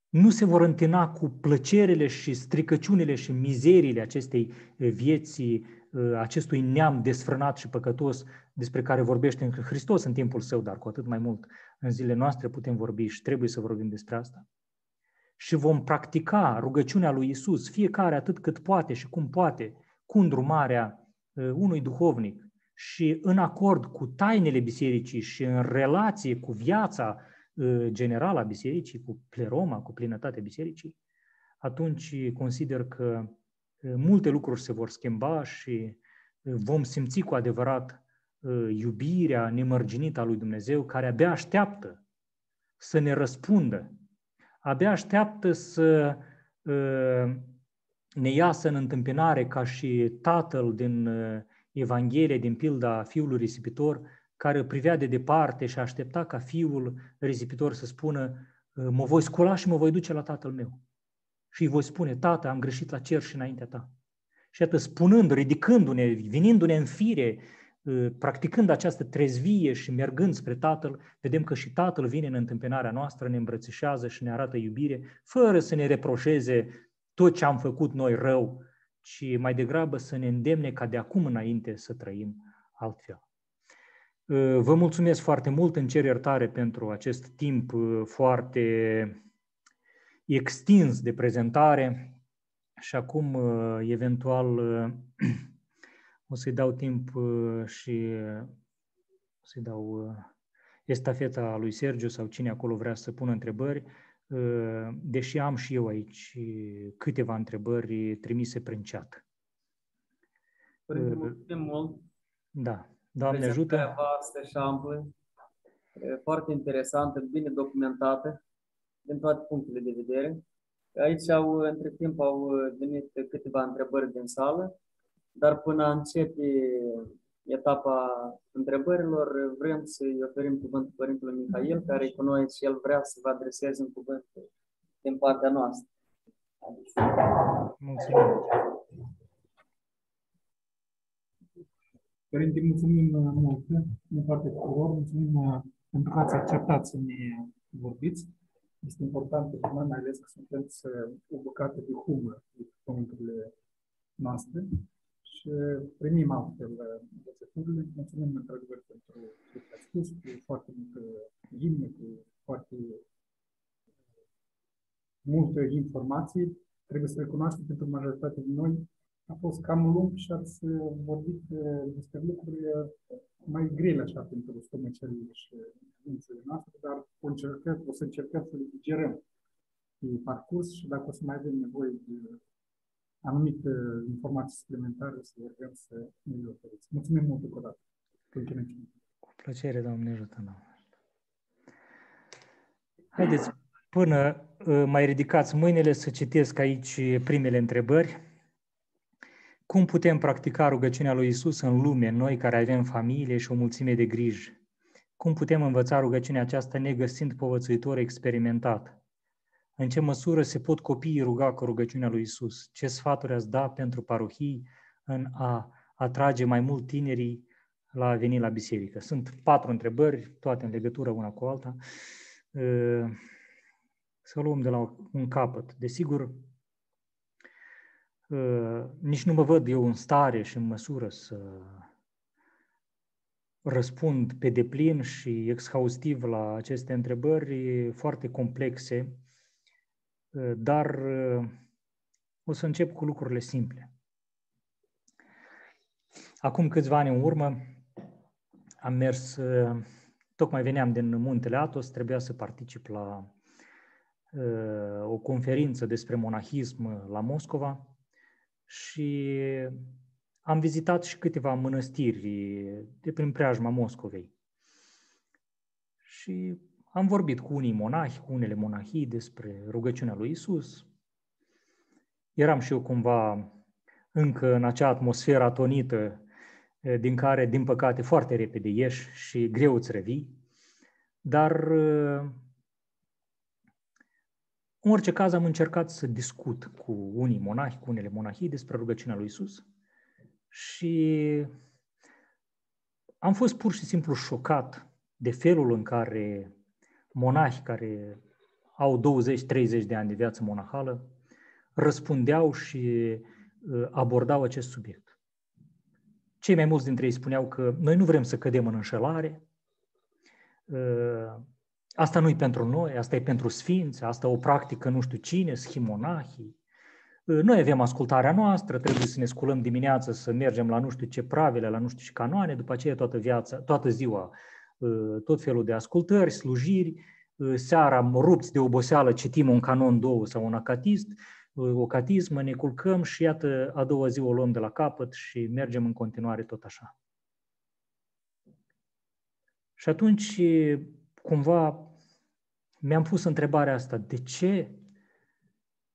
nu se vor întina cu plăcerile și stricăciunile și mizeriile acestei eh, vieții, eh, acestui neam desfrânat și păcătos despre care vorbește în Hristos în timpul său, dar cu atât mai mult în zilele noastre putem vorbi și trebuie să vorbim despre asta. Și vom practica rugăciunea lui Isus, fiecare atât cât poate și cum poate, cu îndrumarea eh, unui duhovnic și în acord cu tainele bisericii și în relație cu viața general a bisericii, cu pleroma, cu plinătatea bisericii, atunci consider că multe lucruri se vor schimba și vom simți cu adevărat iubirea nemărginită a lui Dumnezeu, care abia așteaptă să ne răspundă, abia așteaptă să ne iasă în întâmpinare ca și tatăl din Evanghelie, din pilda fiului risipitor, care privea de departe și aștepta ca fiul rezipitor să spună ă, mă voi scola și mă voi duce la tatăl meu. Și îi voi spune, tată, am greșit la cer și înaintea ta. Și atât spunând, ridicându-ne, vinindu-ne în fire, ă, practicând această trezvie și mergând spre Tatăl, vedem că și Tatăl vine în întâmpinarea noastră, ne îmbrățișează și ne arată iubire, fără să ne reproșeze tot ce am făcut noi rău, ci mai degrabă să ne îndemne ca de acum înainte să trăim altfel. Ă, vă mulțumesc foarte mult, în cer iertare pentru acest timp ă, foarte extins de prezentare și acum, ă, eventual, o să-i dau timp și o să-i dau estafeta lui Sergiu sau cine acolo vrea să pună întrebări, deși am și eu aici câteva întrebări trimise prin chat. Păi, mulțumim mult! Da. Doamne deci, ajută! Vaste șample, foarte interesante, bine documentate, din toate punctele de vedere. Aici, au, între timp, au venit câteva întrebări din sală, dar până începe etapa întrebărilor, vrem să-i oferim cuvântul Părintelui Mihail, care e cu noi și el vrea să vă adreseze în cuvânt din partea noastră. Mulțumesc! Părinte, mulțumim uh, mult din partea tuturor, mulțumim uh, pentru că ați acceptat să ne vorbiți. Este important pentru noi, mai ales că sunteți uh, o bucată de humor de pământurile noastre și primim altfel învățăturile. Mulțumim, într-adevăr, pentru ce ați spus, cu foarte multă inimă, cu foarte multe informații Trebuie să recunoaștem pentru majoritatea din noi a fost cam lung și ați eh, vorbit eh, despre lucruri eh, mai grele așa pentru stomacele și mințele noastre, dar o, încercăm, o să încercăm să le digerăm pe parcurs și dacă o să mai avem nevoie de anumite informații suplimentare, să vorbim să ne le oferiți. Mulțumim mult încă o dată. Cu plăcere, Doamne ajută, Doamne. Haideți, până mai ridicați mâinile să citesc aici primele întrebări cum putem practica rugăciunea lui Isus în lume, noi care avem familie și o mulțime de griji? Cum putem învăța rugăciunea aceasta negăsind povățuitor experimentat? În ce măsură se pot copiii ruga cu rugăciunea lui Isus? Ce sfaturi ați da pentru parohii în a atrage mai mult tinerii la a veni la biserică? Sunt patru întrebări, toate în legătură una cu alta. Să luăm de la un capăt. Desigur, Ă, nici nu mă văd eu în stare și în măsură să răspund pe deplin și exhaustiv la aceste întrebări foarte complexe, ă, dar ă, o să încep cu lucrurile simple. Acum câțiva ani în urmă am mers, tocmai veneam din muntele Atos, trebuia să particip la o conferință despre monahism la Moscova și am vizitat și câteva mănăstiri de prin preajma Moscovei. Și am vorbit cu unii monahi, cu unele monahii despre rugăciunea lui Isus. Eram și eu cumva încă în acea atmosferă atonită eh, din care, din păcate, foarte repede ieși și greu îți revii. Dar eh, în orice caz, am încercat să discut cu unii monahi, cu unele monahii despre rugăciunea lui Isus și am fost pur și simplu șocat de felul în care monahi care au 20-30 de ani de viață monahală răspundeau și ă, abordau acest subiect. Cei mai mulți dintre ei spuneau că noi nu vrem să cădem în înșelare, ă, Asta nu e pentru noi, asta e pentru sfinți, asta o practică nu știu cine, schimonahii. Noi avem ascultarea noastră, trebuie să ne sculăm dimineața, să mergem la nu știu ce pravele, la nu știu ce canoane, după aceea toată viața, toată ziua, ă, tot felul de ascultări, slujiri, ă, seara rupți de oboseală citim un canon două sau un acatist, ă, o catismă, ne culcăm și iată a doua zi o luăm de la capăt și mergem în continuare tot așa. Și atunci, cumva, mi-am pus întrebarea asta, de ce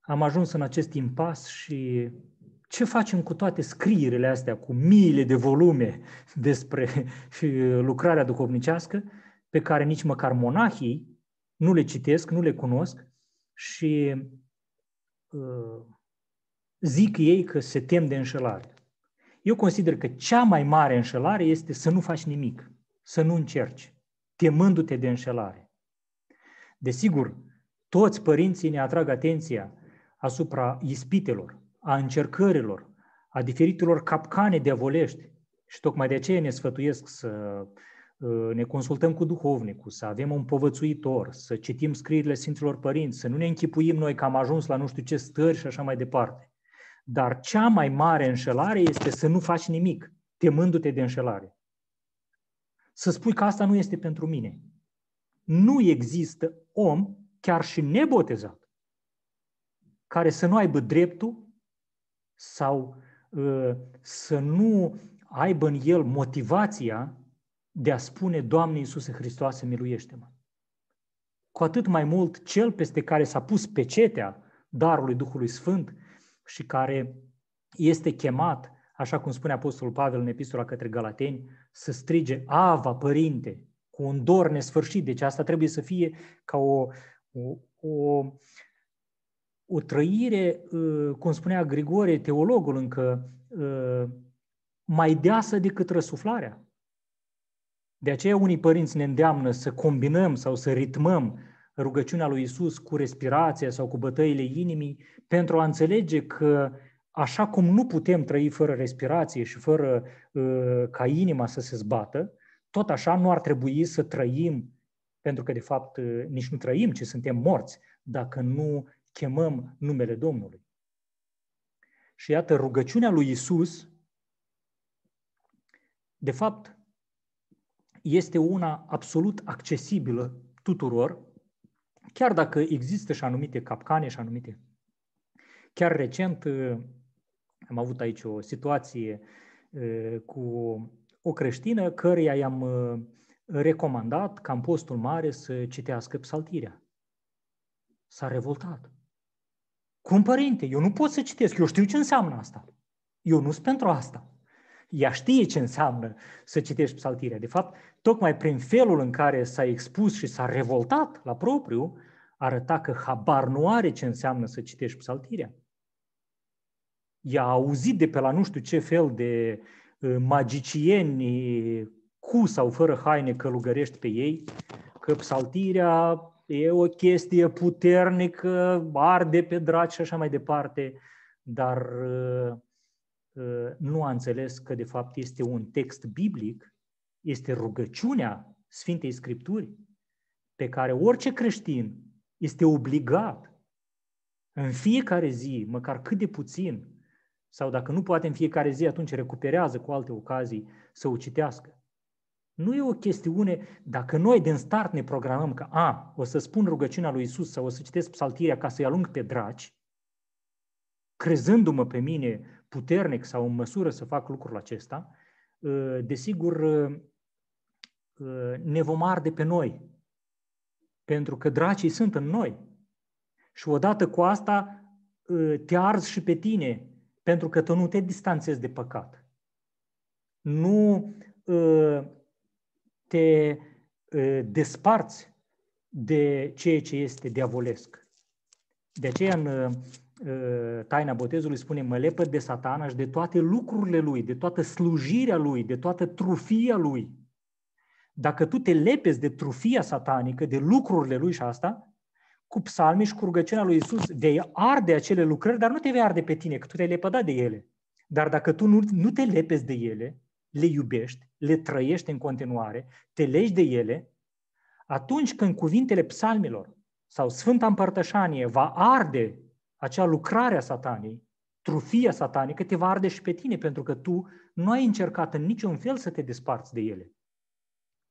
am ajuns în acest impas și ce facem cu toate scrierile astea, cu miile de volume despre lucrarea duhovnicească, pe care nici măcar monahii nu le citesc, nu le cunosc și uh, zic ei că se tem de înșelare. Eu consider că cea mai mare înșelare este să nu faci nimic, să nu încerci, temându-te de înșelare. Desigur, toți părinții ne atrag atenția asupra ispitelor, a încercărilor, a diferitelor capcane de avolești și tocmai de aceea ne sfătuiesc să uh, ne consultăm cu duhovnicul, să avem un povățuitor, să citim scrierile Sfinților Părinți, să nu ne închipuim noi că am ajuns la nu știu ce stări și așa mai departe. Dar cea mai mare înșelare este să nu faci nimic, temându-te de înșelare. Să spui că asta nu este pentru mine. Nu există om, chiar și nebotezat, care să nu aibă dreptul sau uh, să nu aibă în el motivația de a spune, Doamne Iisuse Hristoase, miluiește-mă. Cu atât mai mult, cel peste care s-a pus pecetea darului Duhului Sfânt și care este chemat, așa cum spune Apostolul Pavel în epistola către Galateni, să strige, Ava, Părinte, cu un dor nesfârșit. Deci asta trebuie să fie ca o, o, o, o trăire, uh, cum spunea Grigore, teologul încă, uh, mai deasă decât răsuflarea. De aceea unii părinți ne îndeamnă să combinăm sau să ritmăm rugăciunea lui Isus cu respirația sau cu bătăile inimii pentru a înțelege că așa cum nu putem trăi fără respirație și fără uh, ca inima să se zbată, tot așa nu ar trebui să trăim, pentru că de fapt ă, nici nu trăim, ci suntem morți, dacă nu chemăm numele Domnului. Și iată, rugăciunea lui Isus, de fapt, este una absolut accesibilă tuturor, chiar dacă există și anumite capcane și anumite. Chiar recent ă, am avut aici o situație ă, cu o creștină căreia i-am uh, recomandat ca în postul mare să citească psaltirea. S-a revoltat. Cum, părinte? Eu nu pot să citesc. Eu știu ce înseamnă asta. Eu nu sunt pentru asta. Ea știe ce înseamnă să citești psaltirea. De fapt, tocmai prin felul în care s-a expus și s-a revoltat la propriu, arăta că habar nu are ce înseamnă să citești psaltirea. Ea a auzit de pe la nu știu ce fel de Ă, magicieni cu sau fără haine călugărești pe ei, că psaltirea e o chestie puternică, arde pe draci și așa mai departe, dar ă, ă, nu a înțeles că de fapt este un text biblic, este rugăciunea Sfintei Scripturi pe care orice creștin este obligat în fiecare zi, măcar cât de puțin, sau dacă nu poate în fiecare zi, atunci recuperează cu alte ocazii să o citească. Nu e o chestiune, dacă noi din start ne programăm că, a, o să spun rugăciunea lui Isus sau o să citesc psaltirea ca să-i alung pe draci, crezându-mă pe mine puternic sau în măsură să fac lucrul acesta, ă, desigur ă, ă, ne vom arde pe noi, pentru că dracii sunt în noi. Și odată cu asta te arzi și pe tine pentru că tu nu te distanțezi de păcat. Nu ă, te ă, desparți de ceea ce este diavolesc. De aceea în ă, taina botezului spune, mă lepăd de satana și de toate lucrurile lui, de toată slujirea lui, de toată trufia lui. Dacă tu te lepezi de trufia satanică, de lucrurile lui și asta, cu psalmii și cu rugăciunea lui Isus, vei arde acele lucrări, dar nu te vei arde pe tine, că tu te-ai lepădat de ele. Dar dacă tu nu, nu te lepezi de ele, le iubești, le trăiești în continuare, te legi de ele, atunci când cuvintele psalmilor sau Sfânta Împărtășanie va arde acea lucrare a satanei, trufia satanică, te va arde și pe tine, pentru că tu nu ai încercat în niciun fel să te desparți de ele.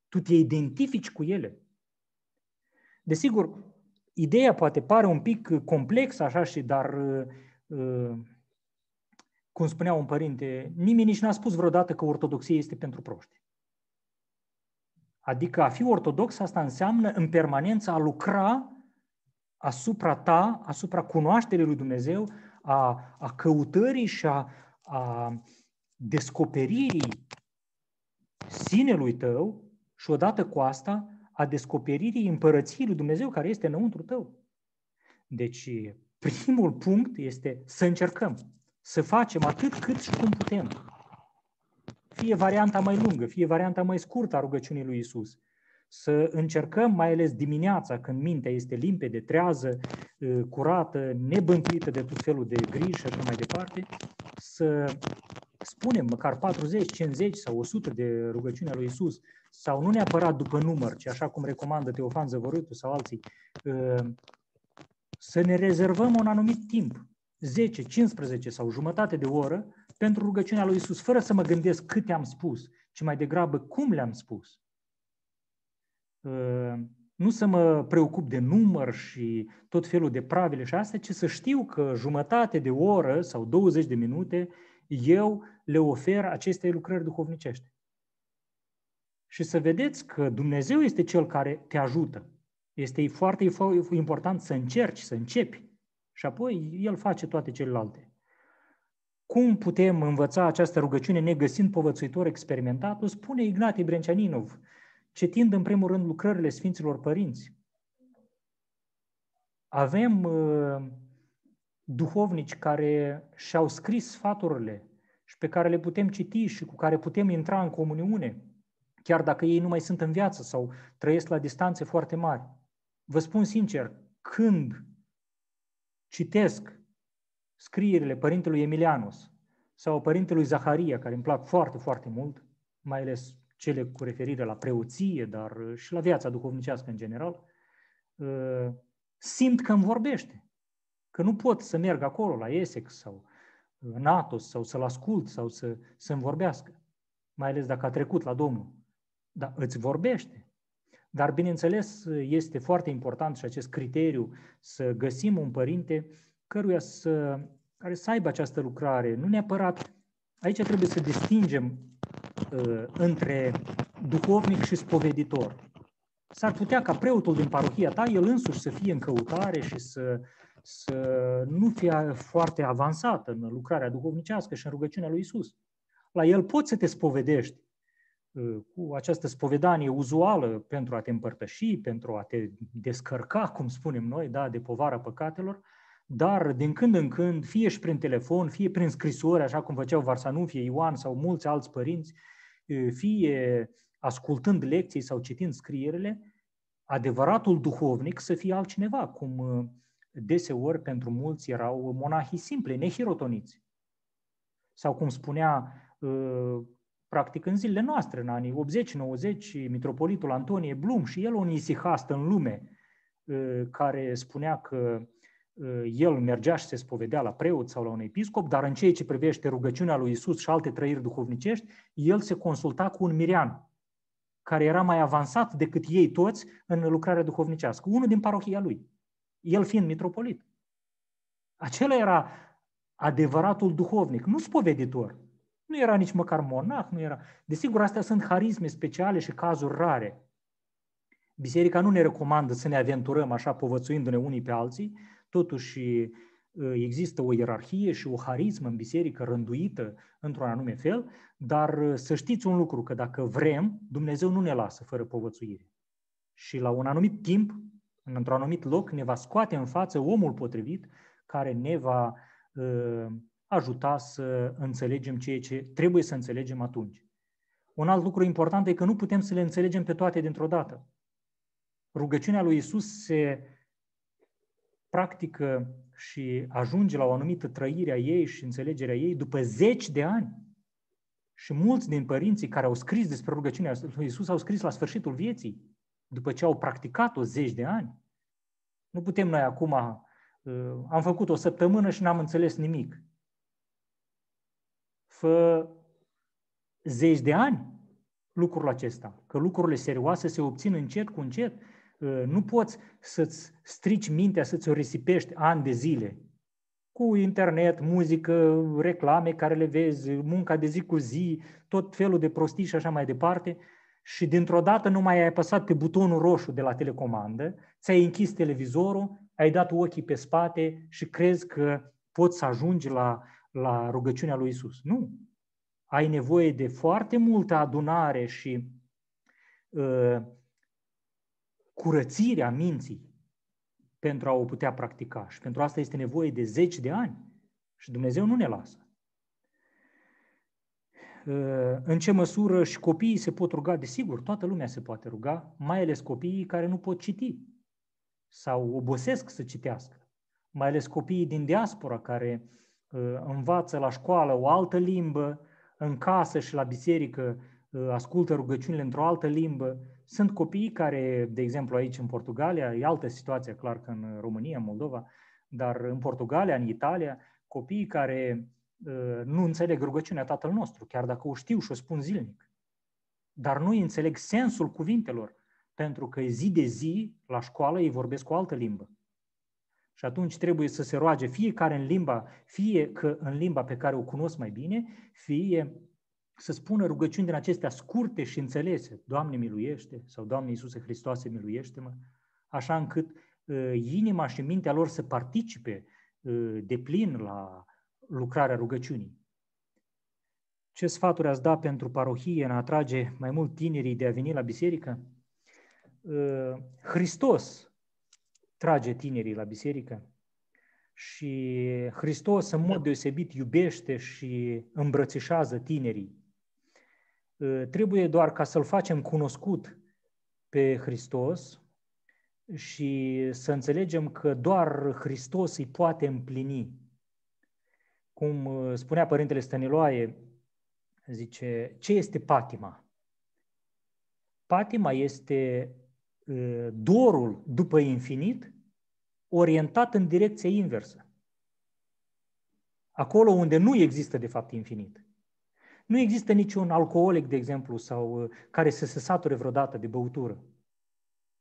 Tu te identifici cu ele. Desigur, ideea poate pare un pic uh, complexă, așa și, dar, uh, uh, cum spunea un părinte, nimeni nici n-a spus vreodată că ortodoxia este pentru proști. Adică a fi ortodox asta înseamnă în permanență a lucra asupra ta, asupra cunoașterii lui Dumnezeu, a, a căutării și a, a descoperirii sinelui tău și odată cu asta a descoperirii împărăției lui Dumnezeu care este înăuntru tău. Deci, primul punct este să încercăm, să facem atât cât și cum putem. Fie varianta mai lungă, fie varianta mai scurtă a rugăciunii lui Isus. Să încercăm, mai ales dimineața, când mintea este limpede, trează, ă, curată, nebântuită de tot felul de griji și așa mai departe, să spunem măcar 40, 50 sau 100 de rugăciuni a lui Isus, sau nu neapărat după număr, ci așa cum recomandă Teofan Zăvăruitu sau alții, uh, să ne rezervăm un anumit timp, 10, 15 sau jumătate de oră, pentru rugăciunea lui Isus, fără să mă gândesc câte am spus, ci mai degrabă cum le-am spus. Uh, nu să mă preocup de număr și tot felul de pravile și astea, ci să știu că jumătate de oră sau 20 de minute eu le oferă aceste lucrări duhovnicești. Și să vedeți că Dumnezeu este Cel care te ajută. Este foarte important să încerci, să începi. Și apoi El face toate celelalte. Cum putem învăța această rugăciune negăsind povățuitor experimentat? O spune Ignati Brencianinov, citind în primul rând lucrările Sfinților Părinți. Avem uh, duhovnici care și-au scris sfaturile pe care le putem citi și cu care putem intra în comuniune, chiar dacă ei nu mai sunt în viață sau trăiesc la distanțe foarte mari. Vă spun sincer, când citesc scrierile Părintelui Emilianus sau Părintelui Zaharia, care îmi plac foarte, foarte mult, mai ales cele cu referire la preoție, dar uh, și la viața duhovnicească în general, uh, simt că îmi vorbește. Că nu pot să merg acolo, la Essex sau în Atos sau să-l ascult sau să, să-mi vorbească, mai ales dacă a trecut la Domnul. Dar îți vorbește. Dar, bineînțeles, este foarte important și acest criteriu să găsim un părinte căruia să, care să aibă această lucrare. Nu neapărat. Aici trebuie să distingem uh, între duhovnic și spoveditor. S-ar putea ca preotul din parohia ta, el însuși, să fie în căutare și să uh, să nu fie foarte avansată în lucrarea duhovnicească și în rugăciunea lui Isus. La el poți să te spovedești uh, cu această spovedanie uzuală pentru a te împărtăși, pentru a te descărca, cum spunem noi, da, de povara păcatelor, dar din când în când, fie și prin telefon, fie prin scrisori, așa cum făceau Varsanufie, fie Ioan sau mulți alți părinți, uh, fie ascultând lecții sau citind scrierile, adevăratul duhovnic să fie altcineva, cum uh, deseori pentru mulți erau monahi simple, nehirotoniți. Sau cum spunea uh, practic în zilele noastre, în anii 80-90, mitropolitul Antonie Blum și el un isihast în lume, uh, care spunea că uh, el mergea și se spovedea la preot sau la un episcop, dar în ceea ce privește rugăciunea lui Isus și alte trăiri duhovnicești, el se consulta cu un mirian, care era mai avansat decât ei toți în lucrarea duhovnicească, unul din parohia lui el fiind mitropolit. Acela era adevăratul duhovnic, nu spoveditor. Nu era nici măcar monah, nu era... Desigur, astea sunt harisme speciale și cazuri rare. Biserica nu ne recomandă să ne aventurăm așa povățuindu-ne unii pe alții, totuși ă, există o ierarhie și o harismă în biserică rânduită într-un anume fel, dar ă, să știți un lucru, că dacă vrem, Dumnezeu nu ne lasă fără povățuire. Și la un anumit timp într-un anumit loc, ne va scoate în față omul potrivit care ne va uh, ajuta să înțelegem ceea ce trebuie să înțelegem atunci. Un alt lucru important e că nu putem să le înțelegem pe toate dintr-o dată. Rugăciunea lui Isus se practică și ajunge la o anumită trăire a ei și înțelegerea ei după zeci de ani. Și mulți din părinții care au scris despre rugăciunea lui Isus au scris la sfârșitul vieții după ce au practicat-o zeci de ani. Nu putem noi acum, uh, am făcut o săptămână și n-am înțeles nimic. Fă zeci de ani lucrul acesta, că lucrurile serioase se obțin încet cu încet. Uh, nu poți să-ți strici mintea, să-ți o risipești ani de zile cu internet, muzică, reclame care le vezi, munca de zi cu zi, tot felul de prostii și așa mai departe – și dintr-o dată nu mai ai apăsat pe butonul roșu de la telecomandă, ți-ai închis televizorul, ai dat ochii pe spate și crezi că poți să ajungi la, la rugăciunea lui Isus. Nu. Ai nevoie de foarte multă adunare și uh, curățirea minții pentru a o putea practica. Și pentru asta este nevoie de zeci de ani. Și Dumnezeu nu ne lasă. În ce măsură și copiii se pot ruga? Desigur, toată lumea se poate ruga, mai ales copiii care nu pot citi sau obosesc să citească, mai ales copiii din diaspora care uh, învață la școală o altă limbă, în casă și la biserică uh, ascultă rugăciunile într-o altă limbă. Sunt copii care, de exemplu, aici în Portugalia, e altă situație clar că în România, în Moldova, dar în Portugalia, în Italia, copiii care Uh, nu înțeleg rugăciunea Tatăl nostru, chiar dacă o știu și o spun zilnic. Dar nu înțeleg sensul cuvintelor, pentru că zi de zi, la școală, ei vorbesc o altă limbă. Și atunci trebuie să se roage fiecare în limba, fie că în limba pe care o cunosc mai bine, fie să spună rugăciuni din acestea scurte și înțelese. Doamne miluiește sau Doamne Iisuse Hristoase miluiește-mă, așa încât uh, inima și mintea lor să participe uh, de plin la lucrarea rugăciunii. Ce sfaturi ați da pentru parohie în a atrage mai mult tinerii de a veni la biserică? Ă, Hristos trage tinerii la biserică și Hristos în mod deosebit iubește și îmbrățișează tinerii. Ă, trebuie doar ca să-L facem cunoscut pe Hristos și să înțelegem că doar Hristos îi poate împlini cum uh, spunea părintele Stăniloae, zice, ce este patima? Patima este uh, dorul după infinit orientat în direcție inversă. Acolo unde nu există, de fapt, infinit. Nu există niciun alcoolic, de exemplu, sau uh, care să se sature vreodată de băutură.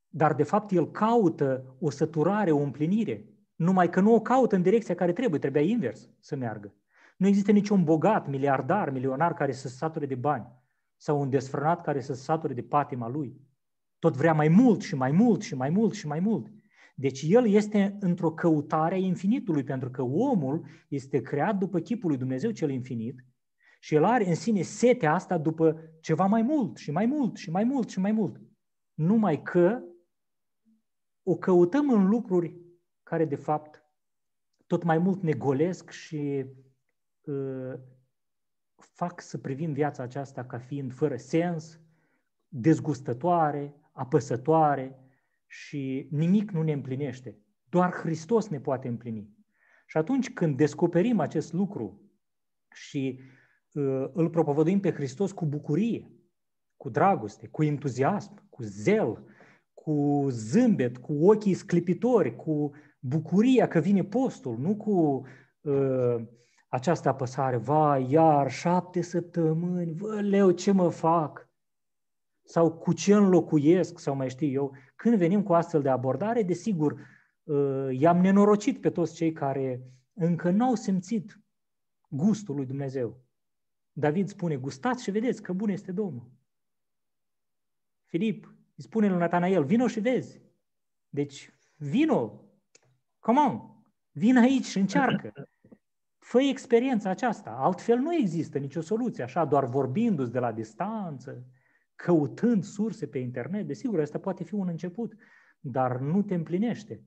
Dar, de fapt, el caută o săturare, o împlinire numai că nu o caută în direcția care trebuie, trebuia invers să meargă. Nu există niciun bogat, miliardar, milionar care să sature de bani sau un desfrânat care să sature de patima lui. Tot vrea mai mult și mai mult și mai mult și mai mult. Deci el este într-o căutare a infinitului, pentru că omul este creat după chipul lui Dumnezeu cel infinit și el are în sine setea asta după ceva mai mult și mai mult și mai mult și mai mult. Numai că o căutăm în lucruri care de fapt tot mai mult ne golesc și uh, fac să privim viața aceasta ca fiind fără sens, dezgustătoare, apăsătoare și nimic nu ne împlinește. Doar Hristos ne poate împlini. Și atunci când descoperim acest lucru și uh, îl propovăduim pe Hristos cu bucurie, cu dragoste, cu entuziasm, cu zel, cu zâmbet, cu ochii sclipitori, cu bucuria că vine postul, nu cu uh, această apăsare, va, iar șapte săptămâni, vă, leu, ce mă fac? Sau cu ce înlocuiesc, sau mai știu eu. Când venim cu astfel de abordare, desigur, uh, i-am nenorocit pe toți cei care încă n-au simțit gustul lui Dumnezeu. David spune, gustați și vedeți că bun este Domnul. Filip îi spune lui Natanael, vino și vezi. Deci, vino, Come on! Vin aici și încearcă. Fă experiența aceasta. Altfel nu există nicio soluție, așa, doar vorbindu-ți de la distanță, căutând surse pe internet. Desigur, asta poate fi un început, dar nu te împlinește,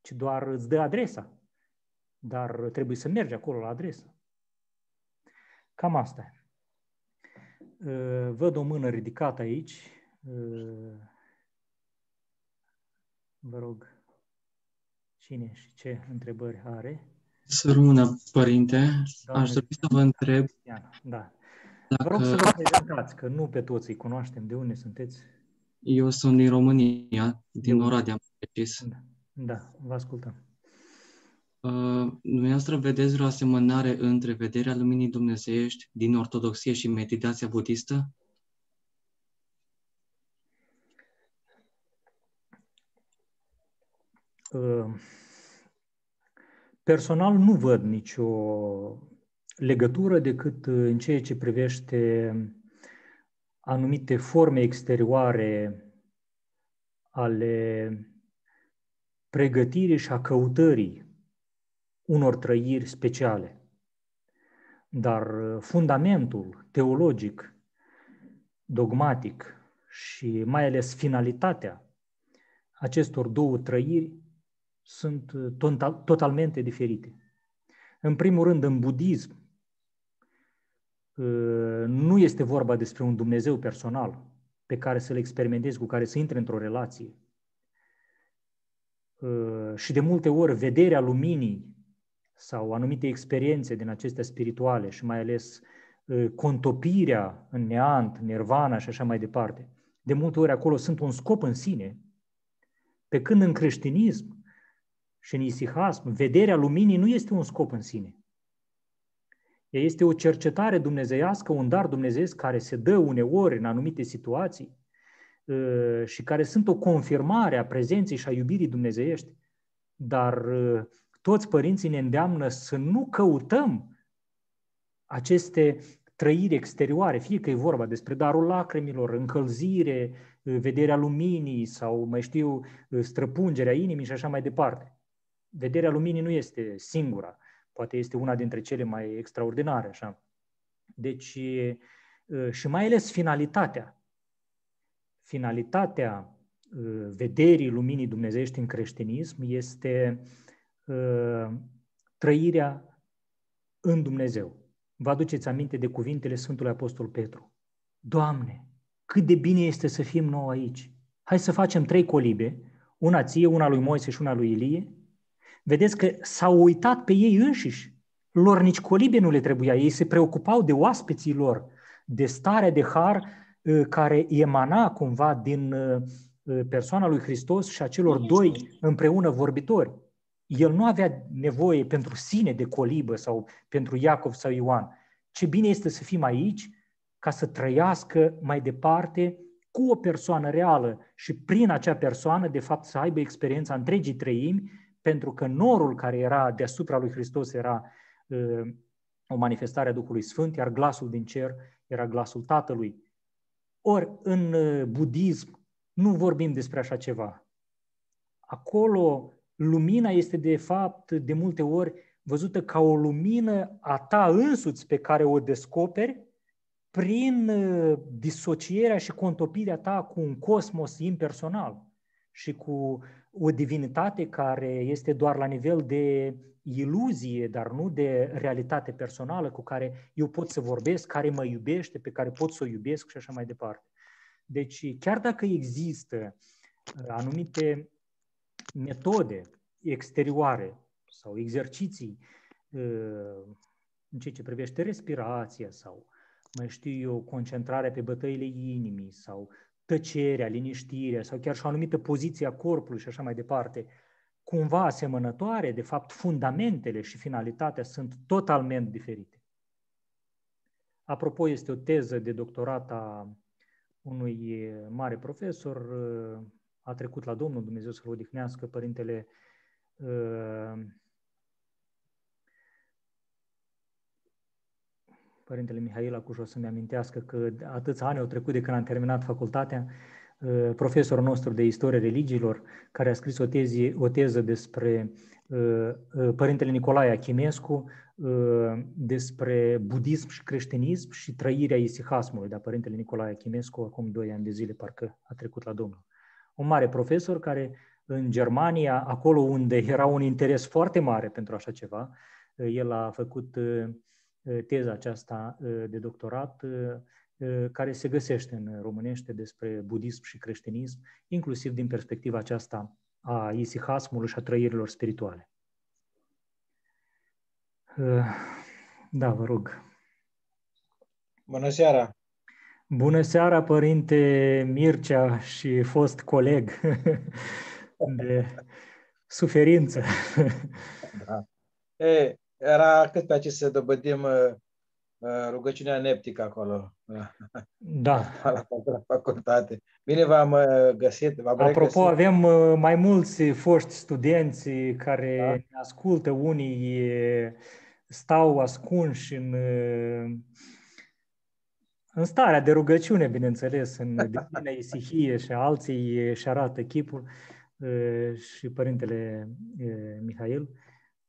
ci doar îți dă adresa. Dar trebuie să mergi acolo la adresă. Cam asta e. Uh, văd o mână ridicată aici. Uh, vă rog cine și ce întrebări are. Să rămână, Părinte, Doamne aș dori să vă întreb... Da. Dacă... Vă rog să vă prezentați, că nu pe toți îi cunoaștem. De unde sunteți? Eu sunt din România, din Oradea, am precis. Da, da vă ascultăm. Uh, dumneavoastră vedeți vreo asemănare între vederea luminii dumnezeiești din Ortodoxie și meditația budistă? Personal nu văd nicio legătură decât în ceea ce privește anumite forme exterioare ale pregătirii și a căutării unor trăiri speciale. Dar fundamentul teologic, dogmatic și mai ales finalitatea acestor două trăiri sunt uh, total, totalmente diferite. În primul rând, în budism, uh, nu este vorba despre un Dumnezeu personal pe care să-l experimentezi, cu care să intri într-o relație. Uh, și de multe ori, vederea luminii sau anumite experiențe din acestea spirituale și mai ales contopirea în neant, nirvana și așa mai departe, de multe ori acolo sunt un scop în sine, pe când în creștinism și în isihasm, vederea luminii nu este un scop în sine. Ea este o cercetare dumnezeiască, un dar dumnezeiesc care se dă uneori în anumite situații uh, și care sunt o confirmare a prezenței și a iubirii dumnezeiești. Dar uh, toți părinții ne îndeamnă să nu căutăm aceste trăiri exterioare, fie că e vorba despre darul lacrimilor, încălzire, uh, vederea luminii sau, mai știu, străpungerea inimii și așa mai departe vederea luminii nu este singura, poate este una dintre cele mai extraordinare, așa. Deci, și mai ales finalitatea. Finalitatea vederii luminii dumnezeiești în creștinism este trăirea în Dumnezeu. Vă aduceți aminte de cuvintele Sfântului Apostol Petru. Doamne, cât de bine este să fim noi aici. Hai să facem trei colibe, una ție, una lui Moise și una lui Ilie, vedeți că s-au uitat pe ei înșiși. Lor nici colibe nu le trebuia. Ei se preocupau de oaspeții lor, de starea de har uh, care emana cumva din uh, uh, persoana lui Hristos și a celor doi împreună vorbitori. El nu avea nevoie pentru sine de colibă sau pentru Iacov sau Ioan. Ce bine este să fim aici ca să trăiască mai departe cu o persoană reală și prin acea persoană, de fapt, să aibă experiența întregii trăimi pentru că norul care era deasupra lui Hristos era ă, o manifestare a Duhului Sfânt, iar glasul din cer era glasul Tatălui. Ori în ă, budism nu vorbim despre așa ceva. Acolo lumina este de fapt de multe ori văzută ca o lumină a ta însuți pe care o descoperi prin ă, disocierea și contopirea ta cu un cosmos impersonal și cu o divinitate care este doar la nivel de iluzie, dar nu de realitate personală cu care eu pot să vorbesc, care mă iubește, pe care pot să o iubesc și așa mai departe. Deci, chiar dacă există uh, anumite metode exterioare sau exerciții uh, în ceea ce privește respirația sau mai știu eu, concentrarea pe bătăile inimii sau tăcerea, liniștirea sau chiar și o anumită poziție a corpului și așa mai departe, cumva asemănătoare, de fapt fundamentele și finalitatea sunt totalmente diferite. Apropo, este o teză de doctorat a unui eh, mare profesor, eh, a trecut la Domnul Dumnezeu să-l odihnească, părintele eh, Părintele Mihail Acușo să-mi amintească că atâți ani au trecut de când am terminat facultatea, uh, profesorul nostru de istorie religiilor, care a scris o, tezi, o teză despre uh, uh, Părintele Nicolae Achimescu, despre budism și creștinism și trăirea isihasmului, dar Părintele Nicolae Achimescu acum doi ani de zile parcă a trecut la Domnul. Un mare profesor care în Germania, acolo unde era un interes foarte mare pentru așa ceva, el a făcut teza aceasta de doctorat care se găsește în românește despre budism și creștinism, inclusiv din perspectiva aceasta a isihasmului și a trăirilor spirituale. Da, vă rog. Bună seara! Bună seara, părinte Mircea și fost coleg de suferință. Da. E, era cât pe acest să dobândim uh, uh, rugăciunea neptică acolo. Da. La, facultate. Bine v-am uh, găsit. V-am Apropo, găsit. avem mai mulți foști studenți care da. ne ascultă. Unii stau ascunși în, în starea de rugăciune, bineînțeles, în divina isihie și alții își arată chipul și Părintele Mihail.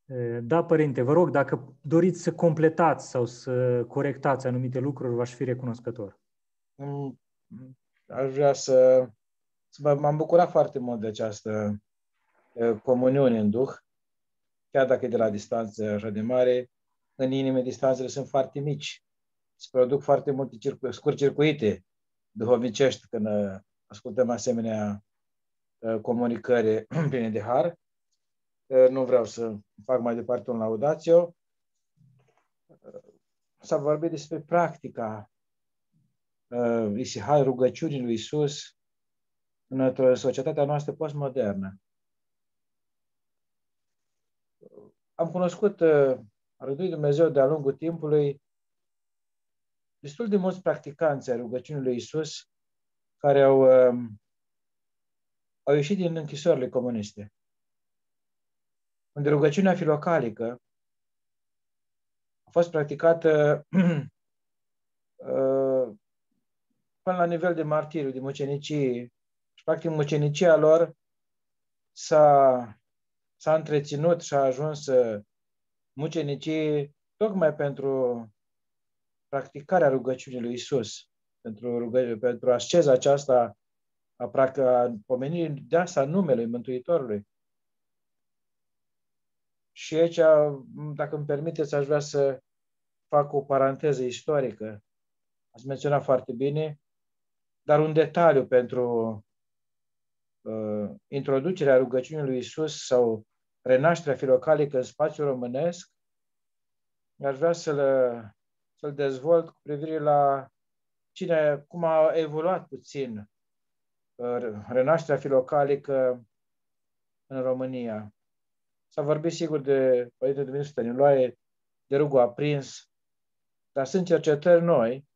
Eh, da, părinte, vă rog, dacă doriți să completați sau să corectați anumite lucruri, v-aș fi recunoscător. Mm, aș vrea să... M-am bucurat foarte mult de această eh, comuniune în Duh, chiar dacă e de la distanță așa de mare, în inime distanțele sunt foarte mici. Se produc foarte multe scurt circuite duhovnicești când eh, ascultăm asemenea comunicări pline de har nu vreau să fac mai departe un laudațiu. S-a vorbit despre practica uh, Isihai rugăciunii lui Isus într-o societatea noastră postmodernă. Am cunoscut al uh, lui Dumnezeu de-a lungul timpului destul de mulți practicanți ai rugăciunii lui Isus care au, uh, au ieșit din închisorile comuniste unde rugăciunea filocalică a fost practicată uh, până la nivel de martiri, de mucenicii. Și, practic, mucenicia lor s-a, s-a întreținut și a ajuns uh, mucenicii tocmai pentru practicarea rugăciunii lui Isus, pentru, rugă, pentru asceza aceasta a, a pomenirii de asta numele Mântuitorului. Și aici, dacă îmi permiteți, aș vrea să fac o paranteză istorică. Ați menționat foarte bine, dar un detaliu pentru uh, introducerea rugăciunii lui Isus sau renașterea filocalică în spațiul românesc, aș vrea să-l, să-l dezvolt cu privire la cine, cum a evoluat puțin uh, renașterea filocalică în România. S-a vorbit sigur de Părinte Dumnezeu Stăniloae, de rugul aprins, dar sunt cercetări noi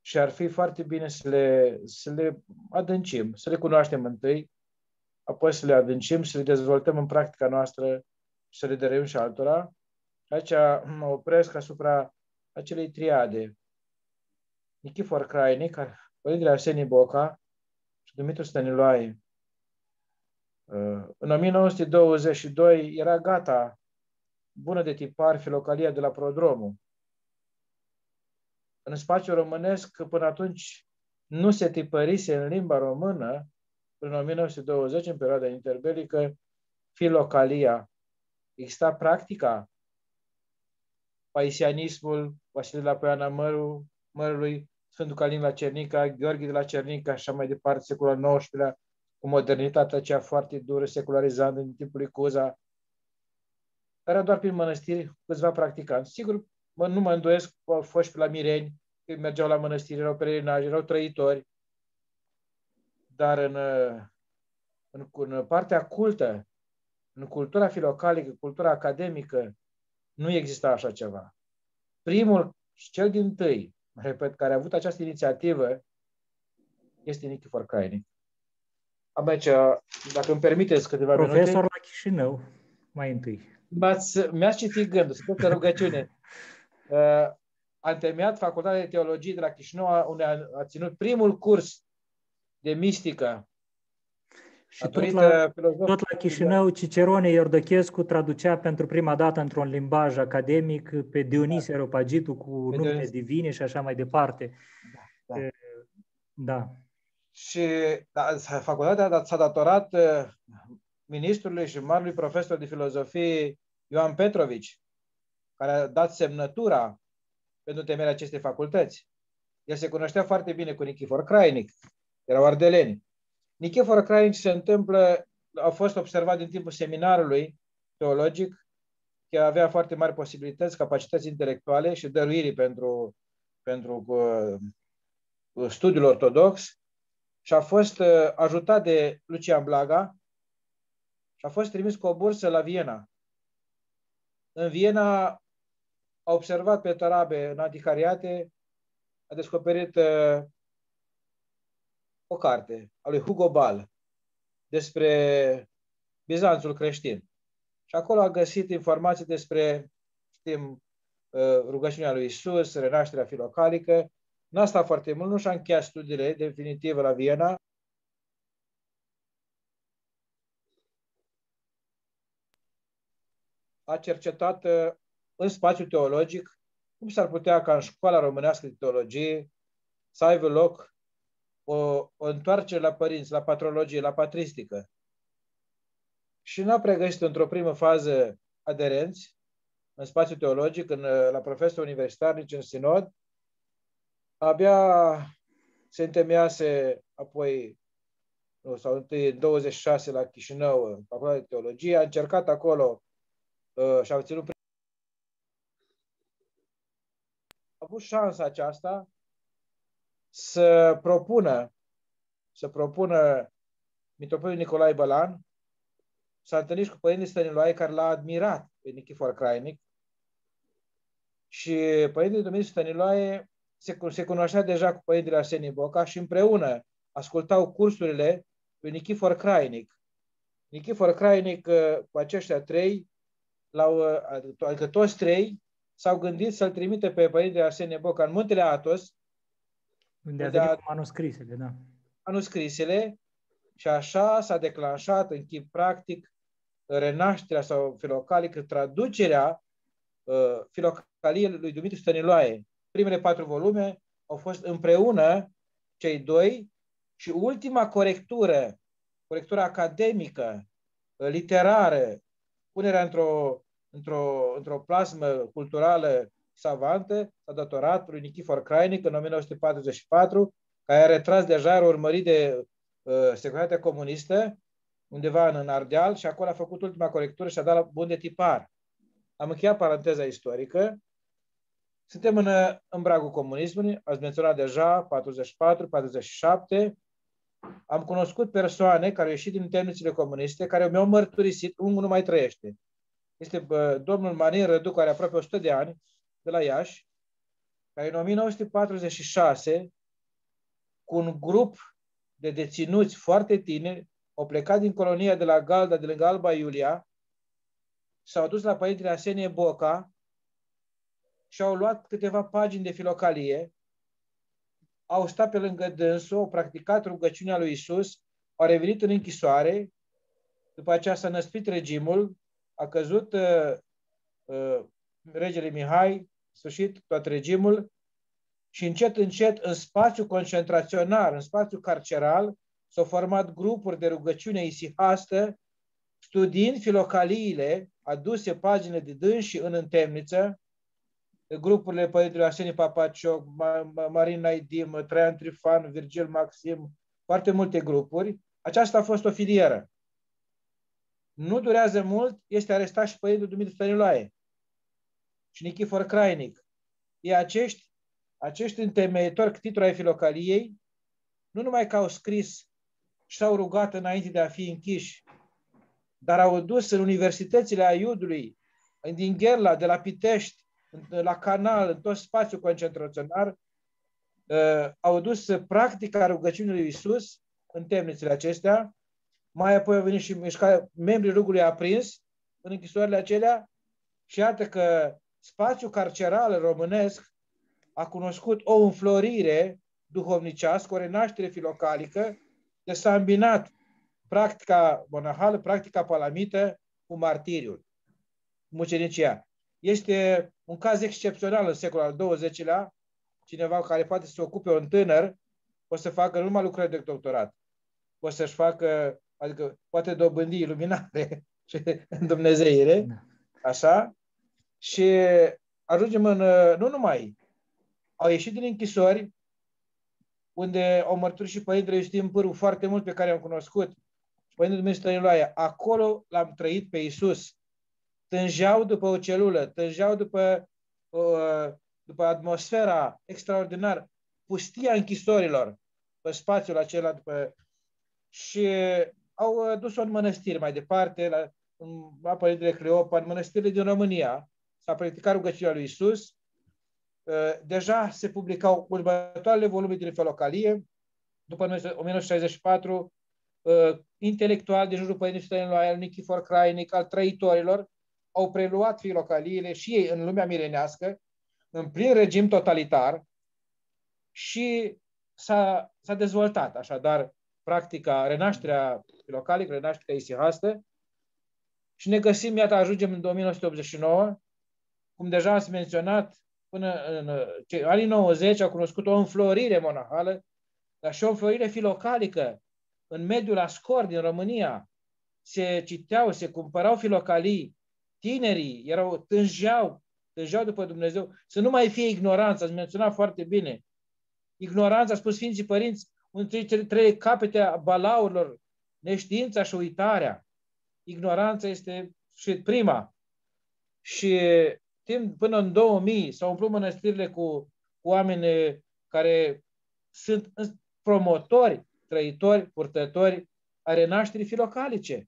și ar fi foarte bine să le, să le adâncim, să le cunoaștem întâi, apoi să le adâncim, să le dezvoltăm în practica noastră și să le dăruim și altora. Aici mă opresc asupra acelei triade. Nichifor Crainic, Părintele Arsenie Boca și Dumitru Stăniloae. În 1922 era gata bună de tipar filocalia de la Prodromu. În spațiul românesc, până atunci, nu se tipărise în limba română, în 1920, în perioada interbelică, filocalia. Exista practica, paisianismul, Vasile la Poiana Măru, Mărului, Sfântul Calin la Cernica, Gheorghe de la Cernica și așa mai departe, secolul XIX-lea, cu modernitatea cea foarte dură, secularizată în timpul lui Cuza, era doar prin mănăstiri câțiva practicanți. Sigur, mă, nu mă îndoiesc, că au fost pe la Mireni, când mergeau la mănăstiri, erau pelerinaje, erau trăitori, dar în, în, în partea cultă, în cultura filocalică, cultura academică, nu exista așa ceva. Primul și cel din tâi, repet, care a avut această inițiativă, este Nichifor Crainic. Aici, dacă îmi permiteți câteva minute... Profesor la Chișinău, mai întâi. M-ați, mi-ați citit gândul, sunt rugăciune. Uh, am terminat facultatea de teologie de la Chișinău, unde a, a ținut primul curs de mistică. Și tot la, tot la Chișinău, Cicerone Iordăchescu traducea pentru prima dată într-un limbaj academic pe Dionis da. Ropagitu cu pe nume Dionis. divine și așa mai departe. Da. da. da și da, facultatea da, s-a datorat uh, ministrului și marului profesor de filozofie Ioan Petrovici, care a dat semnătura pentru temerea acestei facultăți. El se cunoștea foarte bine cu Nichifor Crainic, erau ardeleni. Nichifor Crainic se întâmplă, a fost observat din timpul seminarului teologic, că avea foarte mari posibilități, capacități intelectuale și dăruirii pentru, pentru uh, studiul ortodox și a fost uh, ajutat de Lucian Blaga și a fost trimis cu o bursă la Viena. În Viena a observat pe Tarabe în anticariate, a descoperit uh, o carte a lui Hugo Ball despre Bizanțul creștin. Și acolo a găsit informații despre, știm, uh, rugăciunea lui Isus, renașterea filocalică N-a stat foarte mult, nu și-a încheiat studiile definitiv la Viena. A cercetat uh, în spațiu teologic cum s-ar putea ca în școala românească de teologie să aibă loc o, o întoarcere la părinți, la patrologie, la patristică. Și n-a pregăsit într-o primă fază aderenți în spațiu teologic, în, uh, la profesor universitar, nici în sinod, abia se întemeiase apoi nu, sau întâi în 26 la Chișinău, în facultatea de teologie, a încercat acolo uh, și a obținut a avut șansa aceasta să propună să propună mitropolitul Nicolae Bălan s-a întâlnit cu părintele Stăniloae care l-a admirat pe Nichifor Crainic și părintele Dumnezeu Stăniloae se, se cunoștea deja cu părintele Arsenie Boca și împreună ascultau cursurile lui Nichifor Crainic. Nichifor Crainic, uh, cu aceștia trei, l-au, uh, adică toți trei, s-au gândit să-l trimite pe părintele Arsenie Boca în Muntele Atos, unde, unde a venit manuscrisele, da. Manuscrisele și așa s-a declanșat în chip practic renașterea sau filocalică, traducerea uh, filocaliei lui Dumitru Stăniloae, Primele patru volume au fost împreună cei doi și ultima corectură, corectura academică, literară, punerea într-o, într-o, într plasmă culturală savantă s-a datorat lui Nichifor Crainic în 1944, care a retras deja, era urmărit de uh, securitatea comunistă, undeva în, în Ardeal, și acolo a făcut ultima corectură și a dat la bun de tipar. Am încheiat paranteza istorică suntem în, în bragul comunismului, ați menționat deja, 44, 47. Am cunoscut persoane care au ieșit din temnițele comuniste, care mi-au mărturisit, unul nu mai trăiește. Este bă, domnul Marin Rădu, care are aproape 100 de ani, de la Iași, care în 1946, cu un grup de deținuți foarte tineri, au plecat din colonia de la Galda, de lângă Alba Iulia, s-au dus la părintele Asenie Boca, și au luat câteva pagini de filocalie, au stat pe lângă dânsul, au practicat rugăciunea lui Isus, au revenit în închisoare, după aceea s-a năspit regimul, a căzut uh, uh, regele Mihai, sfârșit tot regimul, și încet, încet, în spațiu concentraționar, în spațiu carceral, s-au format grupuri de rugăciune isihastă, studiind filocaliile aduse paginile de dânsi în întemniță, grupurile Părintele Arsenie Papacioc, Marin Naidim, Traian Trifan, Virgil Maxim, foarte multe grupuri. Aceasta a fost o filieră. Nu durează mult, este arestat și părintele Dumitru Stăniloae și Nichifor Crainic. E acești, acești întemeitori titlul ai filocaliei, nu numai că au scris și s-au rugat înainte de a fi închiși, dar au dus în universitățile Aiudului, din Gherla, de la Pitești, la canal, în tot spațiul concentraționar, eh, au dus practica rugăciunii lui Isus în temnițele acestea, mai apoi au venit și mișcarea, membrii rugului aprins în închisoarele acelea și iată că spațiul carceral românesc a cunoscut o înflorire duhovnicească, o renaștere filocalică, de s-a îmbinat practica monahală, practica palamită cu martiriul, mucenicia. Este un caz excepțional în secolul al XX-lea, cineva care poate să se ocupe un tânăr, o să facă nu numai lucrări de doctorat, o să-și facă, adică poate dobândi iluminare și îndumnezeire, da. așa, și ajungem în, nu numai, au ieșit din închisori, unde au mărturit și Părintele Iustin Pârul foarte mult pe care am cunoscut, Părintele Dumnezeu Stăniloae, acolo l-am trăit pe Iisus, tânjeau după o celulă, tânjeau după, după atmosfera extraordinară, pustia închisorilor, pe spațiul acela după... Și au uh, dus-o în mănăstiri mai departe, la, la Părintele Cleopa, în mănăstirile din România, s-a practicat rugăciunea lui Isus. Uh, deja se publicau următoarele volume din felocalie, după 1964, uh, intelectual din jurul părinților lui Nichifor Crainic, al trăitorilor, au preluat filocaliile și ei în lumea mirenească, în plin regim totalitar și s-a, s-a dezvoltat așadar practica, renașterea filocalic, renașterea isihastă și ne găsim, iată, ajungem în 1989, cum deja ați menționat, până în anii 90 au cunoscut o înflorire monahală, dar și o înflorire filocalică în mediul ascor din România. Se citeau, se cumpărau filocalii tinerii erau, tânjeau, tânjeau după Dumnezeu, să nu mai fie ignoranță, ați menționat foarte bine. Ignoranța, a spus Sfinții Părinți, unul trei capete a balaurilor, neștiința și uitarea. Ignoranța este și prima. Și timp până în 2000 s-au umplut mănăstirile cu, cu oameni eh, care sunt promotori, trăitori, purtători a renașterii filocalice.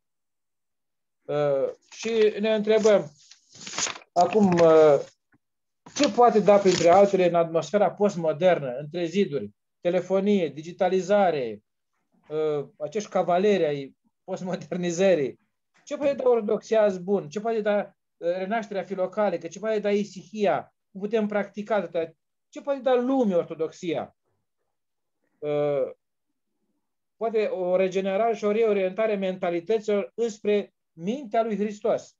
Uh, și ne întrebăm acum uh, ce poate da printre altele în atmosfera postmodernă, între ziduri, telefonie, digitalizare, uh, acești cavaleri ai postmodernizării, ce poate da ortodoxia bun, ce poate da renașterea filocalică, ce poate da isihia, cum putem practica atâta, ce poate da lumii ortodoxia. Poate o regenerare și o reorientare mentalităților înspre mintea lui Hristos.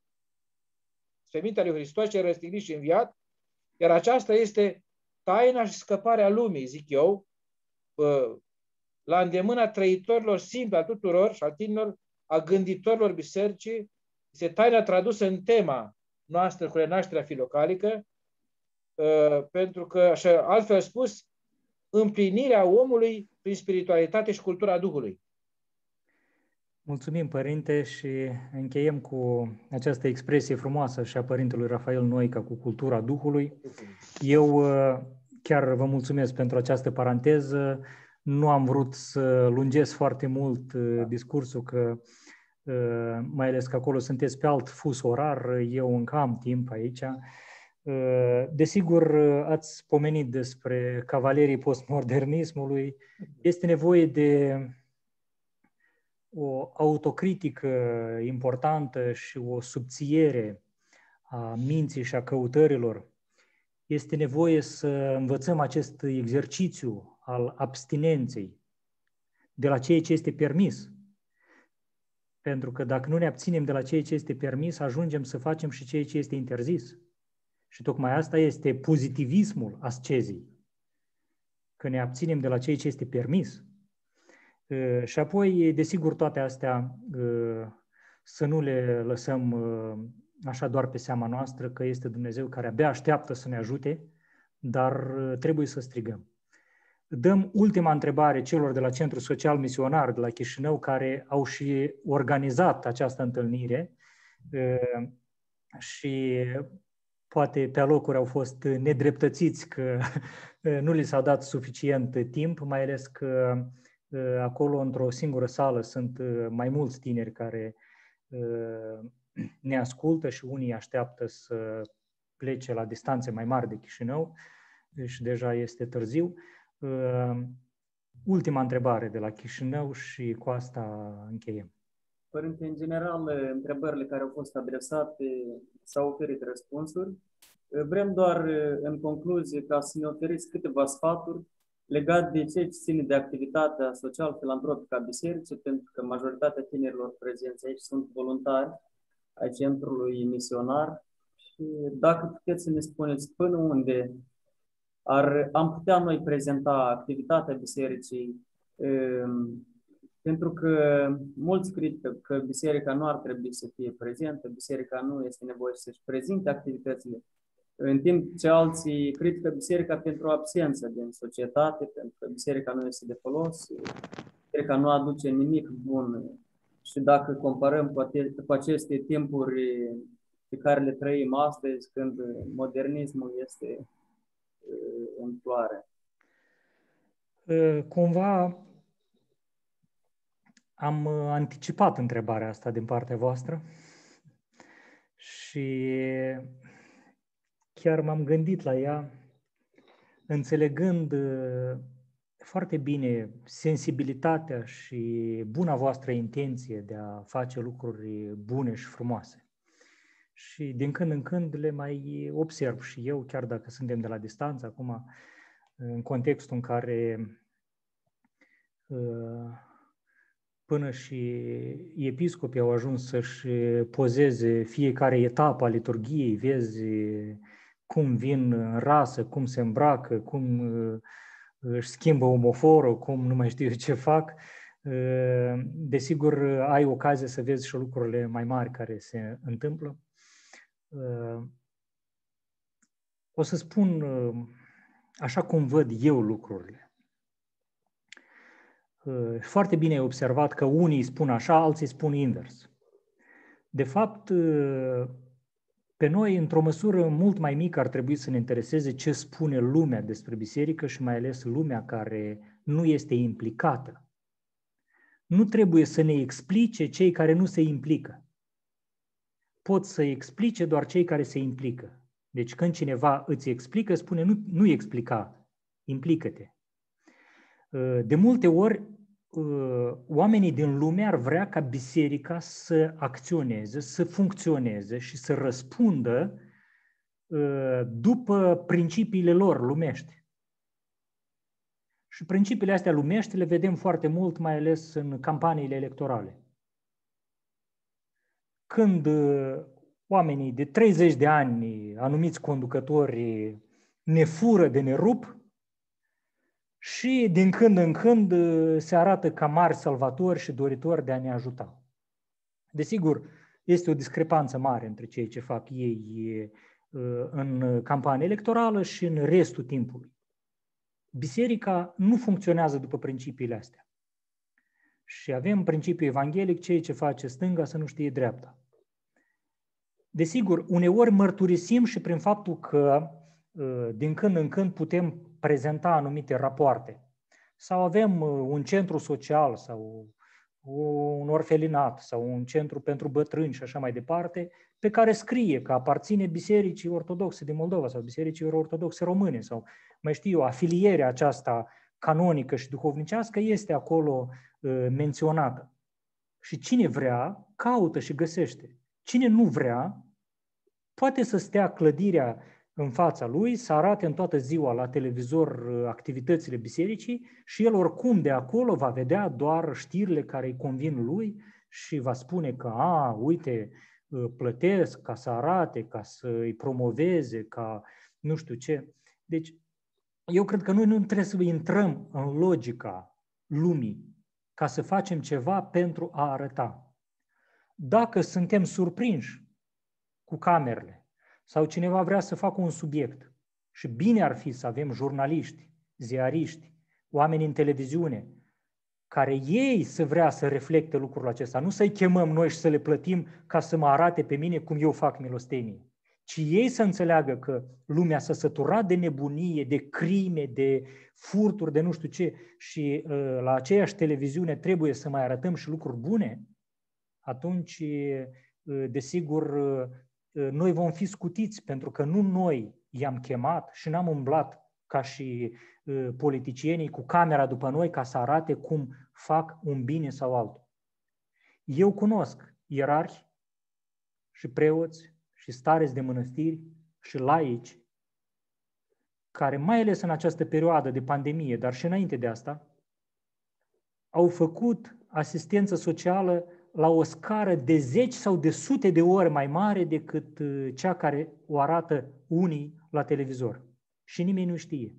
Spre mintea lui Hristos ce răstignit și înviat, iar aceasta este taina și scăparea lumii, zic eu, la îndemâna trăitorilor simpli, a tuturor și al tinerilor, a gânditorilor bisericii, este taina tradusă în tema noastră cu renașterea filocalică, pentru că, așa, altfel spus, împlinirea omului prin spiritualitate și cultura Duhului. Mulțumim, părinte, și încheiem cu această expresie frumoasă și a părintelui Rafael Noica cu cultura Duhului. Eu uh, chiar vă mulțumesc pentru această paranteză. Nu am vrut să lungesc foarte mult uh, da. discursul, că uh, mai ales că acolo sunteți pe alt fus orar, eu încă am timp aici. Desigur, ați pomenit despre cavalerii postmodernismului. Da. Este nevoie de o autocritică importantă și o subțiere a minții și a căutărilor, este nevoie să învățăm acest exercițiu al abstinenței de la ceea ce este permis. Pentru că dacă nu ne abținem de la ceea ce este permis, ajungem să facem și ceea ce este interzis. Și tocmai asta este pozitivismul ascezii. Că ne abținem de la ceea ce este permis Ă, și apoi, desigur, toate astea ă, să nu le lăsăm ă, așa doar pe seama noastră, că este Dumnezeu care abia așteaptă să ne ajute, dar trebuie să strigăm. Dăm ultima întrebare celor de la Centrul Social Misionar de la Chișinău, care au și organizat această întâlnire și poate pe alocuri au fost nedreptățiți că nu li s-a dat suficient timp, mai ales că uh, Eh, acolo, într-o singură sală, sunt eh, mai mulți tineri care eh, ne ascultă și unii așteaptă să plece la distanțe mai mari de Chișinău și deja este târziu. Ultima întrebare de la Chișinău și cu asta încheiem. Părinte, în general, întrebările care au fost adresate s-au oferit răspunsuri. Vrem doar, în concluzie, ca să ne oferiți câteva sfaturi Legat de ce ține de activitatea social-filantropică a bisericii, pentru că majoritatea tinerilor prezenți aici sunt voluntari ai centrului misionar, și dacă puteți să ne spuneți până unde ar, am putea noi prezenta activitatea bisericii, e, ehm, pentru că mulți critică că biserica nu ar trebui să fie prezentă, biserica nu este nevoie să-și prezinte activitățile. În timp ce alții critică biserica pentru absență din societate, pentru că biserica nu este de folos, biserica nu aduce nimic bun. Și dacă comparăm cu aceste timpuri pe care le trăim astăzi, când modernismul este uh, în floare. Uh, cumva am uh, anticipat întrebarea asta din partea voastră și chiar m-am gândit la ea, înțelegând uh, foarte bine sensibilitatea și buna voastră intenție de a face lucruri bune și frumoase. Și din când în când le mai observ și eu, chiar dacă suntem de la distanță acum, în contextul în care uh, până și episcopii au ajuns să-și pozeze fiecare etapă a liturgiei, vezi cum vin în rasă, cum se îmbracă, cum uh, își schimbă omoforul, cum nu mai știu ce fac, uh, desigur ai ocazia să vezi și lucrurile mai mari care se întâmplă. Uh, o să spun așa cum văd eu lucrurile. Foarte bine ai observat că unii spun așa, alții spun invers. De fapt, pe noi, într-o măsură mult mai mică, ar trebui să ne intereseze ce spune lumea despre biserică și mai ales lumea care nu este implicată. Nu trebuie să ne explice cei care nu se implică. Pot să explice doar cei care se implică. Deci când cineva îți explică, spune nu, nu explica, implică-te. De multe ori Ă, oamenii din lume ar vrea ca biserica să acționeze, să funcționeze și să răspundă ă, după principiile lor lumești. Și principiile astea lumești le vedem foarte mult, mai ales în campaniile electorale. Când ă, oamenii de 30 de ani, anumiți conducători, ne fură de ne rup, și din când în când uh, se arată ca mari salvatori și doritori de a ne ajuta. Desigur, este o discrepanță mare între ceea ce fac ei uh, în campanie electorală și în restul timpului. Biserica nu funcționează după principiile astea. Și avem principiul evanghelic, ceea ce face stânga să nu știe dreapta. Desigur, uneori mărturisim și prin faptul că Uh, din când în când putem prezenta anumite rapoarte. Sau avem uh, un centru social sau un orfelinat sau un centru pentru bătrâni și așa mai departe, pe care scrie că aparține Bisericii Ortodoxe din Moldova sau Bisericii Ortodoxe Române sau, mai știu eu, afilierea aceasta canonică și duhovnicească este acolo uh, menționată. Și cine vrea, caută și găsește. Cine nu vrea, poate să stea clădirea în fața lui, să arate în toată ziua la televizor uh, activitățile bisericii și el oricum de acolo va vedea doar știrile care îi convin lui și va spune că, a, uite, uh, plătesc ca să arate, ca să îi promoveze, ca nu știu ce. Deci, eu cred că noi nu trebuie să intrăm în logica lumii ca să facem ceva pentru a arăta. Dacă suntem surprinși cu camerele, sau cineva vrea să facă un subiect. Și bine ar fi să avem jurnaliști, ziariști, oameni în televiziune, care ei să vrea să reflecte lucrul acesta, nu să-i chemăm noi și să le plătim ca să mă arate pe mine cum eu fac milostenie, ci ei să înțeleagă că lumea s-a săturat de nebunie, de crime, de furturi, de nu știu ce, și ă, la aceeași televiziune trebuie să mai arătăm și lucruri bune, atunci, ă, desigur, ă, Uh, noi vom fi scutiți, pentru că nu noi i-am chemat și n-am umblat ca și uh, politicienii cu camera după noi ca să arate cum fac un bine sau altul. Eu cunosc ierarhi și preoți și stareți de mănăstiri și laici care, mai ales în această perioadă de pandemie, dar și înainte de asta, au făcut asistență socială la o scară de zeci sau de sute de ori mai mare decât uh, cea care o arată unii la televizor. Și nimeni nu știe.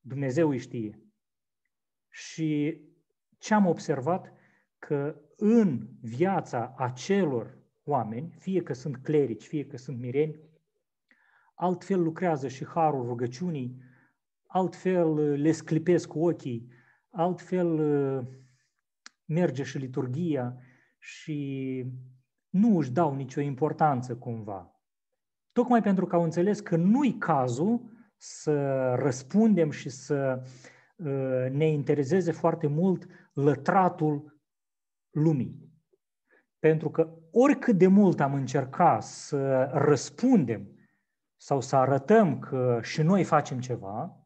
Dumnezeu îi știe. Și ce am observat? Că în viața acelor oameni, fie că sunt clerici, fie că sunt mireni, altfel lucrează și harul rugăciunii, altfel uh, le sclipesc ochii, altfel uh, merge și liturgia, și nu își dau nicio importanță cumva. Tocmai pentru că au înțeles că nu-i cazul să răspundem și să uh, ne intereseze foarte mult lătratul lumii. Pentru că oricât de mult am încercat să răspundem sau să arătăm că și noi facem ceva,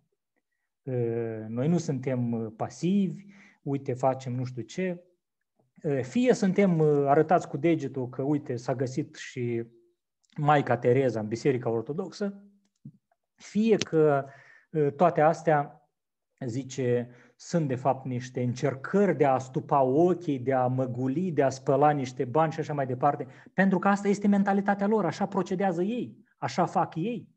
uh, noi nu suntem pasivi, uite, facem nu știu ce, Eh, fie suntem eh, arătați cu degetul că, uite, s-a găsit și Maica Tereza în Biserica Ortodoxă, fie că eh, toate astea, zice, sunt de fapt niște încercări de a stupa ochii, de a măguli, de a spăla niște bani și așa mai departe, pentru că asta este mentalitatea lor, așa procedează ei, așa fac ei.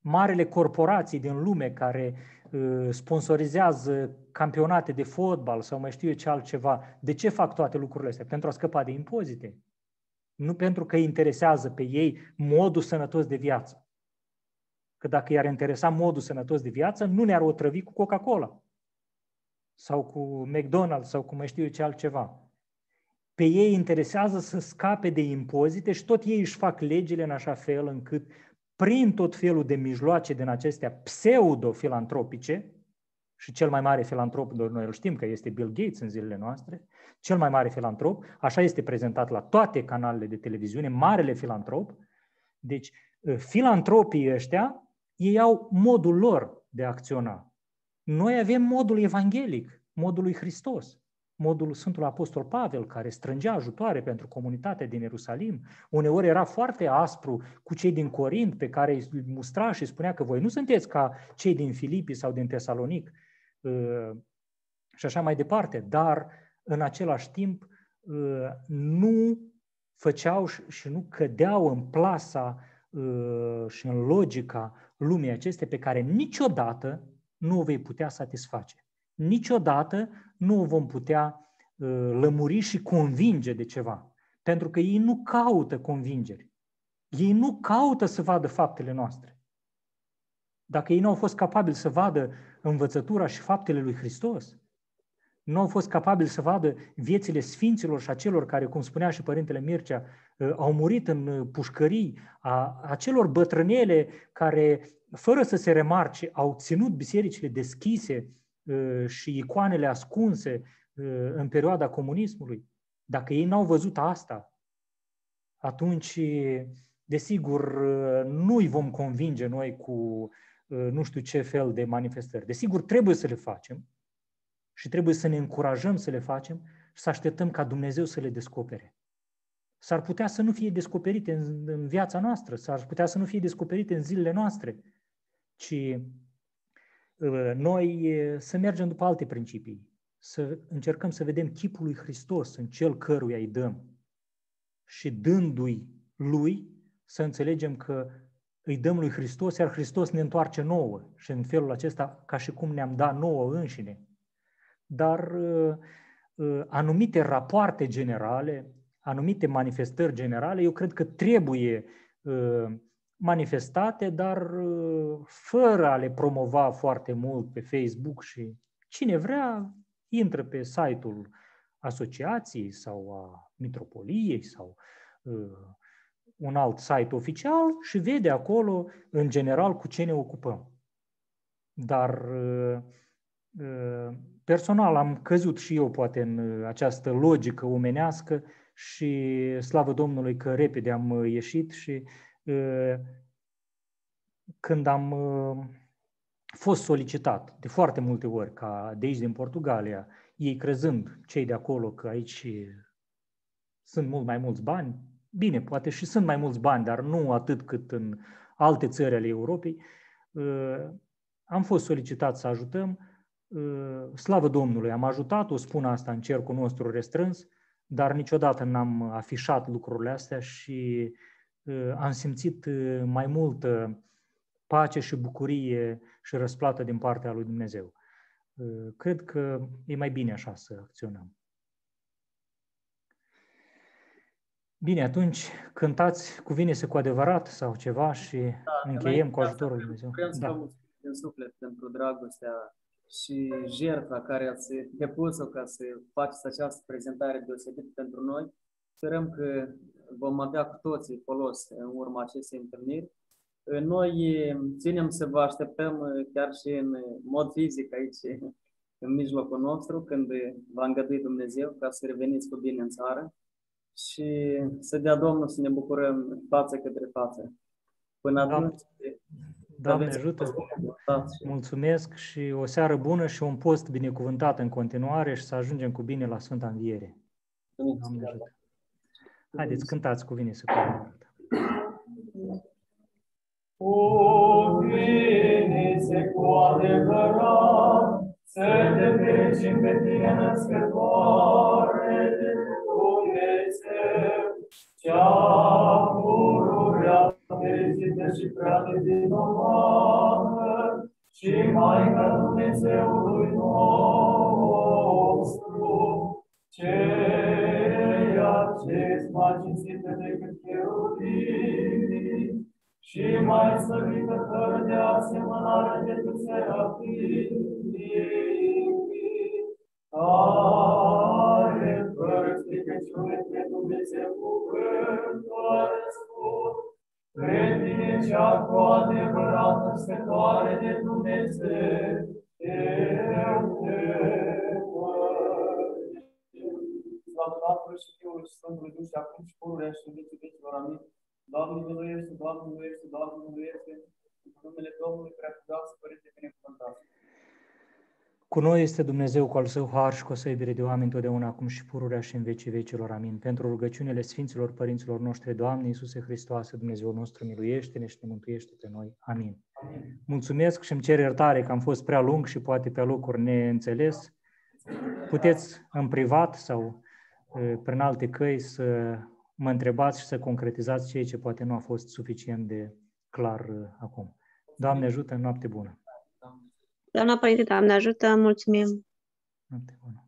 Marele corporații din lume care Uh, sponsorizează campionate de fotbal sau mai știu eu ce altceva. De ce fac toate lucrurile astea? Pentru a scăpa de impozite. Nu pentru că interesează pe ei modul sănătos de viață. Că dacă i-ar interesa modul sănătos de viață, nu ne-ar otrăvi cu Coca-Cola sau cu McDonald's sau cu mai știu eu ce altceva. Pe ei interesează să scape de impozite și tot ei își fac legile în așa fel încât prin tot felul de mijloace din acestea pseudo-filantropice, și cel mai mare filantrop, noi îl știm că este Bill Gates în zilele noastre, cel mai mare filantrop, așa este prezentat la toate canalele de televiziune, marele filantrop. Deci, ă, filantropii ăștia, ei au modul lor de a acționa. Noi avem modul evanghelic, modul lui Hristos modul Sfântul Apostol Pavel, care strângea ajutoare pentru comunitatea din Ierusalim. Uneori era foarte aspru cu cei din Corint, pe care îi mustra și spunea că voi nu sunteți ca cei din Filipi sau din Tesalonic ă, și așa mai departe, dar în același timp ă, nu făceau și nu cădeau în plasa ă, și în logica lumii aceste pe care niciodată nu o vei putea satisface. Niciodată nu o vom putea uh, lămuri și convinge de ceva. Pentru că ei nu caută convingeri. Ei nu caută să vadă faptele noastre. Dacă ei nu au fost capabili să vadă învățătura și faptele lui Hristos, nu au fost capabili să vadă viețile sfinților și acelor care, cum spunea și Părintele Mircea, uh, au murit în uh, pușcării, a acelor bătrânele care, fără să se remarce, au ținut bisericile deschise Uh, și icoanele ascunse uh, în perioada comunismului, dacă ei n-au văzut asta, atunci, desigur, uh, nu îi vom convinge noi cu nu știu ce fel de manifestări. Desigur, trebuie să le facem și trebuie să ne încurajăm să le facem și să așteptăm ca Dumnezeu să le descopere. S-ar putea să nu fie descoperite în, în viața noastră, s-ar putea să nu fie descoperite în zilele noastre, ci Uh, noi uh, să mergem după alte principii, să încercăm să vedem chipul lui Hristos în cel căruia îi dăm și dându-i lui să înțelegem că îi dăm lui Hristos, iar Hristos ne întoarce nouă și în felul acesta ca și cum ne-am dat nouă înșine. Dar uh, anumite rapoarte generale, anumite manifestări generale, eu cred că trebuie manifestate, dar uh, fără a le promova foarte mult pe Facebook și cine vrea intră pe site-ul asociației sau a mitropoliei sau uh, un alt site oficial și vede acolo, în general, cu ce ne ocupăm. Dar uh, uh personal am căzut și eu poate în această logică omenească și slavă Domnului că repede am uh, ieșit și uh, când am fost solicitat de foarte multe ori ca de aici din Portugalia, ei crezând cei de acolo că aici sunt mult mai mulți bani, bine, poate și sunt mai mulți bani, dar nu atât cât în alte țări ale Europei, am fost solicitat să ajutăm, slavă Domnului, am ajutat, o spun asta în cercul nostru restrâns, dar niciodată n-am afișat lucrurile astea și uh, am simțit mai mult pace și bucurie și răsplată din partea lui Dumnezeu. Cred că e mai bine așa să acționăm. Bine, atunci cântați cu vine să cu adevărat sau ceva și da, încheiem cu ajutorul Lui Dumnezeu. Vrem da. vă din suflet pentru dragostea și jertfa care ați depus-o ca să faceți această prezentare deosebită pentru noi. Sperăm că vom avea cu toții folos în urma acestei întâlniri. Noi ținem să vă așteptăm chiar și în mod fizic aici, în mijlocul nostru, când va îngăduit Dumnezeu ca să reveniți cu bine în țară și să dea Domnul să ne bucurăm față către față. Până atunci, Doamne ajută! Mulțumesc și o seară bună și un post binecuvântat în continuare și să ajungem cu bine la Sfânta Înviere. Doamne ajută! Haideți, cântați cu vine să Cu vine se cu adevărat să te vecim pe tine născătoare de Dumnezeu, cea pururea fericită și prea de vinovată și Maica Dumnezeului nostru, cel acest mai cinstită decât cherubim și mai slăvită fără de asemănare decât serafim. Are fără stricăciune pe Dumnezeu cuvântul răspuns, pe tine cea cu adevărat stătoare de Dumnezeu. Eu, și Fiul și Sfântul Duh și acum și pururea și în vieții vieților. Amin. Doamne miluiește, Doamne miluiește, Doamne miluiește, în numele Domnului prea să Părinte binecuvântat. Cu noi este Dumnezeu cu al Său har și cu o să iubire de oameni întotdeauna, acum și pururea și în vecii vecilor. Amin. Pentru rugăciunile Sfinților Părinților noștri, Doamne Iisuse Hristoase, Dumnezeu nostru, miluiește-ne și ne mântuiește pe noi. Amin. Amin. Mulțumesc și îmi cer iertare că am fost prea lung și poate pe locuri neînțeles. Puteți în privat sau Ă, prin alte căi să mă întrebați și să concretizați ceea ce poate nu a fost suficient de clar ă, acum. Doamne ajută, noapte bună! Doamna Părinte, Doamne ajută, mulțumim! Noapte bună!